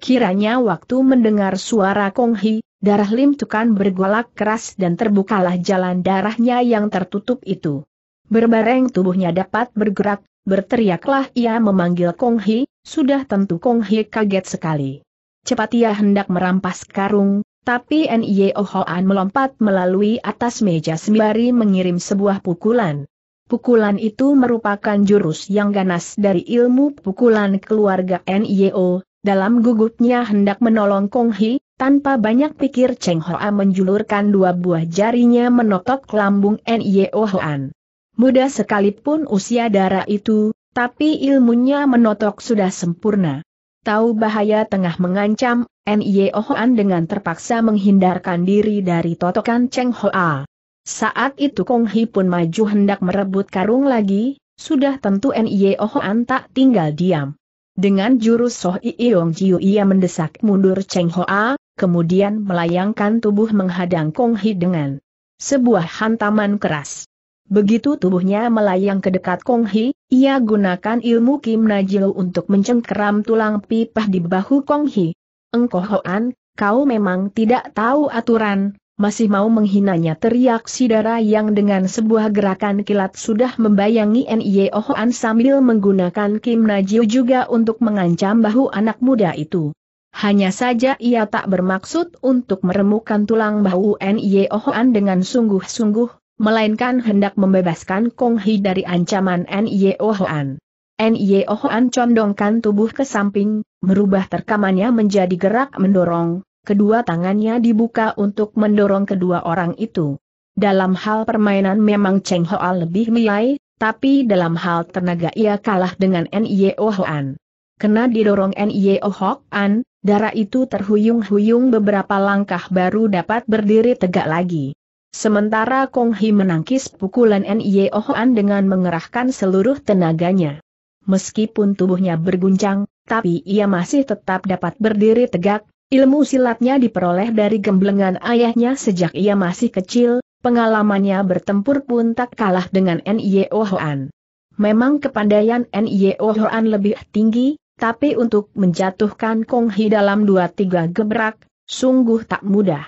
Kiranya waktu mendengar suara Kong Hi, darah Lim Tukan bergolak keras dan terbukalah jalan darahnya yang tertutup itu. Berbareng tubuhnya dapat bergerak, berteriaklah ia memanggil Kong Hi, sudah tentu Kong Hi kaget sekali. Cepat ia hendak merampas karung, tapi Nye oh Hoan melompat melalui atas meja sembari mengirim sebuah pukulan. Pukulan itu merupakan jurus yang ganas dari ilmu pukulan keluarga NIO, dalam gugupnya hendak menolong Kong Hi, tanpa banyak pikir Cheng Hoa menjulurkan dua buah jarinya menotok lambung Nio Hoan. Mudah sekalipun usia darah itu, tapi ilmunya menotok sudah sempurna. Tahu bahaya tengah mengancam, Nio Hoan dengan terpaksa menghindarkan diri dari totokan Cheng Hoa. Saat itu Kong Hi pun maju hendak merebut karung lagi, sudah tentu Nio Hoan tak tinggal diam. Dengan jurus Soh Iyong Jiu ia mendesak mundur Cheng Hoa, kemudian melayangkan tubuh menghadang Kong Hi dengan sebuah hantaman keras. Begitu tubuhnya melayang ke dekat Kong Hi, ia gunakan ilmu Kim Najil untuk mencengkeram tulang pipah di bahu Kong Hi. Engkau Hoan, kau memang tidak tahu aturan, masih mau menghinanya teriak Sidara yang dengan sebuah gerakan kilat sudah membayangi N.I.E. Ohoan sambil menggunakan Kim Najio juga untuk mengancam bahu anak muda itu. Hanya saja ia tak bermaksud untuk meremukkan tulang bahu N.I.E. Ohoan dengan sungguh-sungguh, melainkan hendak membebaskan Kong Hi dari ancaman N.I.E. Ohoan. N.I.E. Ohoan condongkan tubuh ke samping, merubah terkamannya menjadi gerak mendorong, kedua tangannya dibuka untuk mendorong kedua orang itu. Dalam hal permainan memang Cheng Hoa lebih miai, tapi dalam hal tenaga ia kalah dengan N.I.O. Hoan. Kena didorong N.I.O. Hoan, darah itu terhuyung-huyung beberapa langkah baru dapat berdiri tegak lagi. Sementara Kong Hi menangkis pukulan N.I.O. Hoan dengan mengerahkan seluruh tenaganya. Meskipun tubuhnya berguncang, tapi ia masih tetap dapat berdiri tegak, Ilmu silatnya diperoleh dari gemblengan ayahnya sejak ia masih kecil, pengalamannya bertempur pun tak kalah dengan N.I.O. Hoan. Memang kepandaian N.I.O. Hoan lebih tinggi, tapi untuk menjatuhkan Kong Hi dalam dua tiga gebrak, sungguh tak mudah.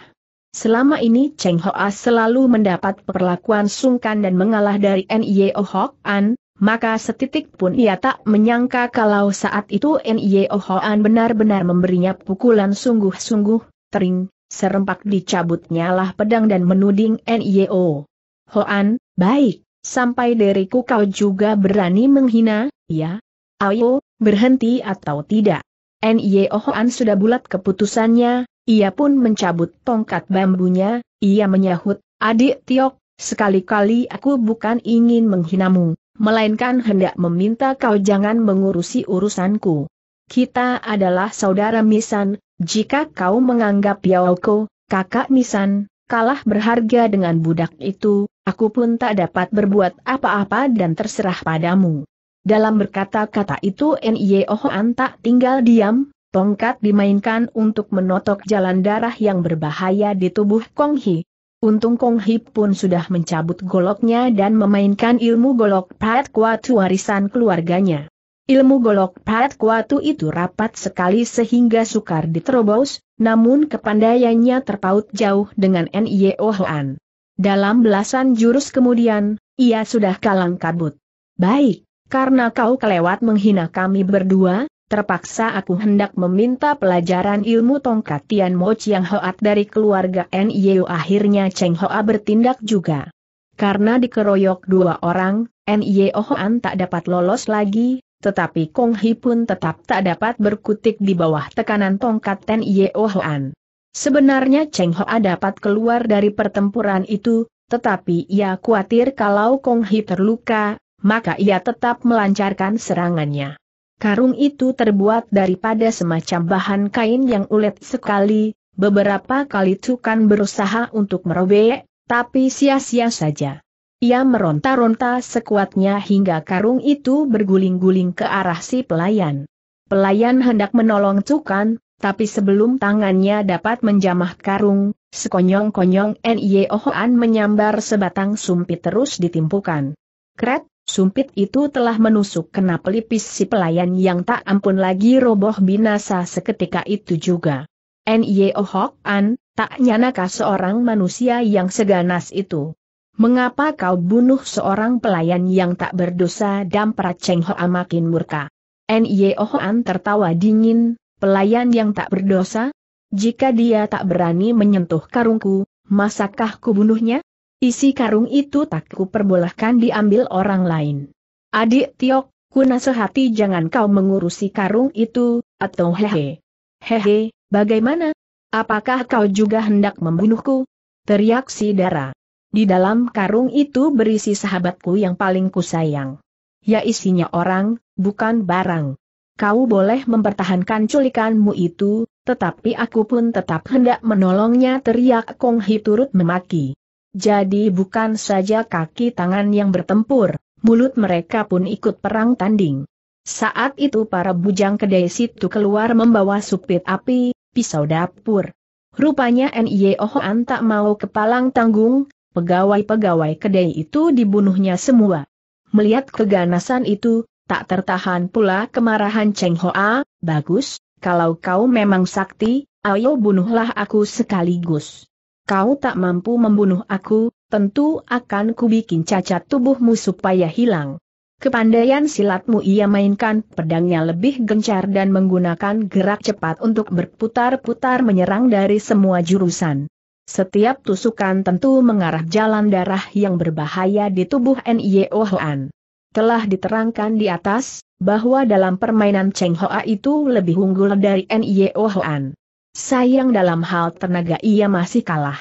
Selama ini Cheng Hoa selalu mendapat perlakuan sungkan dan mengalah dari N.I.O. Hoan, maka setitik pun ia tak menyangka kalau saat itu N.I.O. Hoan benar-benar memberinya pukulan sungguh-sungguh, tering, serempak dicabutnya lah pedang dan menuding N.I.O. Hoan, baik, sampai diriku kau juga berani menghina, ya? Ayo, berhenti atau tidak? N.I.O. Hoan sudah bulat keputusannya, ia pun mencabut tongkat bambunya, ia menyahut, adik Tiok, sekali-kali aku bukan ingin menghinamu, melainkan hendak meminta kau jangan mengurusi urusanku. Kita adalah saudara Misan, jika kau menganggap Yaoko, kakak Misan, kalah berharga dengan budak itu, aku pun tak dapat berbuat apa-apa dan terserah padamu. Dalam berkata-kata itu N.Y.O.H.A.N. tak tinggal diam, tongkat dimainkan untuk menotok jalan darah yang berbahaya di tubuh Kong Hi. Untung Kong Hip pun sudah mencabut goloknya dan memainkan ilmu golok Pat Kuatu warisan keluarganya. Ilmu golok Pat Kuatu itu rapat sekali sehingga sukar diterobos, namun kepandaiannya terpaut jauh dengan N.I.O. Hoan. Dalam belasan jurus kemudian, ia sudah kalang kabut. Baik, karena kau kelewat menghina kami berdua, terpaksa aku hendak meminta pelajaran ilmu tongkat Tian Mo Chiang Hoat dari keluarga Niu akhirnya Cheng Hoa bertindak juga. Karena dikeroyok dua orang, Niu Hoan tak dapat lolos lagi, tetapi Kong Hi pun tetap tak dapat berkutik di bawah tekanan tongkat Niu Hoan. Sebenarnya Cheng Hoa dapat keluar dari pertempuran itu, tetapi ia khawatir kalau Kong Hi terluka, maka ia tetap melancarkan serangannya. Karung itu terbuat daripada semacam bahan kain yang ulet sekali, beberapa kali Tukan berusaha untuk merobek, tapi sia-sia saja. Ia meronta-ronta sekuatnya hingga karung itu berguling-guling ke arah si pelayan. Pelayan hendak menolong Tukan, tapi sebelum tangannya dapat menjamah karung, sekonyong-konyong Nye Ohoan menyambar sebatang sumpit terus ditimpukan. Kret, Sumpit itu telah menusuk kena pelipis si pelayan yang tak ampun lagi roboh binasa seketika itu juga. N.Y.O. Oh Hok An, tak nyanakah seorang manusia yang seganas itu. Mengapa kau bunuh seorang pelayan yang tak berdosa dan Cheng Hoa makin murka? N.Y.O. Oh An tertawa dingin, pelayan yang tak berdosa? Jika dia tak berani menyentuh karungku, masakah kubunuhnya? Isi karung itu tak kuperbolehkan diambil orang lain. Adik Tiok, ku nasihati jangan kau mengurusi karung itu, atau hehe. Hehe, bagaimana? Apakah kau juga hendak membunuhku? Teriak si Dara. Di dalam karung itu berisi sahabatku yang paling kusayang. Ya isinya orang, bukan barang. Kau boleh mempertahankan culikanmu itu, tetapi aku pun tetap hendak menolongnya teriak Kong Hi turut memaki. Jadi bukan saja kaki tangan yang bertempur, mulut mereka pun ikut perang tanding. Saat itu para bujang kedai situ keluar membawa supit api, pisau dapur. Rupanya N.I.O. Hoan tak mau kepalang tanggung, pegawai-pegawai kedai itu dibunuhnya semua. Melihat keganasan itu, tak tertahan pula kemarahan Cheng Hoa, bagus, kalau kau memang sakti, ayo bunuhlah aku sekaligus kau tak mampu membunuh aku, tentu akan kubikin cacat tubuhmu supaya hilang. Kepandaian silatmu ia mainkan pedangnya lebih gencar dan menggunakan gerak cepat untuk berputar-putar menyerang dari semua jurusan. Setiap tusukan tentu mengarah jalan darah yang berbahaya di tubuh N.I.O. Hoan. Telah diterangkan di atas, bahwa dalam permainan Cheng Hoa itu lebih unggul dari N.I.O. Hoan. Sayang dalam hal tenaga ia masih kalah.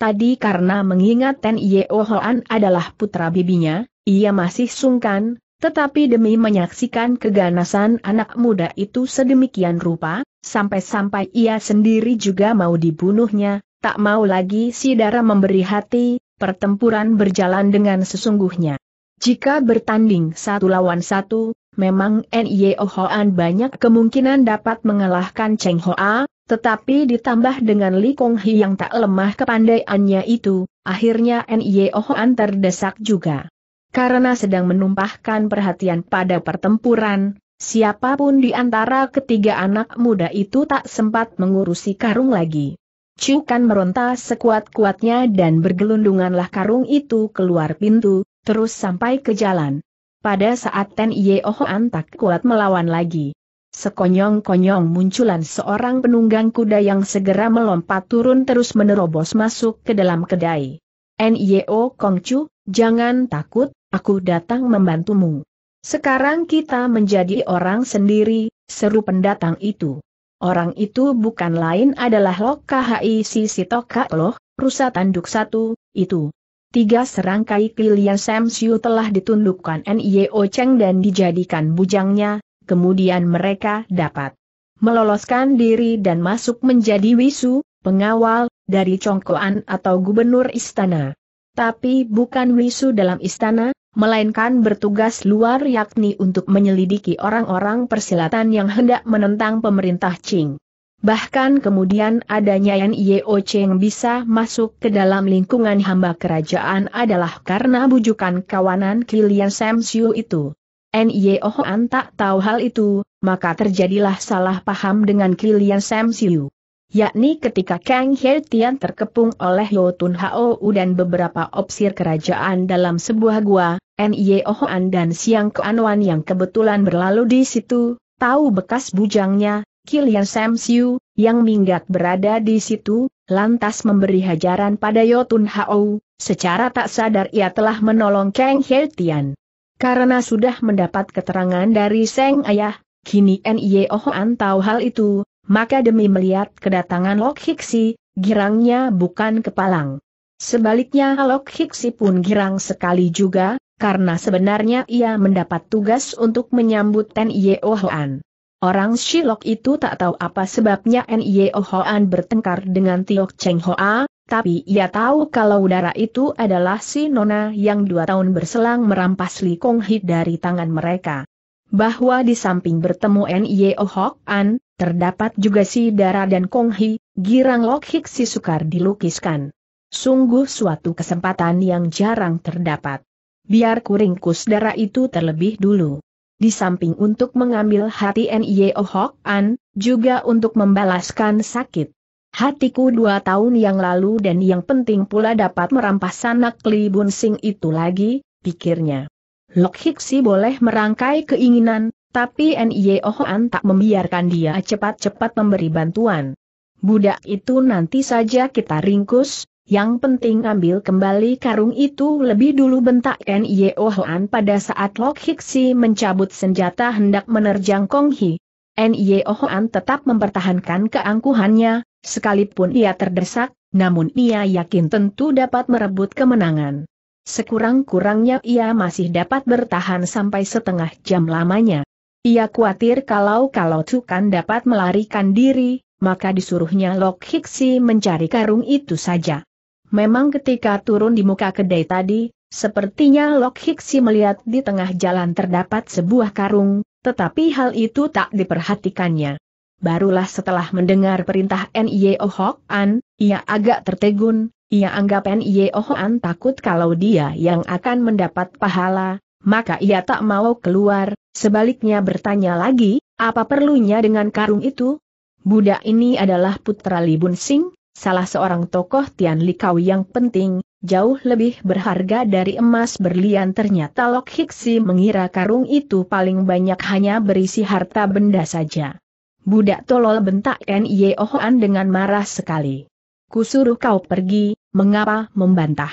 Tadi karena mengingat Ten Yeo Hoan adalah putra bibinya, ia masih sungkan, tetapi demi menyaksikan keganasan anak muda itu sedemikian rupa, sampai-sampai ia sendiri juga mau dibunuhnya, tak mau lagi si darah memberi hati, pertempuran berjalan dengan sesungguhnya. Jika bertanding satu lawan satu, memang N.Y.O. Hoan banyak kemungkinan dapat mengalahkan Cheng Hoa, tetapi ditambah dengan Li Kong Hi yang tak lemah kepandaiannya itu, akhirnya N.Y.O. Oh Hoan terdesak juga. Karena sedang menumpahkan perhatian pada pertempuran, siapapun di antara ketiga anak muda itu tak sempat mengurusi karung lagi. Chu kan meronta sekuat-kuatnya dan bergelundunganlah karung itu keluar pintu, terus sampai ke jalan. Pada saat Ten Ye Ohoan tak kuat melawan lagi. Sekonyong-konyong munculan seorang penunggang kuda yang segera melompat turun terus menerobos masuk ke dalam kedai. Nyo Kongcu, jangan takut, aku datang membantumu. Sekarang kita menjadi orang sendiri, seru pendatang itu. Orang itu bukan lain adalah Lok KHI Si Sitoka Loh, rusa tanduk satu, itu. Tiga serangkai pilihan Sam Siu telah ditundukkan Nyo Cheng dan dijadikan bujangnya, kemudian mereka dapat meloloskan diri dan masuk menjadi wisu, pengawal, dari congkoan atau gubernur istana. Tapi bukan wisu dalam istana, melainkan bertugas luar yakni untuk menyelidiki orang-orang persilatan yang hendak menentang pemerintah Qing. Bahkan kemudian adanya Yeo Cheng bisa masuk ke dalam lingkungan hamba kerajaan adalah karena bujukan kawanan Kilian Sam Siu itu. Nio Hoan tak tahu hal itu, maka terjadilah salah paham dengan Kilian Sam Siu. Yakni ketika Kang He Tian terkepung oleh Yotun Hao dan beberapa opsir kerajaan dalam sebuah gua, Nio Hoan dan Siang Keanwan yang kebetulan berlalu di situ, tahu bekas bujangnya, Kilian Sam Siu, yang minggat berada di situ, lantas memberi hajaran pada Yotun Hao, secara tak sadar ia telah menolong Kang He Tian. Karena sudah mendapat keterangan dari Seng Ayah, kini N.I.E. Ohoan tahu hal itu, maka demi melihat kedatangan Lok Hiksi, girangnya bukan kepalang. Sebaliknya Lok Hiksi pun girang sekali juga, karena sebenarnya ia mendapat tugas untuk menyambut N.I.E. Ohoan. Orang Shilok itu tak tahu apa sebabnya N.I.E. Ohoan bertengkar dengan Tiok Cheng Hoa, tapi ia tahu kalau udara itu adalah si Nona yang dua tahun berselang merampas Li Kong Hit dari tangan mereka. Bahwa di samping bertemu Nie oh Hok An, terdapat juga si Dara dan Kong Hi, girang Lok Hik si sukar dilukiskan. Sungguh suatu kesempatan yang jarang terdapat. Biar kuringkus darah itu terlebih dulu. Di samping untuk mengambil hati Nie oh Hok An, juga untuk membalaskan sakit. Hatiku dua tahun yang lalu dan yang penting pula dapat merampas anak Li Bun Sing itu lagi, pikirnya. Lok Hiksi boleh merangkai keinginan, tapi N.Y.O. Oh Hoan tak membiarkan dia cepat-cepat memberi bantuan. Budak itu nanti saja kita ringkus, yang penting ambil kembali karung itu lebih dulu bentak N.Y.O. Oh Hoan pada saat Lok Hiksi mencabut senjata hendak menerjang Kong Hi. N.Y.O. Oh tetap mempertahankan keangkuhannya, Sekalipun ia terdesak, namun ia yakin tentu dapat merebut kemenangan. Sekurang-kurangnya ia masih dapat bertahan sampai setengah jam lamanya. Ia khawatir kalau-kalau Tukan dapat melarikan diri, maka disuruhnya Lok Hiksi mencari karung itu saja. Memang ketika turun di muka kedai tadi, sepertinya Lok Hiksi melihat di tengah jalan terdapat sebuah karung, tetapi hal itu tak diperhatikannya barulah setelah mendengar perintah Nye Ohok ia agak tertegun, ia anggap Nye Ohok takut kalau dia yang akan mendapat pahala, maka ia tak mau keluar, sebaliknya bertanya lagi, apa perlunya dengan karung itu? Budak ini adalah putra Li Bun Sing, salah seorang tokoh Tian Likau yang penting, jauh lebih berharga dari emas berlian ternyata Lok Hiksi mengira karung itu paling banyak hanya berisi harta benda saja. Budak tolol bentak Ken Ohoan dengan marah sekali. Kusuruh kau pergi, mengapa membantah?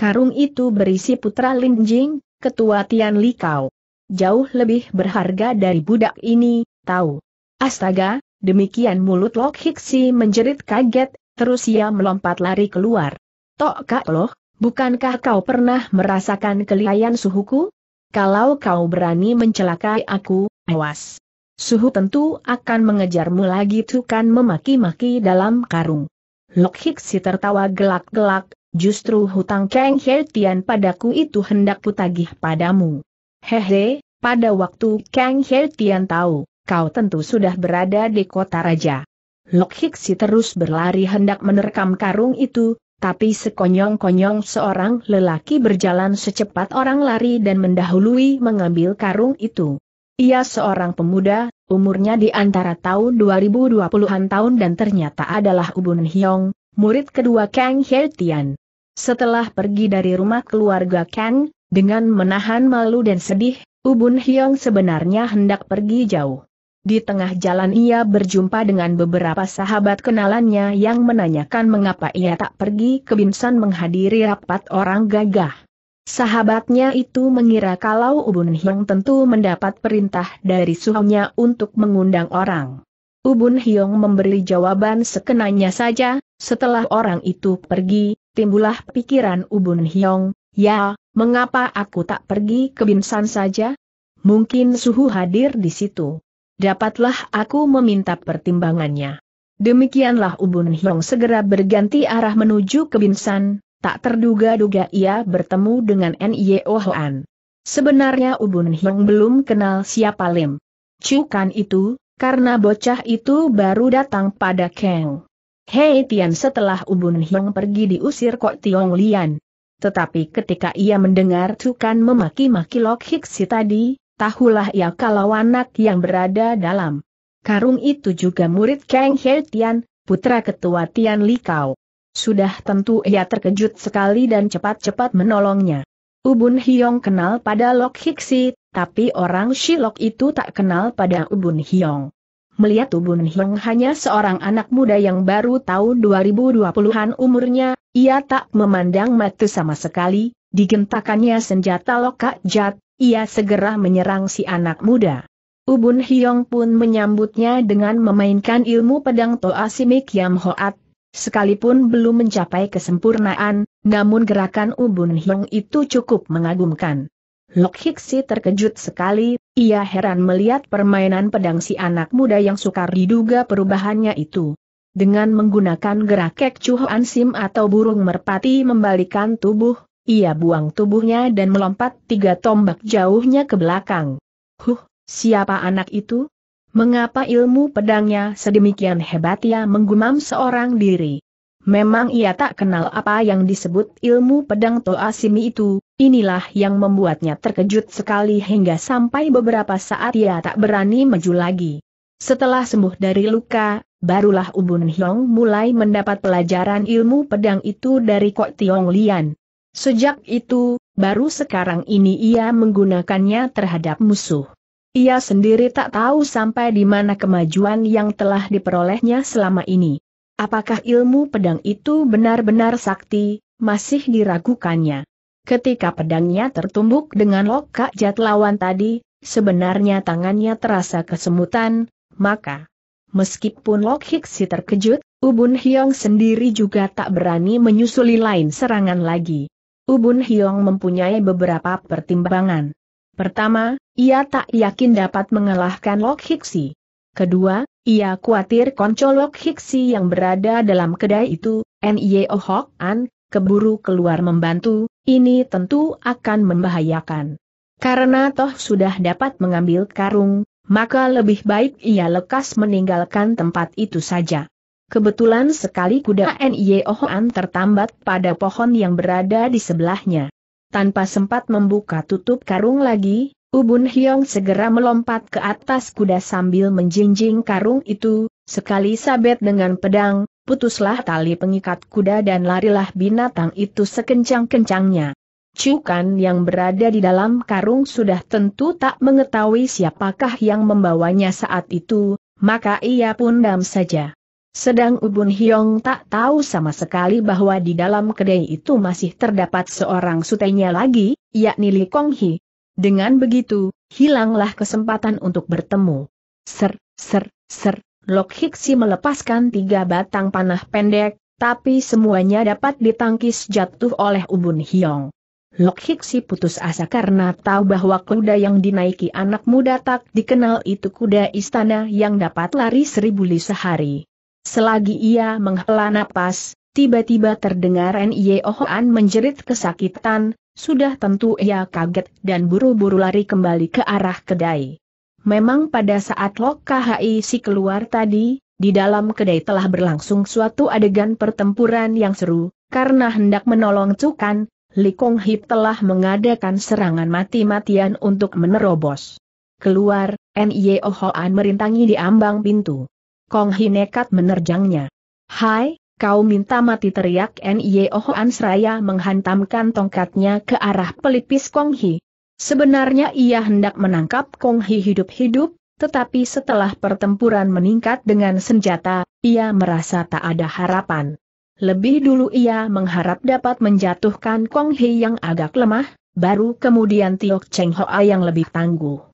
Karung itu berisi putra Linjing, ketua Tian Li Kau. Jauh lebih berharga dari budak ini, tahu. Astaga, demikian mulut Lok Hiksi menjerit kaget, terus ia melompat lari keluar. Tok Kak Loh, bukankah kau pernah merasakan kelihayan suhuku? Kalau kau berani mencelakai aku, awas. Suhu tentu akan mengejarmu lagi Tukan memaki-maki dalam karung. Lok Hiksi tertawa gelak-gelak, justru hutang Kang He Tian padaku itu hendak kutagih padamu. Hehe, pada waktu Kang He Tian tahu, kau tentu sudah berada di kota raja. Lok Hiksi terus berlari hendak menerkam karung itu, tapi sekonyong-konyong seorang lelaki berjalan secepat orang lari dan mendahului mengambil karung itu. Ia seorang pemuda, umurnya di antara tahun 2020-an tahun dan ternyata adalah Ubun Hyong, murid kedua Kang He Tian. Setelah pergi dari rumah keluarga Kang, dengan menahan malu dan sedih, Ubun Hyong sebenarnya hendak pergi jauh. Di tengah jalan ia berjumpa dengan beberapa sahabat kenalannya yang menanyakan mengapa ia tak pergi ke Binsan menghadiri rapat orang gagah. Sahabatnya itu mengira kalau Ubun Hyong tentu mendapat perintah dari suhunya untuk mengundang orang. Ubun Hyong memberi jawaban sekenanya saja, setelah orang itu pergi, timbullah pikiran Ubun Hyong, ya, mengapa aku tak pergi ke Binsan saja? Mungkin suhu hadir di situ. Dapatlah aku meminta pertimbangannya. Demikianlah Ubun Hyong segera berganti arah menuju ke Binsan, Tak terduga-duga ia bertemu dengan N.Y.O. Hoan. Sebenarnya Ubun Hyung belum kenal siapa Lim Cukan itu, karena bocah itu baru datang pada Kang. Hei Tian setelah Ubun Hyung pergi diusir Kok Tiong Lian. Tetapi ketika ia mendengar Cukan memaki-maki Lok Hiksi tadi, tahulah ia kalau anak yang berada dalam. Karung itu juga murid Kang Hei Tian, putra ketua Tian Likau. Sudah tentu ia terkejut sekali dan cepat-cepat menolongnya. Ubun Hiong kenal pada Lok Hiksi, tapi orang Shilok itu tak kenal pada Ubun Hiong. Melihat Ubun Hiong hanya seorang anak muda yang baru tahun 2020-an umurnya, ia tak memandang mata sama sekali, digentakannya senjata Lokak jat, ia segera menyerang si anak muda. Ubun Hiong pun menyambutnya dengan memainkan ilmu pedang Toa Simik Yam Hoat, Sekalipun belum mencapai kesempurnaan, namun gerakan Ubun Hyong itu cukup mengagumkan. Lok Hiksi terkejut sekali, ia heran melihat permainan pedang si anak muda yang sukar diduga perubahannya itu. Dengan menggunakan gerak kek cuhoan sim atau burung merpati membalikan tubuh, ia buang tubuhnya dan melompat tiga tombak jauhnya ke belakang. Huh, siapa anak itu? Mengapa ilmu pedangnya sedemikian hebat ia menggumam seorang diri? Memang ia tak kenal apa yang disebut ilmu pedang Toa Simi itu, inilah yang membuatnya terkejut sekali hingga sampai beberapa saat ia tak berani maju lagi. Setelah sembuh dari luka, barulah Ubun Hyong mulai mendapat pelajaran ilmu pedang itu dari Kok Tiong Lian. Sejak itu, baru sekarang ini ia menggunakannya terhadap musuh. Ia sendiri tak tahu sampai di mana kemajuan yang telah diperolehnya selama ini. Apakah ilmu pedang itu benar-benar sakti, masih diragukannya. Ketika pedangnya tertumbuk dengan lokak jat lawan tadi, sebenarnya tangannya terasa kesemutan, maka meskipun Lok Hiksi terkejut, Ubun Hyong sendiri juga tak berani menyusuli lain serangan lagi. Ubun Hyong mempunyai beberapa pertimbangan. Pertama, ia tak yakin dapat mengalahkan Lok Hiksi. Kedua, ia khawatir konco Lok Hiksi yang berada dalam kedai itu, N.Y.O. Oh Hok An, keburu keluar membantu, ini tentu akan membahayakan. Karena toh sudah dapat mengambil karung, maka lebih baik ia lekas meninggalkan tempat itu saja. Kebetulan sekali kuda Hok oh An tertambat pada pohon yang berada di sebelahnya tanpa sempat membuka tutup karung lagi, Ubun Hyong segera melompat ke atas kuda sambil menjinjing karung itu, sekali sabet dengan pedang, putuslah tali pengikat kuda dan larilah binatang itu sekencang-kencangnya. Cukan yang berada di dalam karung sudah tentu tak mengetahui siapakah yang membawanya saat itu, maka ia pun dam saja. Sedang Ubun Hyong tak tahu sama sekali bahwa di dalam kedai itu masih terdapat seorang sutenya lagi, yakni Li Kong Hi. Dengan begitu, hilanglah kesempatan untuk bertemu. Ser, ser, ser, Lok Hiksi melepaskan tiga batang panah pendek, tapi semuanya dapat ditangkis jatuh oleh Ubun Hyong. Lok Hiksi putus asa karena tahu bahwa kuda yang dinaiki anak muda tak dikenal itu kuda istana yang dapat lari seribu li sehari. Selagi ia menghela napas, tiba-tiba terdengar Nye Ohoan menjerit kesakitan, sudah tentu ia kaget dan buru-buru lari kembali ke arah kedai. Memang pada saat Lok si keluar tadi, di dalam kedai telah berlangsung suatu adegan pertempuran yang seru, karena hendak menolong Cukan, Li Kong Hip telah mengadakan serangan mati-matian untuk menerobos. Keluar, Nye Ohoan merintangi di ambang pintu. Kong Hi nekat menerjangnya. Hai, kau minta mati teriak N.Y.O. Hoan Seraya menghantamkan tongkatnya ke arah pelipis Kong Hi. Sebenarnya ia hendak menangkap Kong Hi hidup-hidup, tetapi setelah pertempuran meningkat dengan senjata, ia merasa tak ada harapan. Lebih dulu ia mengharap dapat menjatuhkan Kong Hi yang agak lemah, baru kemudian Tiok Cheng Hoa yang lebih tangguh.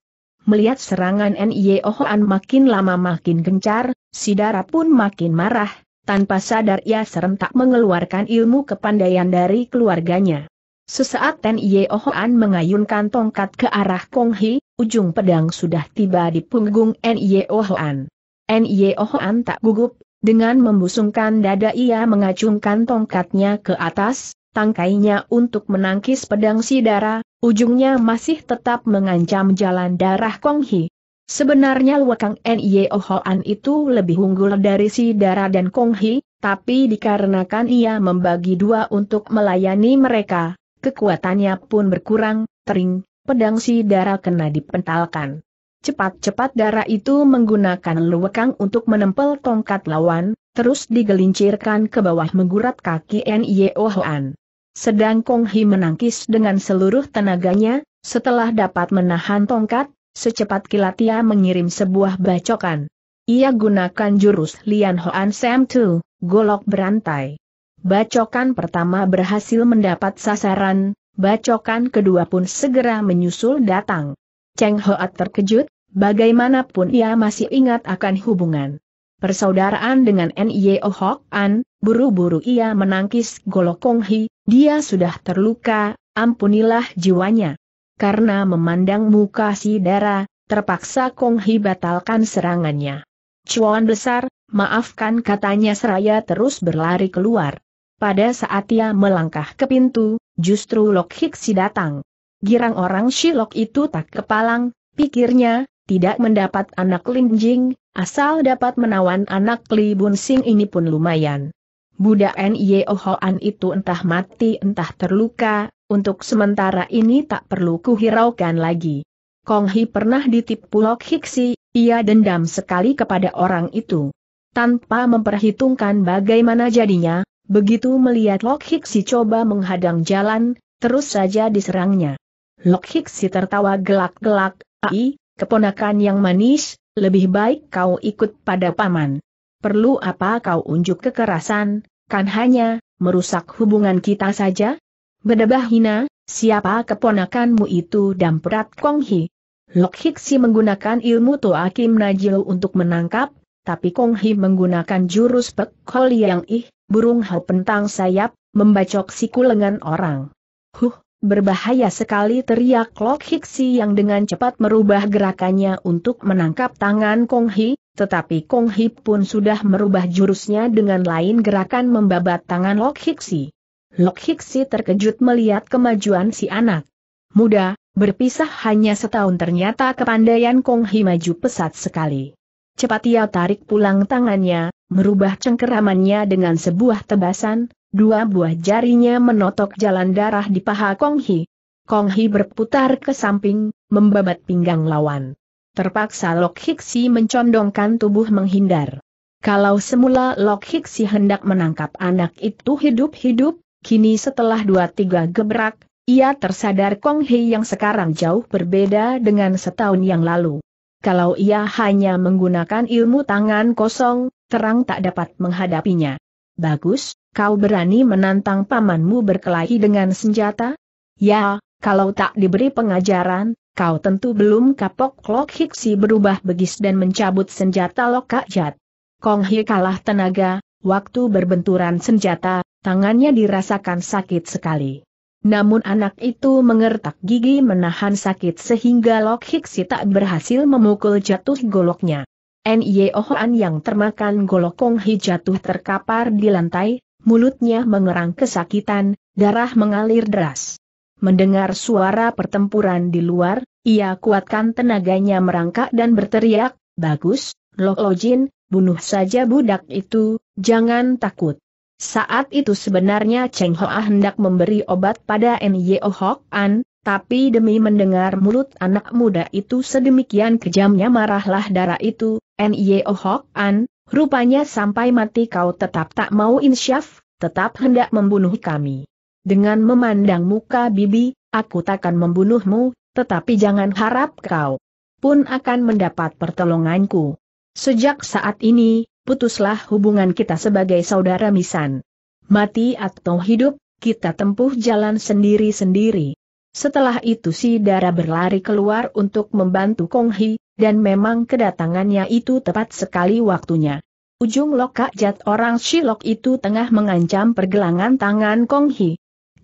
Melihat serangan NIE Ohoan makin lama makin gencar, Sidara pun makin marah, tanpa sadar ia serentak mengeluarkan ilmu kepandaian dari keluarganya. Sesaat NIE Ohoan mengayunkan tongkat ke arah Kong Hi, ujung pedang sudah tiba di punggung NIE Ohoan. NIE Ohoan tak gugup, dengan membusungkan dada ia mengacungkan tongkatnya ke atas, tangkainya untuk menangkis pedang si darah, ujungnya masih tetap mengancam jalan darah Kong Hi. Sebenarnya Luakang Nye oh Hoan itu lebih unggul dari si darah dan Kong Hi, tapi dikarenakan ia membagi dua untuk melayani mereka, kekuatannya pun berkurang, tering, pedang si darah kena dipentalkan. Cepat-cepat darah itu menggunakan Luakang untuk menempel tongkat lawan, terus digelincirkan ke bawah menggurat kaki Nye oh Hoan. Sedang Kong Hi menangkis dengan seluruh tenaganya, setelah dapat menahan tongkat, secepat kilat ia mengirim sebuah bacokan. Ia gunakan jurus Lian Hoan Sam Tu, golok berantai. Bacokan pertama berhasil mendapat sasaran, bacokan kedua pun segera menyusul datang. Cheng Hoat terkejut, bagaimanapun ia masih ingat akan hubungan persaudaraan dengan N.I.O. Hok An, buru-buru ia menangkis Golokong Hi, dia sudah terluka, ampunilah jiwanya. Karena memandang muka si Dara, terpaksa Kong Hi batalkan serangannya. Cuan besar, maafkan katanya seraya terus berlari keluar. Pada saat ia melangkah ke pintu, justru Lok Hiksi datang. Girang orang Shilok itu tak kepalang, pikirnya, tidak mendapat anak linjing, Asal dapat menawan anak Li Bun Sing ini pun lumayan. Budak Nye Ohoan itu entah mati entah terluka, untuk sementara ini tak perlu kuhiraukan lagi. Kong Hi pernah ditipu Lok Hiksi, ia dendam sekali kepada orang itu. Tanpa memperhitungkan bagaimana jadinya, begitu melihat Lok Hiksi coba menghadang jalan, terus saja diserangnya. Lok Hiksi tertawa gelak-gelak, ai, keponakan yang manis, lebih baik kau ikut pada paman. Perlu apa kau unjuk kekerasan, kan hanya merusak hubungan kita saja? Bedebah hina, siapa keponakanmu itu dan Kong Konghi? Lok Hiksi menggunakan ilmu Kim Najil untuk menangkap, tapi Konghi menggunakan jurus Pek Holi yang ih, burung hal pentang sayap, membacok siku lengan orang. Huh, Berbahaya sekali teriak Lok Hiksi yang dengan cepat merubah gerakannya untuk menangkap tangan Kong Hi, tetapi Kong Hi pun sudah merubah jurusnya dengan lain gerakan membabat tangan Lok Hiksi. Lok Hiksi terkejut melihat kemajuan si anak muda, berpisah hanya setahun ternyata kepandaian Kong Hi maju pesat sekali. Cepat ia tarik pulang tangannya, merubah cengkeramannya dengan sebuah tebasan, Dua buah jarinya menotok jalan darah di paha Kong Hi. Kong Hi berputar ke samping, membabat pinggang lawan. Terpaksa Lok Hiksi mencondongkan tubuh menghindar. Kalau semula Lok Hiksi hendak menangkap anak itu hidup-hidup, kini setelah dua tiga gebrak, ia tersadar Kong Hi yang sekarang jauh berbeda dengan setahun yang lalu. Kalau ia hanya menggunakan ilmu tangan kosong, terang tak dapat menghadapinya. Bagus, kau berani menantang pamanmu berkelahi dengan senjata? Ya, kalau tak diberi pengajaran, kau tentu belum kapok Lok Hiksi berubah begis dan mencabut senjata Lok Jat. Kong Hi kalah tenaga, waktu berbenturan senjata, tangannya dirasakan sakit sekali. Namun anak itu mengertak gigi menahan sakit sehingga Lok Hiksi tak berhasil memukul jatuh goloknya. N.Y. Ohan yang termakan golok Kong Hi jatuh terkapar di lantai, mulutnya mengerang kesakitan, darah mengalir deras. Mendengar suara pertempuran di luar, ia kuatkan tenaganya merangkak dan berteriak, Bagus, Lojin, oh bunuh saja budak itu, jangan takut. Saat itu sebenarnya Cheng Hoa hendak memberi obat pada Nyo oh Hok An, tapi demi mendengar mulut anak muda itu sedemikian kejamnya marahlah darah itu, Nyo oh Hok An, Rupanya sampai mati kau tetap tak mau insyaf, tetap hendak membunuh kami. Dengan memandang muka bibi, aku takkan membunuhmu, tetapi jangan harap kau pun akan mendapat pertolonganku. Sejak saat ini, putuslah hubungan kita sebagai saudara misan. Mati atau hidup, kita tempuh jalan sendiri-sendiri. Setelah itu si Dara berlari keluar untuk membantu Kong Hi, dan memang kedatangannya itu tepat sekali waktunya. Ujung lokak jat orang Shilok itu tengah mengancam pergelangan tangan Kong Hi.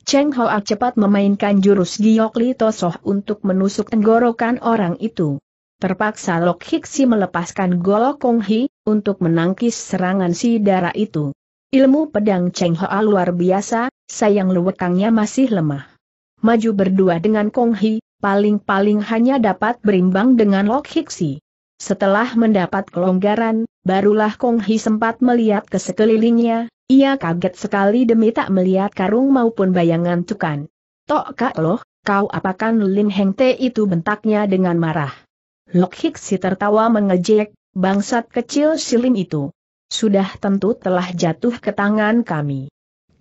Cheng Hoa cepat memainkan jurus Giok Li Tosoh untuk menusuk tenggorokan orang itu. Terpaksa Lok Hiksi melepaskan golok Kong Hi, untuk menangkis serangan si darah itu. Ilmu pedang Cheng Hoa luar biasa, sayang lewekangnya masih lemah. Maju berdua dengan Kong Hi, paling-paling hanya dapat berimbang dengan Lok Hiksi. Setelah mendapat kelonggaran, barulah Kong Hi sempat melihat ke sekelilingnya, ia kaget sekali demi tak melihat karung maupun bayangan tukan. Tok Kak Loh, kau apakan Lin Heng Te itu bentaknya dengan marah. Lok Hiksi tertawa mengejek, bangsat kecil silin itu. Sudah tentu telah jatuh ke tangan kami.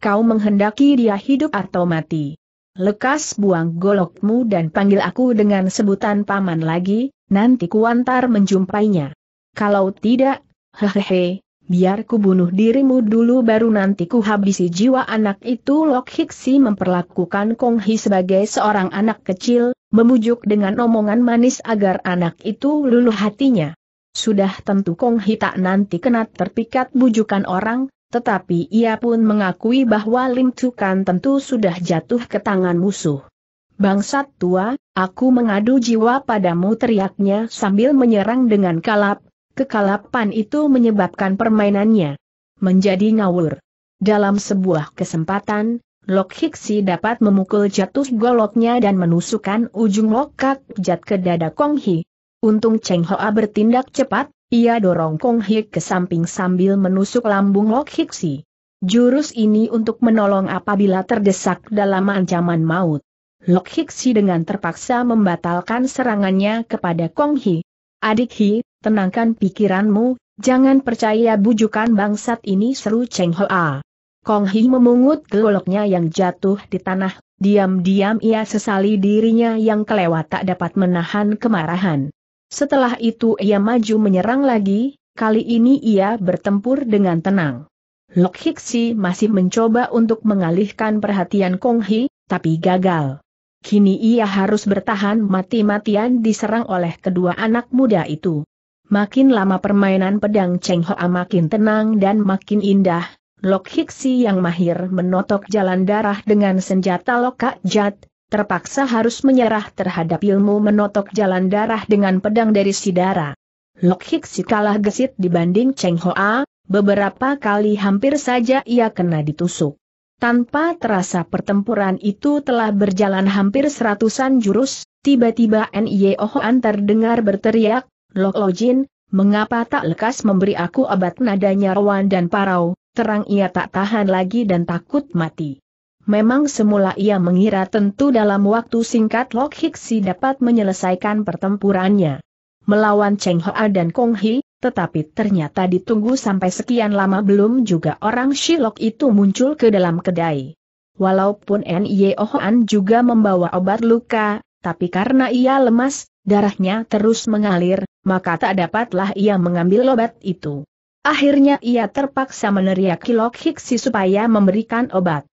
Kau menghendaki dia hidup atau mati lekas buang golokmu dan panggil aku dengan sebutan paman lagi, nanti kuantar menjumpainya. Kalau tidak, hehehe, biar ku bunuh dirimu dulu baru nanti ku habisi jiwa anak itu Lok Hiksi memperlakukan Kong Hi sebagai seorang anak kecil, memujuk dengan omongan manis agar anak itu luluh hatinya. Sudah tentu Kong Hi tak nanti kena terpikat bujukan orang, tetapi ia pun mengakui bahwa Lim Tukan tentu sudah jatuh ke tangan musuh. Bangsat tua, aku mengadu jiwa padamu teriaknya sambil menyerang dengan kalap, kekalapan itu menyebabkan permainannya menjadi ngawur. Dalam sebuah kesempatan, Lok Hiksi dapat memukul jatuh goloknya dan menusukkan ujung lokak jat ke dada Kong Hi. Untung Cheng Hoa bertindak cepat, ia dorong Kong Hik ke samping sambil menusuk lambung Lok Hiksi. Jurus ini untuk menolong apabila terdesak dalam ancaman maut. Lok Hiksi dengan terpaksa membatalkan serangannya kepada Kong Hi. Adik Hi, tenangkan pikiranmu, jangan percaya bujukan bangsat ini seru Cheng Hoa. Kong Hi memungut goloknya yang jatuh di tanah, diam-diam ia sesali dirinya yang kelewat tak dapat menahan kemarahan. Setelah itu ia maju menyerang lagi, kali ini ia bertempur dengan tenang. Lok Hiksi masih mencoba untuk mengalihkan perhatian Kong Hi, tapi gagal. Kini ia harus bertahan mati-matian diserang oleh kedua anak muda itu. Makin lama permainan pedang Cheng Hoa makin tenang dan makin indah, Lok Hiksi yang mahir menotok jalan darah dengan senjata Lokak jat, terpaksa harus menyerah terhadap ilmu menotok jalan darah dengan pedang dari Sidara. Lok Hiksi kalah gesit dibanding Cheng Hoa, beberapa kali hampir saja ia kena ditusuk. Tanpa terasa pertempuran itu telah berjalan hampir seratusan jurus, tiba-tiba N.I.O. Oh Hoan terdengar berteriak, Lok Lojin, mengapa tak lekas memberi aku obat nadanya Rowan dan Parau, terang ia tak tahan lagi dan takut mati. Memang semula ia mengira tentu dalam waktu singkat Lok Hiksi dapat menyelesaikan pertempurannya. Melawan Cheng Hoa dan Kong Hi, tetapi ternyata ditunggu sampai sekian lama belum juga orang Shilok itu muncul ke dalam kedai. Walaupun N.Y. Ohoan juga membawa obat luka, tapi karena ia lemas, darahnya terus mengalir, maka tak dapatlah ia mengambil obat itu. Akhirnya ia terpaksa meneriaki Lok Hiksi supaya memberikan obat.